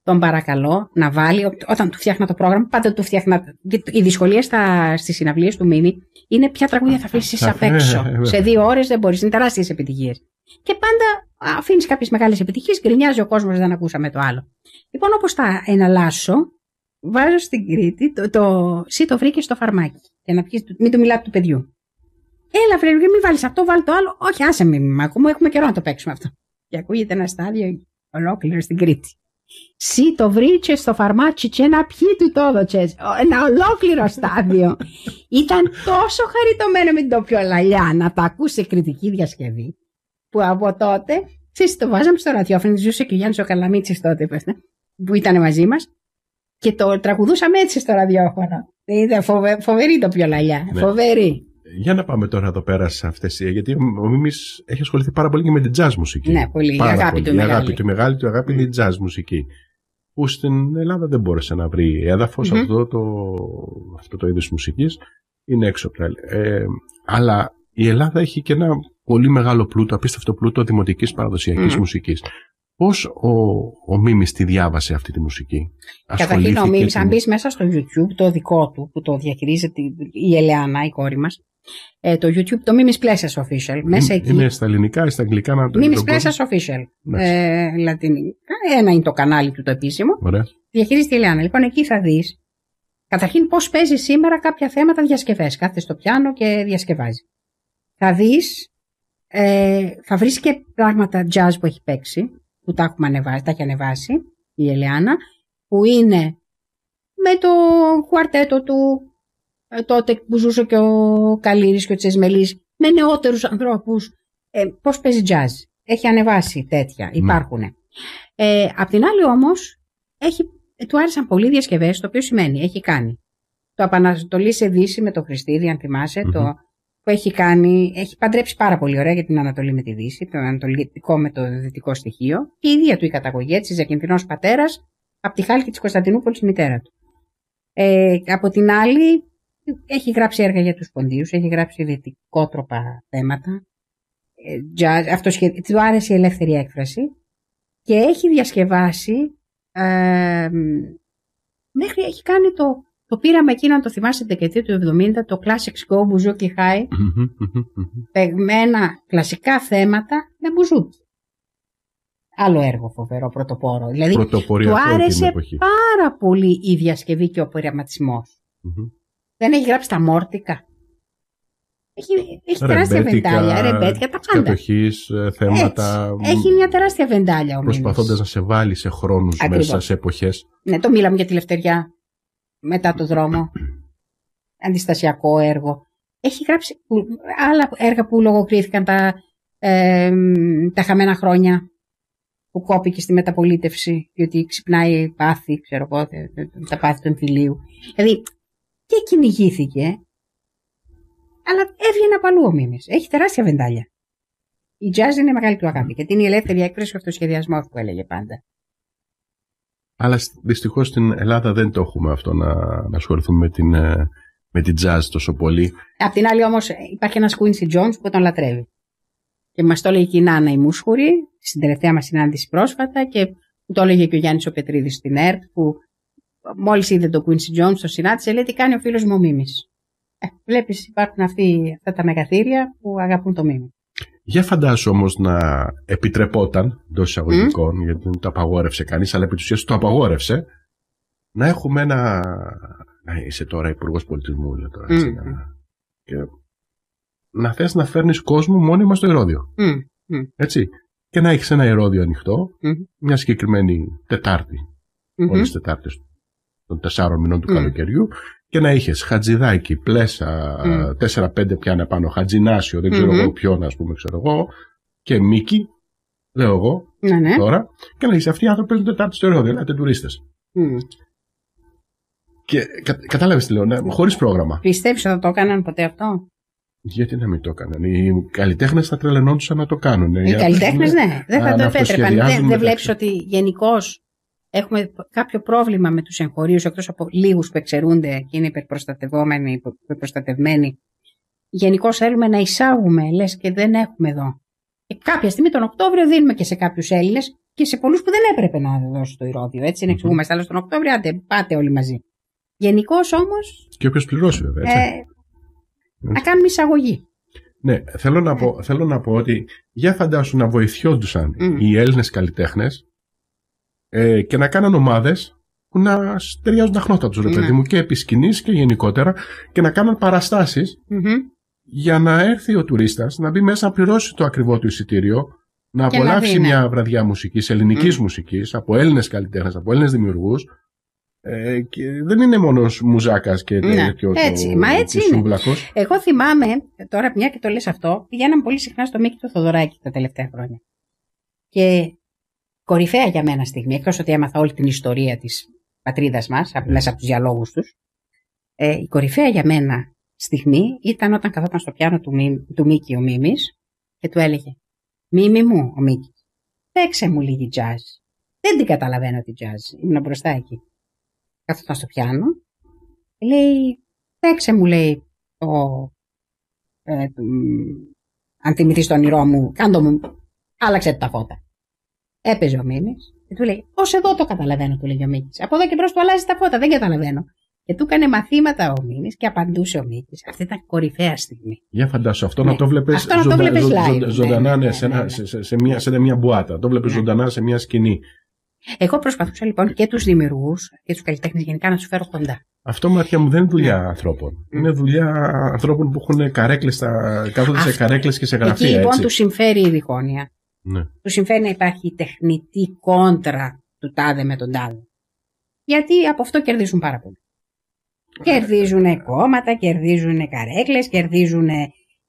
Τον παρακαλώ να βάλει, όταν του φτιάχνα το πρόγραμμα, πάντα του φτιάχνα. Οι δυσκολίες στις συναυλίες του Μίμη είναι ποια τραγούδια θα αφήσεις απ' έξω. σε δύο ώρες δεν μπορείς, είναι τεράστιες επιτυχίες. Και πάντα αφήνεις κάποιες μεγάλες επιτυχίες, γκρινιάζει ο κόσμος, δεν ακούσαμε το άλλο. Λοιπόν, όπως τα εναλλάσσω, βάζω στην Κρήτη το, το το βρήκες στο φαρμάκι. Για να πιείς, μην το μιλάτε του παιδιού. Έλα, βρε, μην βάλεις αυτό, βάλει το άλλο. Όχι, άσε με, μάκο έχουμε καιρό να το παίξουμε αυτό. Και ακούγεται ένα στάδιο ολόκληρο στην Κρήτη. Σι το βρήκες στο φαρμάκι και να πιει του το έδωσες. Ένα ολόκληρο στάδιο. Ήταν τόσο χαριτωμένο με την λαλιά να το ακούσει κριτική διασκευή που από τότε, ξέρεις, το βάζαμε στο ραδιόφωνο, ζούσε και ο Γιάννης ο Καλαμίτσης τότε, που ήταν μαζί μας. Και το τραγουδούσαμε έτσι στο ραδιόφωνο. Είδα φοβε, φοβερή το πιολαλιά. Ναι. Φοβερή. Για να πάμε τώρα εδώ πέρα σε αυτές. Γιατί ο Μίμης έχει ασχοληθεί πάρα πολύ και με την τζαζ μουσική. Ναι, πολύ. Πάρα η αγάπη πολύ. του μεγάλη. Η αγάπη του μεγάλη του αγάπη είναι η jazz μουσική. Που στην Ελλάδα δεν μπόρεσε να βρει έδαφος αυτό το, αυτό το είδος μουσικής. Είναι έξω από ε, Αλλά η Ελλάδα έχει και ένα πολύ μεγάλο πλούτο, απίστευτο πλούτο δημοτικής παραδοσιακής μουσικής. Πώς ο, ο Μίμης τη διάβασε αυτή τη μουσική. Καταρχήν ο Μίμης, αν μπεις μέσα στο YouTube, το δικό του, που το διαχειρίζεται η Ελεάνα, η κόρη μας. ε, το YouTube, το Μίμης Πλέσσα Official. Μέσα είναι εκεί. Είναι στα ελληνικά ή στα αγγλικά να το Μίμη Official. Ε, λατινικά. Ένα είναι το κανάλι του το επίσημο. Ωραία. Διαχειρίζεται η Ελεάνα. Λοιπόν, εκεί θα δεις καταρχήν πώς παίζει σήμερα κάποια θέματα διασκευές. κάθε στο πιάνο και διασκευάζει. Θα δεις, ε, θα βρεις και πράγματα jazz που έχει παίξει που τα έχουμε ανεβάσει, τα έχει ανεβάσει η Ελεάνα, που είναι με το κουαρτέτο του ε, τότε που ζούσε και ο Καλύρης και ο Τσεσμελής, με νεότερους ανθρώπους, ε, πώς παίζει jazz. Έχει ανεβάσει τέτοια, ναι. υπάρχουν. Ε, απ' την άλλη όμως, έχει, ε, του άρεσαν πολύ διασκευές, το οποίο σημαίνει, έχει κάνει. Το Απαναστολή σε Δύση με το Χριστίδη, αν θυμασαι το που έχει κάνει, έχει παντρέψει πάρα πολύ ωραία για την Ανατολή με τη Δύση, το Ανατολικό με το Δυτικό στοιχείο, και η ίδια του η καταγωγή, έτσι, Ζακεντινός πατέρας, από τη Χάλκη της Κωνσταντινούπολης μητέρα του. Ε, από την άλλη, έχει γράψει έργα για τους ποντίους, έχει γράψει δυτικότροπα θέματα. Ε, Του άρεσε η ελεύθερη έκφραση και έχει διασκευάσει. Ε, μέχρι έχει κάνει το το πήραμε εκείνο, το θυμάστε, τη δεκαετία του 70, το Classics Go, Μπουζούκι Χάι. Πεγμένα κλασικά θέματα με μπουζούκι. Άλλο έργο φοβερό, πρωτοπόρο. Δηλαδή, του άρεσε πάρα πολύ η διασκευή και ο πειραματισμο Δεν έχει γράψει τα μόρτικα. Έχει, έχει τεράστια βεντάλια, ρεμπέτια, τα πάντα. Ε, θέματα. Έχει μια τεράστια βεντάλια όμω. Προσπαθώντας να σε βάλει σε χρόνους μέσα, σε εποχές. Ναι, το μίλαμε για τη λευτεριά μετά το δρόμο. Αντιστασιακό έργο. Έχει γράψει άλλα έργα που λογοκρίθηκαν τα, τα χαμένα χρόνια που κόπηκε στη μεταπολίτευση, διότι ξυπνάει πάθη, ξέρω εγώ, τα πάθη του εμφυλίου. Δηλαδή, και κυνηγήθηκε, αλλά έβγαινε από αλλού ο Μίμης. Έχει τεράστια βεντάλια. Η jazz είναι μεγάλη του αγάπη, γιατί είναι η ελεύθερη έκφραση, το σχεδιασμό, που έλεγε πάντα. Αλλά δυστυχώς στην Ελλάδα δεν το έχουμε αυτό να, να ασχοληθούμε με την, ε, με την jazz τόσο πολύ. Απ' την άλλη όμως ε, υπάρχει ένας Quincy Jones που τον λατρεύει. Και μας το έλεγε και η Νάνα η Μούσχουρη, στην τελευταία μας συνάντηση πρόσφατα, και το έλεγε και ο Γιάννης ο Πετρίδης στην ΕΡΤ, που μόλις είδε το Quincy Jones, το συνάντησε, λέει τι κάνει ο φίλος μου ο Μίμης. Ε, Βλέπεις, υπάρχουν αυτοί, αυτά τα μεγαθύρια που αγαπούν το Μίμη. Για φαντάσου όμως να επιτρεπόταν εντός εισαγωγικών, γιατί δεν το απαγόρευσε κανείς, αλλά επί της ουσίας το απαγόρευσε, να έχουμε ένα. Να είσαι τώρα υπουργός πολιτισμού, λέω τώρα. Έτσι, να... Και... να θες να φέρνεις κόσμο μόνιμα στο ερώδιο. Mm. Έτσι. Και να έχεις ένα ερώδιο ανοιχτό, μια συγκεκριμένη Τετάρτη, mm-hmm. όλες τις Τετάρτες των τεσσάρων μηνών του καλοκαιριού, και να είχες χατζηδάκι, Πλέσα, 4-5 πιάνε πάνω, Χατζινάσιο, δεν ξέρω mm-hmm. εγώ ποιον, ας πούμε, ξέρω εγώ, και Μίκη, λέω εγώ, ναι, ναι. τώρα, και να είσαι αυτοί οι άνθρωποι που παίζουν τετάρτη στο ρόδι, δηλαδή τουρίστε. Mm. Και κα, κατάλαβες τι λέω, ναι, χωρίς πρόγραμμα. Πιστεύεις ότι θα το έκαναν ποτέ αυτό. Γιατί να μην το έκαναν. Οι καλλιτέχνες θα τρελαινόντουσαν να το κάνουν. Οι, καλλιτέχνες, ναι. Δεν θα το επέτρεπαν. Δεν βλέπει ότι γενικώς έχουμε κάποιο πρόβλημα με τους εγχωρίους, εκτός από λίγους που εξαιρούνται και είναι υπερπροστατευόμενοι, υπερπροστατευμένοι. Γενικώς θέλουμε να εισάγουμε, λες και δεν έχουμε εδώ. Και κάποια στιγμή τον Οκτώβριο δίνουμε και σε κάποιους Έλληνες και σε πολλούς που δεν έπρεπε να δώσει το ηρόδιο. Έτσι, mm-hmm. Αλλά στον Οκτώβριο, άντε, πάτε όλοι μαζί. Γενικώς όμως. Και όποιος πληρώσει, βέβαια. Ε, mm. να κάνουμε εισαγωγή. Ναι, θέλω να, πω, θέλω να πω ότι για φαντάσου να βοηθιόντουσαν mm. οι Έλληνες καλλιτέχνες ε, και να κάναν ομάδες που να ταιριάζουν τα χνότα τους, ρε παιδί ναι. μου, και επί σκηνής και γενικότερα, και να καναν παραστάσει για να έρθει ο τουρίστας να μπει μέσα να πληρώσει το ακριβό του εισιτήριο, να απολαύσει μια βραδιά μουσικής, ελληνικής mm. μουσικής, από Έλληνες καλλιτέχνες, από Έλληνες δημιουργούς. Ε, και δεν είναι μόνος μουζάκας και ναι, τέτοιο. Έτσι, μα έτσι είναι. Εγώ θυμάμαι, τώρα μια και το λες αυτό, πηγαίναμε πολύ συχνά στο Μίκη του Θοδωράκη τα τελευταία χρόνια. Και κορυφαία για μένα στιγμή, εκτός ότι έμαθα όλη την ιστορία της πατρίδας μας ναι. μέσα από τους διαλόγους τους. Ε, η κορυφαία για μένα στιγμή ήταν όταν καθόταν στο πιάνο του, Μί, Μίκη ο Μίμης και του έλεγε «Μίμη μου ο Μίκης, παίξε μου λίγη jazz». Δεν την καταλαβαίνω τη jazz, ήμουν μπροστά εκεί. Καθόταν στο πιάνο, λέει «Παίξε μου» λέει το... Ε, αν θυμηθείς το όνειρό μου, κάντο μου, άλλαξε τα φώτα. Έπαιζε ο Μίμη. και του λέει: Ως εδώ το καταλαβαίνω, του λέει ο Μίμη. Από εδώ και μπρος του αλλάζει τα φώτα, δεν καταλαβαίνω. Και του έκανε μαθήματα ο Μίμη και απαντούσε ο Μίμη. Αυτή ήταν κορυφαία στιγμή. Για φαντάσου, αυτό ναι. να το βλέπει ζωντανά, σε, μια, μπουάτα. Το βλέπεις ναι. ζωντανά σε μια σκηνή. Εγώ προσπαθούσα λοιπόν και τους δημιουργούς και τους καλλιτέχνες γενικά να τους φέρω κοντά. Αυτό μάτια μου δεν είναι δουλειά ναι. ανθρώπων. Ναι. Είναι δουλειά ανθρώπων που έχουν καρέκλες, κάθονται σε καρέκλες και σε γραφεία. Εκεί λοιπόν τους συμφέρει η διχόνοια. Ναι. Του συμφέρει να υπάρχει τεχνητή κόντρα του τάδε με τον τάδε. Γιατί από αυτό κερδίζουν πάρα πολύ. Κερδίζουν κόμματα, κερδίζουν καρέκλες, κερδίζουν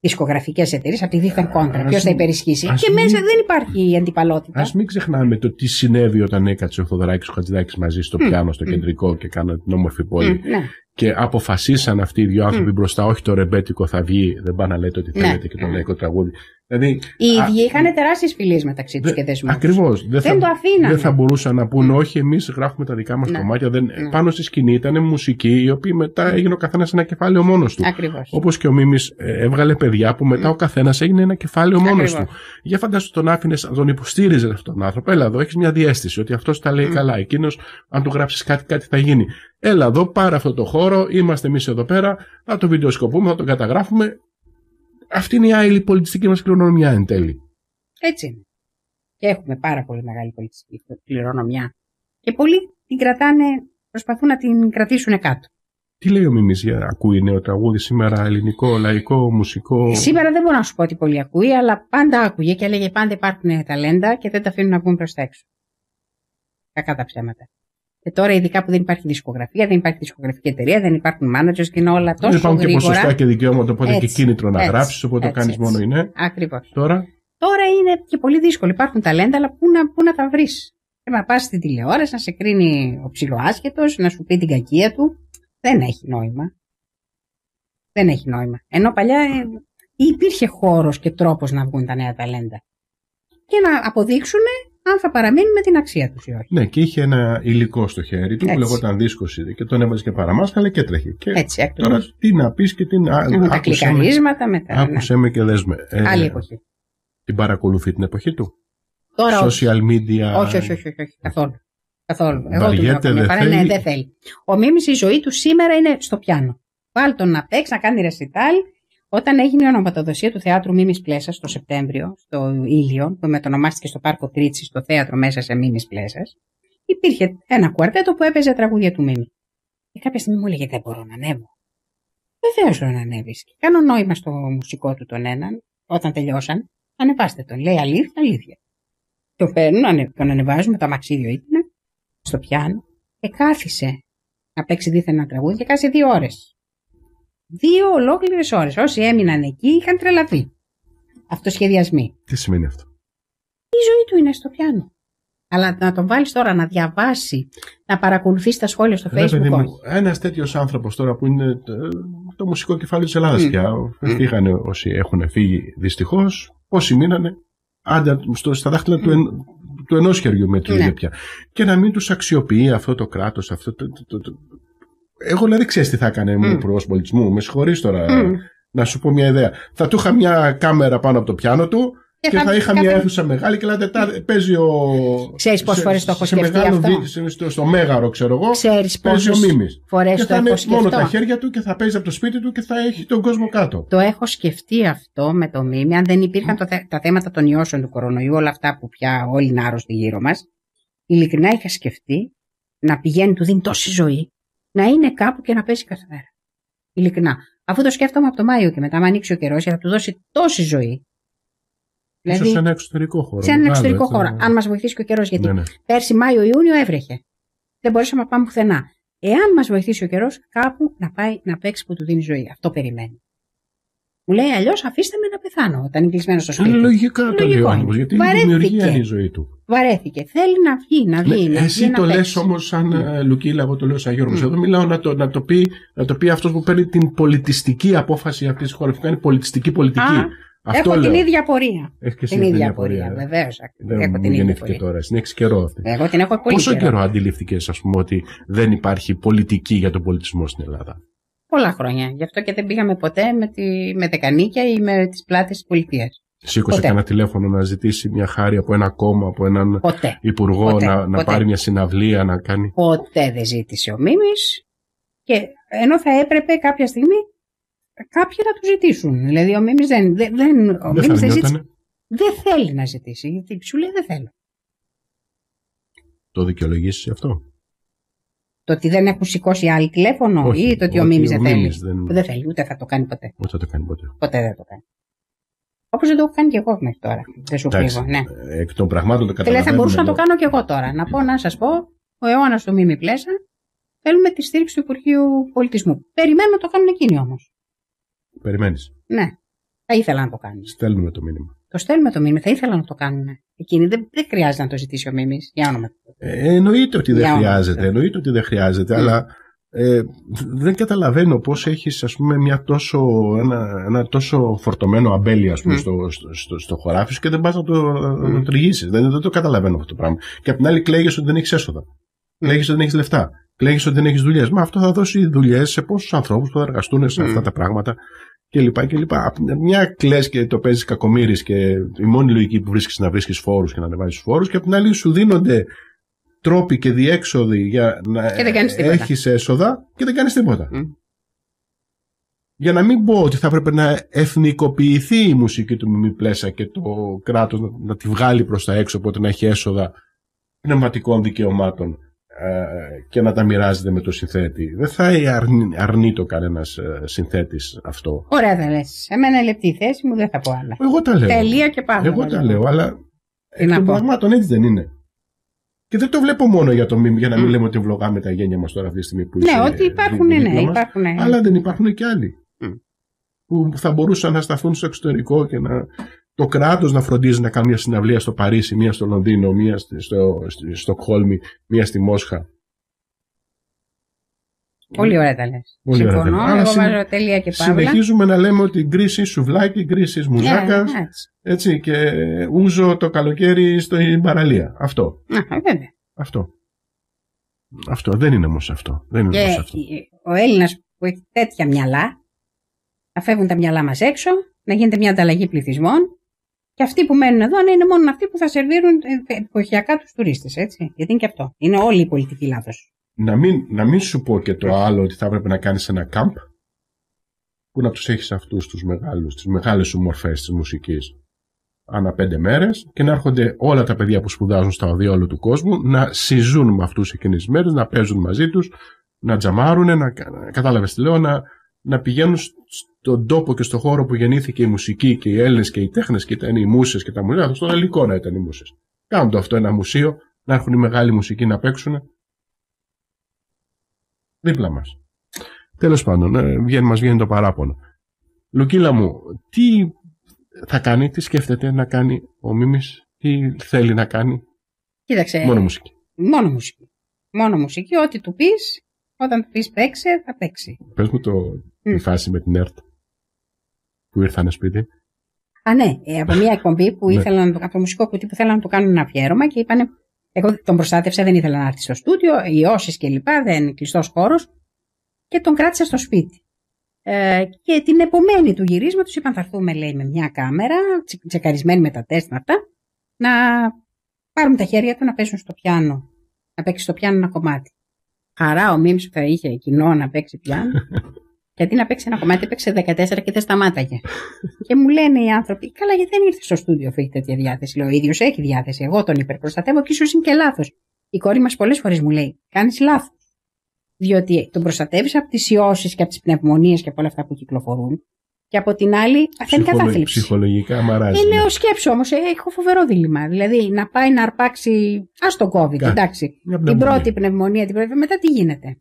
δισκογραφικές εταιρείες από τη δίθεν κόντρα. Ποιος θα υπερισχύσει. και μέσα δεν υπάρχει η αντιπαλότητα. Ας μην ξεχνάμε το τι συνέβη όταν έκατσε ο Θοδωράκης ο Χατζηδάκης μαζί στο πιάνο, στο κεντρικό και κάνανε την όμορφη πόλη. Ναι και αποφασίσαν αυτοί οι δύο άνθρωποι mm. μπροστά, όχι το ρεμπέτικο θα βγει, δεν πάνε να λέτε ότι ναι. θέλετε ναι. και το λαϊκό τραγούδι. Δηλαδή, οι ίδιοι είχαν τεράστιε φυλέ μεταξύ τους και δεσμού. Ακριβώς. Δεν, δεν, το αφήναν. Δεν θα μπορούσαν να πούνε mm. όχι, εμείς γράφουμε τα δικά μας ναι. κομμάτια. Δεν... Mm. Πάνω στη σκηνή ήταν μουσική, η οποία μετά έγινε ο καθένας ένα κεφάλαιο μόνος του. Όπως και ο Μίμης ε, έβγαλε παιδιά που μετά ο καθένας έγινε ένα κεφάλαιο μόνος του. Για φαντάσου τον άφηνες, τον υποστήριζε αυτόν τον άνθρωπο. Έλα εδώ, έχεις μια διέστηση ότι αυτός τα λέει καλά. Εκείνος, αν του γράψεις κάτι, κάτι θα γίνει. Έλα εδώ, πάρε αυτό το χώρο, είμαστε εμείς εδώ πέρα, θα το βιντεοσκοπούμε, θα το καταγράφουμε. Αυτή είναι η άλλη πολιτιστική μας κληρονομιά εν τέλει. Έτσι είναι. Και έχουμε πάρα πολύ μεγάλη πολιτιστική κληρονομιά. Και πολλοί την κρατάνε, προσπαθούν να την κρατήσουν κάτω. Τι λέει ο Μιμής για ακούει νέο τραγούδι σήμερα, ελληνικό, λαϊκό, μουσικό. Ε, σήμερα δεν μπορώ να σου πω ότι πολύ ακούει, αλλά πάντα άκουγε και έλεγε πάντα υπάρχουν ταλέντα και δεν τα αφήνουν να βγουν προς τα έξω. Κακά τα ψέματα. Και ε, τώρα, ειδικά που δεν υπάρχει δισκογραφία, δεν υπάρχει δισκογραφική εταιρεία, δεν υπάρχουν managers και είναι όλα τόσο. Δεν υπάρχουν και ποσοστά και δικαιώματα, οπότε έτσι, και κίνητρο να γράψεις, οπότε το κάνει μόνο είναι. Ακριβώς. Τώρα. Τώρα είναι και πολύ δύσκολο. Υπάρχουν ταλέντα, αλλά πού να, πού να τα βρεις. Πρέπει να πας στην τηλεόραση, να σε κρίνει ο ψιλοάσχετο, να σου πει την κακία του. Δεν έχει νόημα. Δεν έχει νόημα. Ενώ παλιά ε, υπήρχε χώρος και τρόπος να βγουν τα νέα ταλέντα. Και να αποδείξουν αν θα παραμείνουν με την αξία τους ή όχι. Ναι, και είχε ένα υλικό στο χέρι του Έτσι. που λεγόταν δίσκο και τον έβαζε και αλλά και τρέχει Και Έτσι, Τώρα τι να πεις και την Με Τα κλικαρίσματα μετά. Άκουσε με και δεσμε. Ε, άλλη εποχή. Την παρακολουθεί την εποχή του. Τώρα Social media. Όχι, όχι, όχι, όχι, όχι καθόλου. Καθόλου. Εγώ ναι, δεν θέλει. Ο Μίμης η ζωή του σήμερα είναι στο πιάνο. Βάλ τον να παίξει, να κάνει ρεσιτάλ όταν έγινε η ονοματοδοσία του θεάτρου Μίμης Πλέσας το Σεπτέμβριο, στο Ήλιο, που μετονομάστηκε στο Πάρκο Κρίτσι στο θέατρο μέσα σε Μίμης Πλέσας, υπήρχε ένα κουαρτέτο που έπαιζε τραγούδια του Μίμη. Και κάποια στιγμή μου έλεγε: Δεν μπορώ να ανέβω. Βεβαίως να ανέβεις. Και κάνω νόημα στο μουσικό του τον έναν, όταν τελειώσαν, ανεβάστε τον. Λέει αλήθεια, αλήθεια. Το παίρνουν, τον ανεβάζουν με τα μαξίδιο ήταν, στο πιάνο, και κάθισε να παίξει δίθεν ένα τραγούδι και κάθισε δύο ώρες. Δύο ολόκληρες ώρες. Όσοι έμειναν εκεί είχαν τρελαθεί. Αυτοσχεδιασμοί. Τι σημαίνει αυτό. Η ζωή του είναι στο πιάνο. Αλλά να τον βάλεις τώρα να διαβάσει, να παρακολουθείς τα σχόλια στο ε, Facebook. Ένας τέτοιος άνθρωπος τώρα που είναι ε, το, μουσικό κεφάλι της Ελλάδας mm. πια. Mm. Φύγανε όσοι έχουν φύγει δυστυχώς. Όσοι μείνανε, στο, στα δάχτυλα του, mm. ενός χεριού με ναι. πια. Και να μην τους αξιοποιεί αυτό το κράτος, αυτό το, το, εγώ δηλαδή ξέρεις τι θα έκανε mm. μου υπουργός πολιτισμού. Με συγχωρείς τώρα να σου πω μια ιδέα. Θα του είχα μια κάμερα πάνω από το πιάνο του και, θα, θα είχα μια αίθουσα μεγάλη και λέτε τα, παίζει ο. Ξέρεις πόσες φορές το έχω σκεφτεί. Σε μεγάλο στο, μέγαρο, ξέρω εγώ. Ξέρεις παίζει ο Φορέ το θα έχω μόνο τα χέρια του και θα παίζει από το σπίτι του και θα έχει τον κόσμο κάτω. Το έχω σκεφτεί αυτό με το Μίμη. Αν δεν υπήρχαν τα θέματα των ιώσεων του κορονοϊού, όλα αυτά που πια όλοι είναι άρρωστοι γύρω μας. Ειλικρινά είχα σκεφτεί να πηγαίνει, του δίνει τόση ζωή να είναι κάπου και να πέσει κάθε μέρα. Ειλικρινά. Αφού το σκέφτομαι από το Μάιο και μετά, αν ανοίξει ο καιρός και θα του δώσει τόση ζωή. Δηλαδή, σε ένα εξωτερικό χώρο. Σε ένα εξωτερικό χώρο. Ναι. αν μας βοηθήσει και ο καιρός. Γιατί ναι, ναι. πέρσι Μάιο-Ιούνιο έβρεχε. Δεν μπορούσαμε να πάμε πουθενά. Εάν μας βοηθήσει ο καιρός, κάπου να πάει να παίξει που του δίνει ζωή. Αυτό περιμένει. Μου λέει αλλιώς αφήστε με να πεθάνω όταν είναι κλεισμένο στο σπίτι. Αλλά λογικά το λέει ο άνθρωπος, γιατί Βαρέθηκε. δημιουργία είναι ζωή του. Βαρέθηκε. Θέλει να βγει, να βγει. Ναι, εσύ βγει, το λε όμως σαν mm. Λουκίλα, εγώ το λέω σαν Γιώργος. Mm. Ναι. Εδώ μιλάω να το, να το πει, πει αυτός που παίρνει την πολιτιστική απόφαση αυτής της χώρας, που κάνει πολιτιστική πολιτική. Α, αυτό έχω λέω. την ίδια πορεία. Έχεις και την ίδια πορεία. Ε. Βεβαίως. Δεν την γεννήθηκε τώρα. Είναι έξι καιρό αυτή. Εγώ την έχω πολύ Πόσο καιρό αντιληφθήκες, ας πούμε, ότι δεν υπάρχει πολιτική για τον πολιτισμό στην Ελλάδα πολλά χρόνια. Γι' αυτό και δεν πήγαμε ποτέ με, τη, με ή με τις πλάτες της πολιτείας. Σήκωσε κανένα τηλέφωνο να ζητήσει μια χάρη από ένα κόμμα, από έναν ποτέ. υπουργό, να, να πάρει μια συναυλία, να κάνει. Ποτέ δεν ζήτησε ο Μίμης. Και ενώ θα έπρεπε κάποια στιγμή κάποιοι να του ζητήσουν. Δηλαδή ο Μίμης δεν, δεν, δεν, δεν, δεν θέλει να ζητήσει. Γιατί σου λέει δεν θέλω. Το δικαιολογήσει αυτό. Το ότι δεν έχουν σηκώσει άλλη τηλέφωνο ή το ότι ο, Μίμη δεν θέλει. Δεν... δεν θέλει, ούτε θα το κάνει ποτέ. Ούτε θα το κάνει ποτέ. Ποτέ δεν το κάνει. Όπως δεν το έχω κάνει και εγώ μέχρι τώρα. Δεν σου πει. Ναι. Εκ των πραγμάτων το καταλαβαίνω. Δηλαδή θα μπορούσα να το κάνω και εγώ τώρα. Να πω, να σας πω, ο αιώνας του Μίμη Πλέσα θέλουμε τη στήριξη του Υπουργείου Πολιτισμού. Περιμένω να το κάνουν εκείνοι όμως. Περιμένεις. Ναι. Θα ήθελα να το κάνει. Στέλνουμε το μήνυμα. Το στέλνουμε το μήνυμα, θα ήθελα να το κάνουμε. Εκείνη δεν, δεν χρειάζεται να το ζητήσει ο μήνυμας. Για όνομα. Ε, εννοείται ότι δεν χρειάζεται, εννοείται ότι δεν χρειάζεται, ναι. αλλά ε, δεν καταλαβαίνω πώς έχεις πούμε, ένα, ένα τόσο φορτωμένο αμπέλι ας πούμε, mm. στο, στο, χωράφι σου και δεν πας να το, mm. το Δεν, το καταλαβαίνω αυτό το πράγμα. Και απ' την άλλη κλαίγες ότι δεν έχεις έσοδα. Mm. ότι δεν έχεις λεφτά. Κλαίγες ότι δεν έχεις δουλειές. Μα αυτό θα δώσει δουλειές σε πόσους ανθρώπους που θα εργαστούν σε αυτά τα πράγματα και λοιπά. λοιπά Μια κλε και το παίζεις κακομίρι και η μόνη λογική που βρίσκεις να βρίσκεις φόρους και να ανεβάζει φόρους και από την άλλη σου δίνονται τρόποι και διέξοδοι για να έχεις έσοδα και δεν κάνεις τίποτα. Για να μην πω ότι θα έπρεπε να εθνικοποιηθεί η μουσική του Μιμή Πλέσα και το κράτος να, να τη βγάλει προς τα έξω, οπότε να έχει έσοδα πνευματικών δικαιωμάτων ε, και να τα μοιράζεται με το συνθέτη. Δεν θα αρνεί, αρνεί το κανένας ε, συνθέτης αυτό. Ωραία δεν λες. Εμένα λεπτή θέση μου δεν θα πω άλλα. Εγώ τα λέω. Τελεία και πάνω. Εγώ τα λέω, αλλά. Εκ των πραγμάτων έτσι δεν είναι. Και δεν το βλέπω μόνο για, το, για να μην λέμε ότι βλογάμε τα γένια μας τώρα αυτή τη στιγμή που Ναι, ότι υπάρχουν, ναι, ναι υπάρχουν. Ναι. Αλλά δεν υπάρχουν και άλλοι. Που θα μπορούσαν να σταθούν στο εξωτερικό και να το κράτος να φροντίζει να κάνει μια συναυλία στο Παρίσι, μια στο Λονδίνο, μια στο Στοκχόλμη, μια στη Μόσχα. Πολύ ωραία τα λες. Συμφωνώ. Εγώ βάζω τέλεια και πάλι. Συνεχίζουμε να λέμε ότι σου σουβλάκι, κρίση μουζάκα. Yeah, ε, ναι, έτσι. Και ούζο το καλοκαίρι στην παραλία. Αυτό. Αυτό. Αυτό. Δεν είναι όμως αυτό. Δεν είναι όμως αυτό. Ο Έλληνας που έχει τέτοια μυαλά, να φεύγουν τα μυαλά μας έξω, να γίνεται μια ανταλλαγή πληθυσμών και αυτοί που μένουν εδώ να είναι μόνο αυτοί που θα σερβίρουν ε, ε, εποχιακά τους τουρίστες, έτσι. Γιατί είναι και αυτό. Είναι όλη η πολιτική λάθος. Να μην, να μην σου πω και το άλλο ότι θα έπρεπε να κάνεις ένα κάμπ που να τους έχεις αυτούς τους μεγάλους, τις μεγάλες ομορφέ της μουσικής ανά πέντε μέρες και να έρχονται όλα τα παιδιά που σπουδάζουν στα οδεία όλου του κόσμου να συζούν με αυτούς εκείνες τις μέρες, να παίζουν μαζί τους, να τζαμάρουν, να, κατάλαβες τι λέω, να, να πηγαίνουν στον τόπο και στον χώρο που γεννήθηκε η μουσική και οι Έλληνες και οι τέχνες και ήταν οι μουσες και τα μουσεία. Στον ελληνικό να ήταν οι μουσες. Κάνουν το αυτό ένα μουσείο, να έχουν οι μεγάλοι μουσικοί να παίξουν. Δίπλα μας. Τέλος πάντων, ε, μας βγαίνει το παράπονο. Λουκίλα μου, τι θα κάνει, τι σκέφτεται να κάνει ο Μίμης, τι θέλει να κάνει. Κοίταξε. Μόνο μουσική. Μόνο μουσική. Μόνο μουσική, ό,τι του πεις, όταν το πεις παίξε, θα παίξει. Πες μου το, τη φάση με την ΕΡΤ που ένα σπίτι. Α, ναι, ε, από μια εκπομπή που ναι. ήθελαν, από το μουσικό κουτί που θέλαν να του κάνουν ένα αφιέρωμα και είπανε. Εγώ τον προστάτευσα, δεν ήθελα να έρθει στο στούντιο, όσει κλπ. Δεν κλειστός χώρος. Και τον κράτησα στο σπίτι. Ε, και την επομένη του γυρίσματος είπαν θα έρθουμε, λέει, με μια κάμερα, τσεκαρισμένη με τα τεστ να πάρουν τα χέρια του να πέσουν στο πιάνο, να παίξει στο πιάνο ένα κομμάτι χαρά ο Μίμης που θα είχε κοινό να παίξει πια. γιατί να παίξει ένα κομμάτι, έπαιξε 14 και δεν σταμάταγε. και μου λένε οι άνθρωποι, καλά, γιατί δεν ήρθες στο στούντιο αφού έχει τέτοια διάθεση. Λέω, ο ίδιος έχει διάθεση. Εγώ τον υπερπροστατεύω και ίσως είναι και λάθος. Η κόρη μας πολλές φορές μου λέει, κάνεις λάθος. Διότι τον προστατεύεις από τις ιώσεις και από τις πνευμονίες και από όλα αυτά που κυκλοφορούν. Και από την άλλη, είναι κατάθλιψη. Ψυχολογικά μαράζει. Είναι ο σκέψο όμως. Ε, έχω φοβερό δίλημα. Δηλαδή, να πάει να αρπάξει. Ας το COVID, Κα... εντάξει. Την πρώτη πνευμονία, την πρώτη. Μετά τι γίνεται.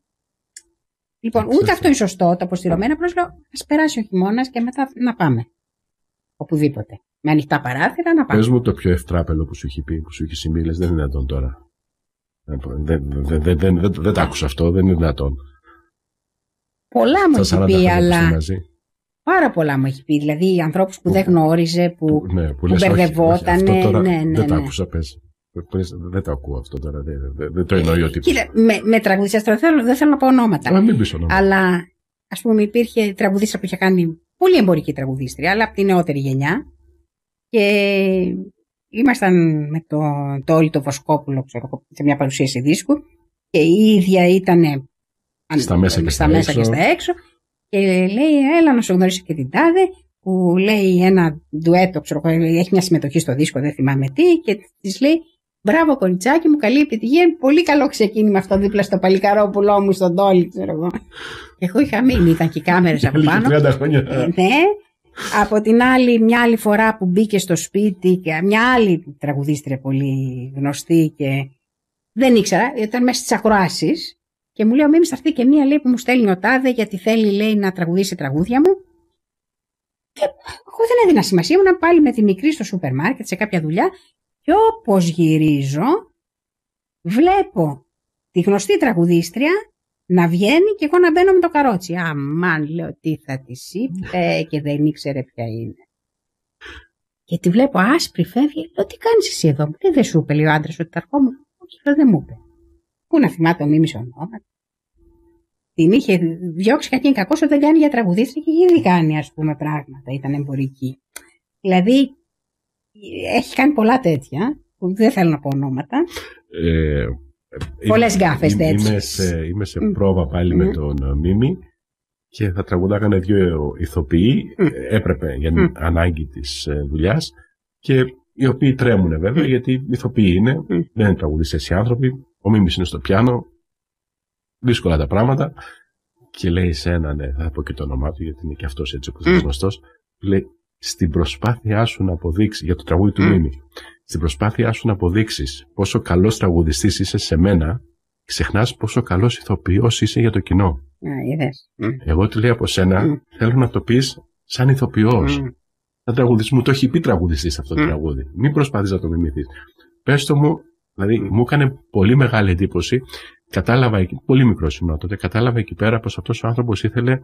Λοιπόν, ούτε αυτό είναι σωστό το αποστηρωμένο. Απλώς λέω, ας περάσει ο χειμώνας και μετά να πάμε. Οπουδήποτε. Με ανοιχτά παράθυρα να πάμε. Πες μου το πιο ευτράπελο που σου έχει πει, που σου έχει συμβεί, δεν είναι δυνατόν τώρα. Δεν, δεν, δεν, δεν, δεν, το άκουσα αυτό, δεν είναι δυνατόν. Πολλά μου έχει πει, αλλά. Πάρα πολλά μου έχει πει. Δηλαδή, ανθρώπους που, που δεν γνώριζε, που, ναι, που, που μπερδευόταν. Ναι, ναι, ναι, ναι. Δεν τα ναι. άκουσα, πες. Δεν το ακούω αυτό τώρα. Δεν, δεν, δεν το εννοεί ότι. Κοίτα, με, με τώρα θέλω, δεν θέλω να πω ονόματα. Αλλά μην ονόματα. Αλλά ας πούμε, υπήρχε τραγουδίστρια που είχε κάνει πολύ εμπορική τραγουδίστρια, αλλά από την νεότερη γενιά. Και ήμασταν με το, το όλη το Βοσκόπουλο, ξέρω, σε μια παρουσίαση δίσκου. Και η ίδια ήταν. Στα μέσα και στα, μέσα έξω. Και στα έξω και λέει έλα να σου γνωρίσω και την τάδε που λέει ένα ντουέτο, ξέρω, έχει μια συμμετοχή στο δίσκο, δεν θυμάμαι τι και της λέει μπράβο κοριτσάκι μου, καλή επιτυχία, πολύ καλό ξεκίνημα αυτό δίπλα στο παλικαρόπουλό μου στον τόλι, ξέρω εγώ. Εγώ είχα μείνει, ήταν και οι κάμερες από πάνω. Ναι, από την άλλη, μια άλλη φορά που μπήκε στο σπίτι και μια άλλη τραγουδίστρια πολύ γνωστή και δεν ήξερα, ήταν μέσα στις ακροάσεις. Και μου λέει ο Μίμης και μία λέει που μου στέλνει ο Τάδε γιατί θέλει λέει να τραγουδήσει τραγούδια μου. Και εγώ δεν έδινα σημασία, ήμουν πάλι με τη μικρή στο σούπερ μάρκετ σε κάποια δουλειά και όπως γυρίζω βλέπω τη γνωστή τραγουδίστρια να βγαίνει και εγώ να μπαίνω με το καρότσι. Αμάν, λέω, τι θα της είπε και δεν ήξερε ποια είναι. Και τη βλέπω άσπρη, φεύγει. Λέω, τι κάνεις εσύ εδώ. Μου δεν σου είπε, λέει ο άντρας ότι θα ερχόμουν. Όχι, δεν μου είπε. Πού να θυμάται ο Μίμης ονόματα. Την είχε διώξει κάτι κακό όταν κάνει για τραγουδίστρια και ήδη κάνει ας πούμε πράγματα, ήταν εμπορική. Δηλαδή έχει κάνει πολλά τέτοια, που δεν θέλω να πω ονόματα. Ε, ε Πολλές γκάφες τέτοιες. Είμαι σε, είμαι σε πρόβα πάλι mm. με ναι. τον ε, Μίμη και θα τραγουδάγανε δύο ηθοποιοί, mm. έπρεπε για την mm. ανάγκη της ε, δουλειάς, και οι οποίοι τρέμουν βέβαια γιατί ηθοποιοί είναι, δεν είναι τραγουδιστές οι άνθρωποι, ο Μίμης είναι στο πιάνο, δύσκολα τα πράγματα και λέει σε έναν, ναι, θα πω και το όνομά του γιατί είναι και αυτός έτσι όπως είναι γνωστός, λέει στην προσπάθειά σου να αποδείξεις, για το τραγούδι του Μίμη, στην προσπάθειά σου να αποδείξεις πόσο καλός τραγουδιστής είσαι σε μένα, ξεχνάς πόσο καλός ηθοποιός είσαι για το κοινό. Εγώ του λέω από σένα, θέλω να το πεις σαν ηθοποιός. Σαν τραγουδιστή μου, το έχει πει τραγουδιστής αυτό το τραγούδι. Μην προσπαθείς να το μιμηθείς. Πες το μου Δηλαδή μου έκανε πολύ μεγάλη εντύπωση. Κατάλαβα, πολύ μικρό σημείο τότε, κατάλαβα εκεί πέρα πως αυτός ο άνθρωπος ήθελε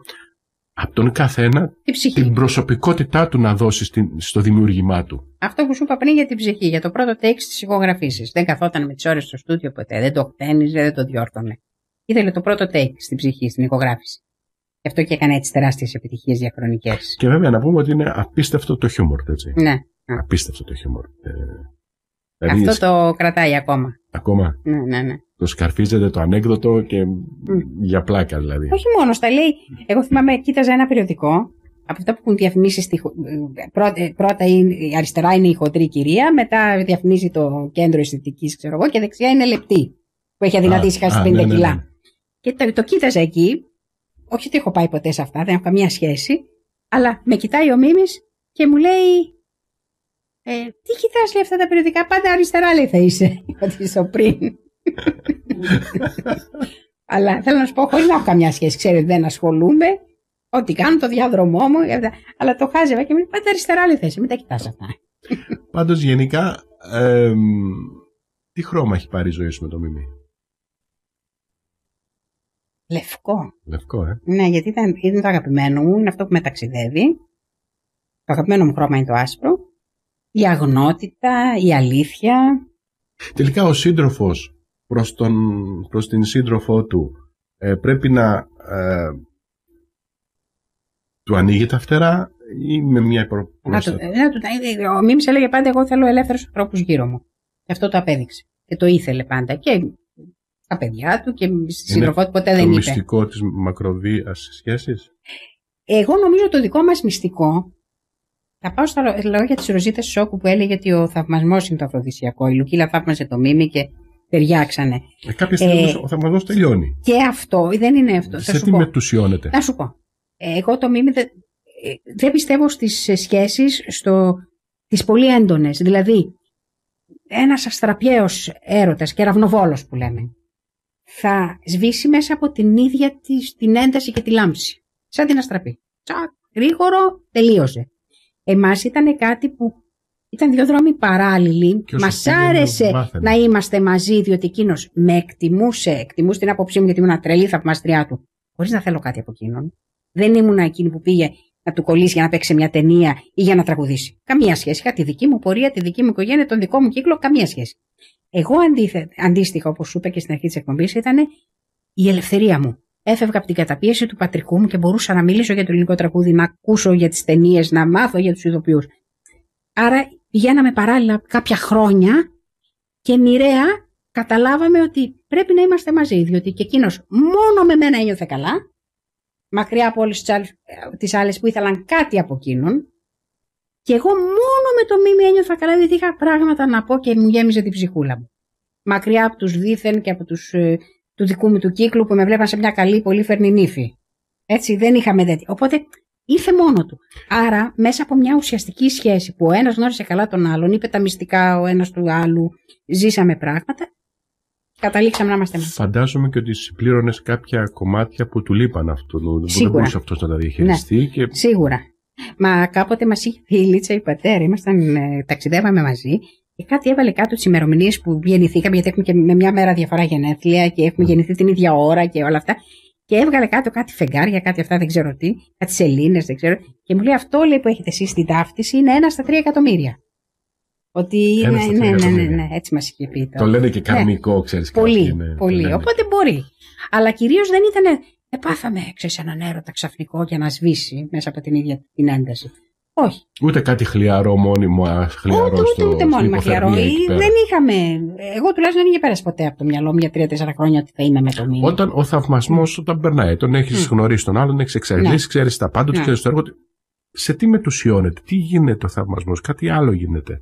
από τον καθένα την, προσωπικότητά του να δώσει στο δημιούργημά του. Αυτό που σου είπα πριν για την ψυχή, για το πρώτο take τη ηχογραφήση. Δεν καθόταν με τις ώρες στο στούντιο ποτέ, δεν το χτένιζε, δεν το διόρθωνε. Ήθελε το πρώτο take στην ψυχή, στην ηχογράφηση. Γι' αυτό και έκανε έτσι τεράστιες επιτυχίες διαχρονικές. Και βέβαια να πούμε ότι είναι απίστευτο το χιούμορ, έτσι. Ναι. Απίστευτο το χιούμορ. Ε, Δηλαδή, Αυτό το κρατάει ακόμα. Ακόμα. Ναι, ναι, ναι. Το σκαρφίζεται το ανέκδοτο και για πλάκα δηλαδή. Όχι μόνος, τα λέει. Εγώ θυμάμαι, κοίταζα ένα περιοδικό από αυτά που έχουν διαφημίσει στη, ε, ε, πρώτα, πρώτα η αριστερά είναι η χοντρή κυρία, μετά διαφημίζει το κέντρο αισθητικής, ξέρω εγώ, και δεξιά είναι λεπτή, που έχει αδυνατήσει χάσει 50 ναι, ναι, κιλά. Ναι. και το, το κοίταζα εκεί, όχι ότι έχω πάει ποτέ σε αυτά, δεν έχω καμία σχέση, αλλά με κοιτάει ο Μίμης και μου λέει ε, τι κοιτάς λέει αυτά τα περιοδικά, πάντα αριστερά λέει θα είσαι, ότι είσαι πριν. Αλλά θέλω να σου πω, χωρίς να έχω καμιά σχέση, ξέρετε δεν ασχολούμαι, ό,τι κάνω, το διάδρομό μου, ε, αλλά το χάζευα και μου πάντα αριστερά λέει θα είσαι, μην τα κοιτάς αυτά. Πάντως γενικά, ε, τι χρώμα έχει πάρει η ζωή σου με το μιμή Λευκό. Λευκό, ε. Ναι, γιατί ήταν, ήταν το αγαπημένο μου, είναι αυτό που με ταξιδεύει. Το αγαπημένο μου χρώμα είναι το άσπρο η αγνότητα, η αλήθεια. Τελικά ο σύντροφος προς, τον, προς την σύντροφό του ε, πρέπει να ε, του ανοίγει τα φτερά ή με μια προστασία. Ε, ο Μίμης έλεγε πάντα εγώ θέλω ελεύθερους ανθρώπους γύρω μου. Και αυτό το απέδειξε. Και το ήθελε πάντα. Και τα παιδιά του και στη σύντροφό του ποτέ δεν είπε. το μυστικό της μακροβίας σχέσης. Εγώ νομίζω το δικό μας μυστικό θα πάω στα λόγια τη Ροζίτα Σόκου που έλεγε ότι ο θαυμασμός είναι το αφροδισιακό. Η Λουκίλα θαύμαζε το μήμη και ταιριάξανε. Ε, κάποια στιγμή ε, ο θαυμασμός τελειώνει. Και αυτό δεν είναι αυτό. Σε τι μετουσιώνεται. Να σου πω. Ε, εγώ το μήμη δεν ε, δεν πιστεύω στις ε, σχέσεις στο... πολύ έντονες. Δηλαδή, ένας αστραπιαίος έρωτας και ραυνοβόλος που λέμε θα σβήσει μέσα από την ίδια της, την ένταση και τη λάμψη. Σαν την αστραπή. Τσακ, γρήγορο, τελείωσε. Εμάς ήταν κάτι που ήταν δύο δρόμοι παράλληλοι. Μα άρεσε να είμαστε μαζί, διότι εκείνος με εκτιμούσε, εκτιμούσε την άποψή μου, γιατί ήμουν τρελή θαυμαστριά του, χωρίς να θέλω κάτι από εκείνον. Δεν ήμουν εκείνη που πήγε να του κολλήσει για να παίξει μια ταινία ή για να τραγουδήσει. Καμία σχέση. Είχα τη δική μου πορεία, τη δική μου οικογένεια, τον δικό μου κύκλο, καμία σχέση. Εγώ αντίθετα, αντίστοιχα, όπως σου είπα και στην αρχή της εκπομπής, ήταν η ελευθερία μου. Έφευγα από την καταπίεση του πατρικού μου και μπορούσα να μιλήσω για το ελληνικό τραγούδι, να ακούσω για τις ταινίες, να μάθω για τους ειδοποιού. Άρα πηγαίναμε παράλληλα κάποια χρόνια και μοιραία καταλάβαμε ότι πρέπει να είμαστε μαζί, διότι και εκείνος μόνο με μένα ένιωθε καλά, μακριά από όλες τις άλλες που ήθελαν κάτι από εκείνον. Και εγώ μόνο με το μήνυμα ένιωθα καλά, διότι είχα πράγματα να πω και μου γέμιζε την ψυχούλα μου. Μακριά από τους δίθεν και από τους ε, του δικού μου του κύκλου που με βλέπαν σε μια καλή, πολύ φερνή νύφη. Έτσι, δεν είχαμε τέτοια. Οπότε ήρθε μόνο του. Άρα, μέσα από μια ουσιαστική σχέση που ο ένας γνώρισε καλά τον άλλον, είπε τα μυστικά ο ένας του άλλου, ζήσαμε πράγματα, καταλήξαμε να είμαστε μαζί. Φαντάζομαι και ότι συμπλήρωνες κάποια κομμάτια που του λείπαν αυτού. Δεν μπορούσε αυτός να τα διαχειριστεί. Ναι. Και... Σίγουρα. Μα κάποτε μας είχε πει η Λίτσα η πατέρα, ήμασταν, ε, ταξιδεύαμε μαζί και κάτι έβαλε κάτω τι ημερομηνίες που γεννηθήκαμε, γιατί έχουμε και με μια μέρα διαφορά γενέθλια και έχουμε ναι. γεννηθεί την ίδια ώρα και όλα αυτά. Και έβγαλε κάτω κάτι φεγγάρια, κάτι αυτά δεν ξέρω τι, κάτι σελίνε, δεν ξέρω. Και μου λέει αυτό λέει που έχετε εσείς στην ταύτιση είναι ένα στα τρία εκατομμύρια. Ότι είναι, ναι, ναι, ναι, ναι, έτσι μας είχε πει. Το, το λένε και καρμικό, ναι. ξέρει. Πολύ, ναι, πολύ. Οπότε μπορεί. Αλλά κυρίως δεν ήταν. Επάθαμε, ξέρεις, έναν έρωτα ξαφνικό για να σβήσει μέσα από την ίδια την ένταση. Όχι. Ούτε κάτι χλιαρό μόνιμο, χλιαρό ούτε, στο, ούτε, ούτε μόνιμα χλιαρό. Δεν είχαμε. Εγώ τουλάχιστον δεν είχε πέρασει ποτέ από το μυαλό μου για τρία-τέσσερα χρόνια ότι θα είμαι με τον μήνυμα. Όταν ο θαυμασμός ναι. όταν περνάει, τον έχεις mm. γνωρίσει τον άλλον, έχεις εξαρτήσει, ναι. ξέρεις τα πάντα του, ναι. ξέρεις το έργο του. Σε τι μετουσιώνεται, τι γίνεται ο θαυμασμός, κάτι άλλο γίνεται.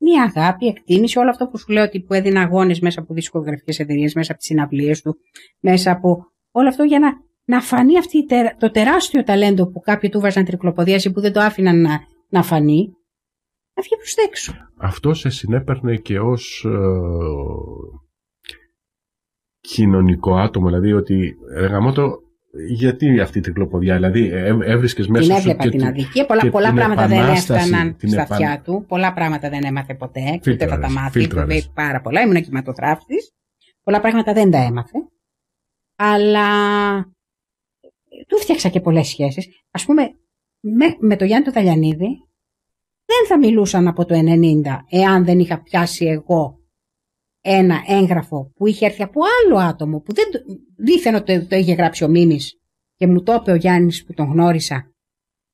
Μια αγάπη, εκτίμηση, όλο αυτό που σου λέω ότι που έδινε αγώνες μέσα από δισκογραφικές εταιρείες, μέσα από τις συναυλίες του, μέσα από όλο αυτό για να να φανεί αυτή, το τεράστιο ταλέντο που κάποιοι του βάζαν τρικλοποδίαση που δεν το άφηναν να, να φανεί, να βγει προς έξω. Αυτό σε συνέπαιρνε και ως ε, κοινωνικό άτομο, δηλαδή ότι εργαμότο γιατί αυτή η τρικλοποδιά, δηλαδή ε, ε, έβρισκες μέσα στην έβλεπα Την έβλεπα την αδικία, πολλά, πολλά πράγματα δεν έφταναν στα επαν... αυτιά του, πολλά πράγματα δεν έμαθε ποτέ, ούτε θα τα μάθει, πάρα πολλά, ήμουν κυματοθράφτη. πολλά πράγματα δεν τα έμαθε. Αλλά του φτιάξα και πολλές σχέσεις, Ας πούμε, με, με το Γιάννη το Ταλιανίδη δεν θα μιλούσαν από το 90 εάν δεν είχα πιάσει εγώ ένα έγγραφο που είχε έρθει από άλλο άτομο που δεν δίθεν ότι το, είχε γράψει ο Μίμης και μου το είπε ο Γιάννης που τον γνώρισα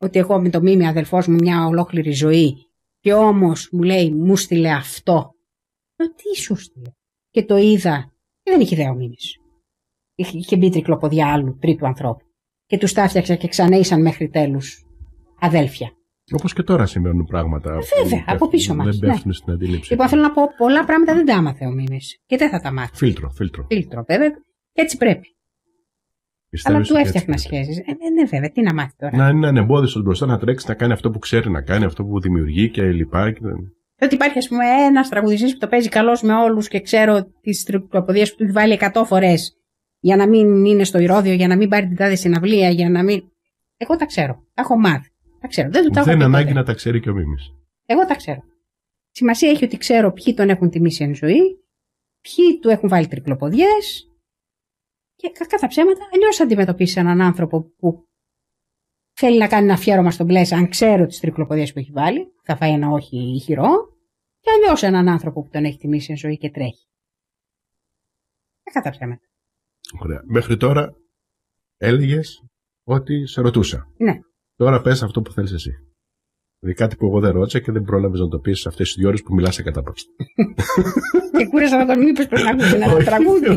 ότι εγώ με το Μίμη αδελφός μου μια ολόκληρη ζωή και όμως μου λέει μου στείλε αυτό. Μα τι σου στείλε. Και το είδα και δεν είχε ιδέα ο Μίμης. Είχε μπει τρικλοποδιά άλλου τρίτου ανθρώπου και τους τα έφτιαξα και ξανά ήσαν μέχρι τέλους. Αδέλφια. Όπως και τώρα συμβαίνουν πράγματα. Ε, βέβαια, από πίσω μας. Δεν ναι. πέφτουν στην αντίληψη. Λοιπόν, θέλω να πω πολλά πράγματα δεν τα άμαθε ο Μίμη. Και δεν θα τα μάθει. Φίλτρο, φίλτρο. Φίλτρο, βέβαια. Έτσι πρέπει. Αλλά του έφτιαχνα σχέσεις. Ε, ναι, ναι, βέβαια, τι να μάθει τώρα. Να είναι ανεμπόδιστο μπροστά να τρέξει, να κάνει αυτό που ξέρει να κάνει, αυτό που δημιουργεί και λοιπά. Και... Ότι υπάρχει, ας πούμε, ένας τραγουδιστής που το παίζει καλό με όλους και ξέρω τις τροποδίε που του βάλει 100 φορές για να μην είναι στο ηρόδιο, για να μην πάρει την τάδε συναυλία, για να μην. Εγώ τα ξέρω. Τα έχω μάθει. Τα ξέρω. Δεν του τα έχω Δεν ανάγκη να τα ξέρει και ο μήμη. Εγώ τα ξέρω. Σημασία έχει ότι ξέρω ποιοι τον έχουν τιμήσει εν ζωή, ποιοι του έχουν βάλει τρικλοποδιές. Και κακά τα ψέματα, αλλιώς θα αντιμετωπίσεις έναν άνθρωπο που θέλει να κάνει ένα αφιέρωμα στον πλαίσιο, αν ξέρω τις τρικλοποδιές που έχει βάλει, θα φάει ένα όχι ηχηρό, και αλλιώς έναν άνθρωπο που τον έχει τιμήσει εν ζωή και τρέχει. Κακά τα ψέματα. Ωραία. Μέχρι τώρα έλεγες ότι σε ρωτούσα. Ναι. Τώρα πες αυτό που θέλεις εσύ. Δηλαδή κάτι που εγώ δεν ρώτησα και δεν πρόλαβες να το πεις αυτές τις δύο ώρες που μιλάς σε κατάπαυση. και κούρασα να τον μήπω πρέπει να ακούσει ένα τραγούδι.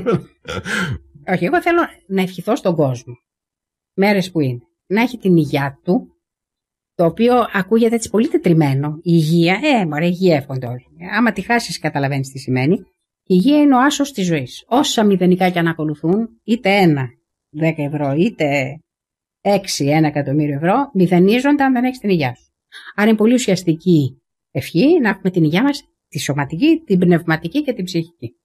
Όχι, εγώ θέλω να ευχηθώ στον κόσμο. Μέρες που είναι. Να έχει την υγειά του, το οποίο ακούγεται έτσι πολύ τετριμένο. Η υγεία, ε, μωρέ, υγεία εύχονται όλοι. Άμα τη χάσεις, καταλαβαίνεις τι σημαίνει. Η υγεία είναι ο άσος της ζωής. Όσα μηδενικά και αν ακολουθούν, είτε ένα 10 ευρώ, είτε 6, ένα εκατομμύριο ευρώ, μηδενίζονται αν δεν έχεις την υγεία σου. Άρα είναι πολύ ουσιαστική ευχή να έχουμε την υγεία μας, τη σωματική, την πνευματική και την ψυχική.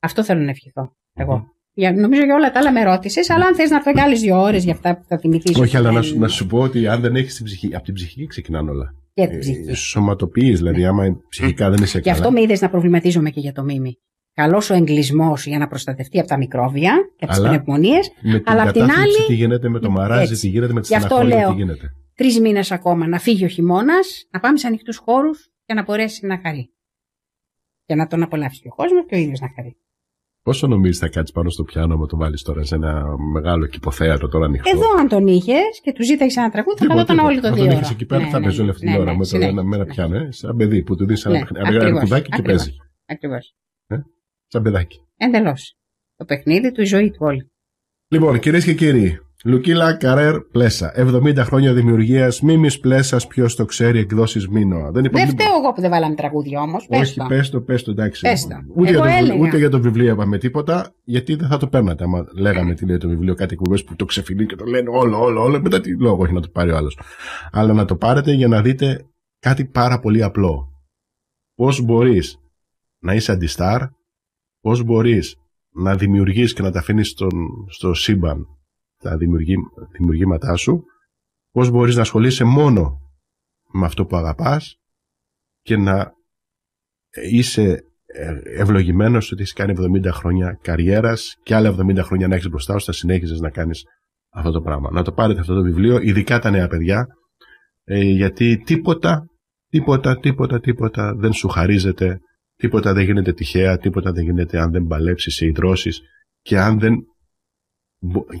Αυτό θέλω να ευχηθώ εγώ. Για, νομίζω για όλα τα άλλα με ρώτησες, αλλά αν θες να έρθω και άλλες δύο ώρες για αυτά που θα θυμηθείς. Όχι, αλλά να σου, να σου πω ότι αν δεν έχεις την ψυχή, από την ψυχή ξεκινάνε όλα. Και την ψυχή. Ε, Σωματοποιείς, δηλαδή, άμα ναι. ψυχικά δεν είσαι καλά. Γι' αυτό με είδες να προβληματίζομαι και για το μήμη καλός ο εγκλισμός για να προστατευτεί από τα μικρόβια και από τις πνευμονίε. Αλλά από την άλλη. Τι γίνεται με το μαράζι, έτσι. τι γίνεται με τι τι γίνεται. Τρεις μήνες ακόμα να φύγει ο χειμώνας, να πάμε σε ανοιχτούς χώρους και να μπορέσει να χαρεί. για να τον απολαύσει και ο κόσμος και ο ίδιος να χαρεί. Πόσο νομίζεις θα κάτσεις πάνω στο πιάνο, με το βάλεις τώρα σε ένα μεγάλο κυποθέατο τώρα ανοιχτό. Εδώ, αν τον είχες και του ζήταγες ένα τραγούδι, θα καλόταν όλοι το δύο. Αν τον είχε εκεί πέρα, ναι, θα ναι, παίζουν την ναι, ώρα με ένα πιάνο. Ε, σαν παιδί που του δίνει ένα και παίζεις. Ακριβώς. Ε? τσαμπεδάκι. Εντελώς. Το παιχνίδι του, η ζωή του όλη. Λοιπόν, κυρίες και κύριοι, Λουκίλα Καρέρ Πλέσα. 70 χρόνια δημιουργίας. Μίμη Πλέσας, ποιος το ξέρει, εκδόσεις Μίνωα. Δεν, υπάρχει... δεν φταίω εγώ που δεν βάλαμε τραγούδια όμω. Όχι, πες το, πες το, εντάξει. Πες το. Ούτε, εγώ για το, ούτε για το βιβλίο είπαμε τίποτα, γιατί δεν θα το παίρνατε. Άμα λέγαμε τι λέει το βιβλίο, κάτι εκπομπέ που το ξεφυλεί και το λένε όλο, όλο, όλο. Μετά τι λόγο έχει να το πάρει ο άλλος. Αλλά να το πάρετε για να δείτε κάτι πάρα πολύ απλό. Πώς μπορείς να είσαι αντιστάρ Πώς μπορείς να δημιουργείς και να τα αφήνεις στον, στο σύμπαν τα δημιουργήματά σου, πώς μπορείς να ασχολείσαι μόνο με αυτό που αγαπάς και να είσαι ε, ευλογημένος ότι έχεις κάνει 70 χρόνια καριέρας και άλλα 70 χρόνια να έχεις μπροστά σου, θα συνέχιζες να κάνεις αυτό το πράγμα. Να το πάρετε αυτό το βιβλίο, ειδικά τα νέα παιδιά, ε, γιατί τίποτα, τίποτα, τίποτα, τίποτα δεν σου χαρίζεται Τίποτα δεν γίνεται τυχαία, τίποτα δεν γίνεται αν δεν παλέψεις ή δρώσεις και αν, δεν,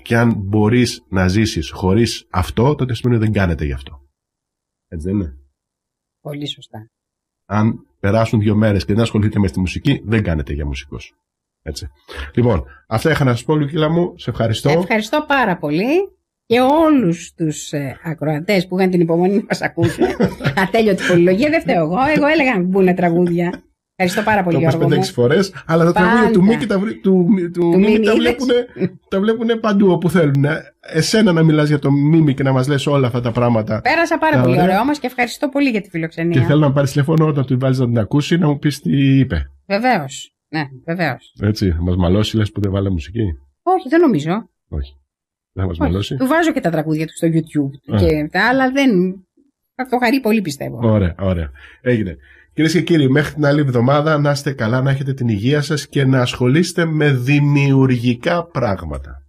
και αν μπορείς να ζήσεις χωρίς αυτό, τότε σημαίνει ότι δεν κάνετε γι' αυτό. Έτσι δεν είναι. Πολύ σωστά. Αν περάσουν δύο μέρες και δεν ασχοληθείτε με τη μουσική, δεν κάνετε για μουσικός. Έτσι. Λοιπόν, αυτά είχα να σας πω, Λουκίλα μου. Σε ευχαριστώ. Ευχαριστώ πάρα πολύ και όλους τους ακροατέ ε, ακροατές που είχαν την υπομονή να μας ακούσουν. Ατέλειωτη πολυλογία, δεν φταίω εγώ. Εγώ έλεγα να μπουν τραγούδια. Ευχαριστώ πάρα πολύ. Το είπε 5-6 φορές. Αλλά τα τραγούδια του Μίκη τα, του, του, του τα, βλέπουν, τα βλέπουν παντού όπου θέλουν. Εσένα να μιλάς για το Μίμη και να μας λες όλα αυτά τα πράγματα. Πέρασα πάρα πολύ ωραία όμως και ευχαριστώ πολύ για τη φιλοξενία. Και θέλω να πάρεις τηλέφωνο όταν του βάλεις να την ακούσει να μου πεις τι είπε. Βεβαίως. Ναι, βεβαίως. Έτσι, μας μαλώσει λες που δεν βάλε μουσική. Όχι, δεν νομίζω. Όχι. Δεν μα μαλώσει. Του βάζω και τα τραγούδια του στο YouTube. Και άλλα δεν. Θα το χαρεί πολύ πιστεύω. Ωραία, ωραία. Έγινε. Κυρίες και κύριοι, μέχρι την άλλη εβδομάδα να είστε καλά, να έχετε την υγεία σας και να ασχολείστε με δημιουργικά πράγματα.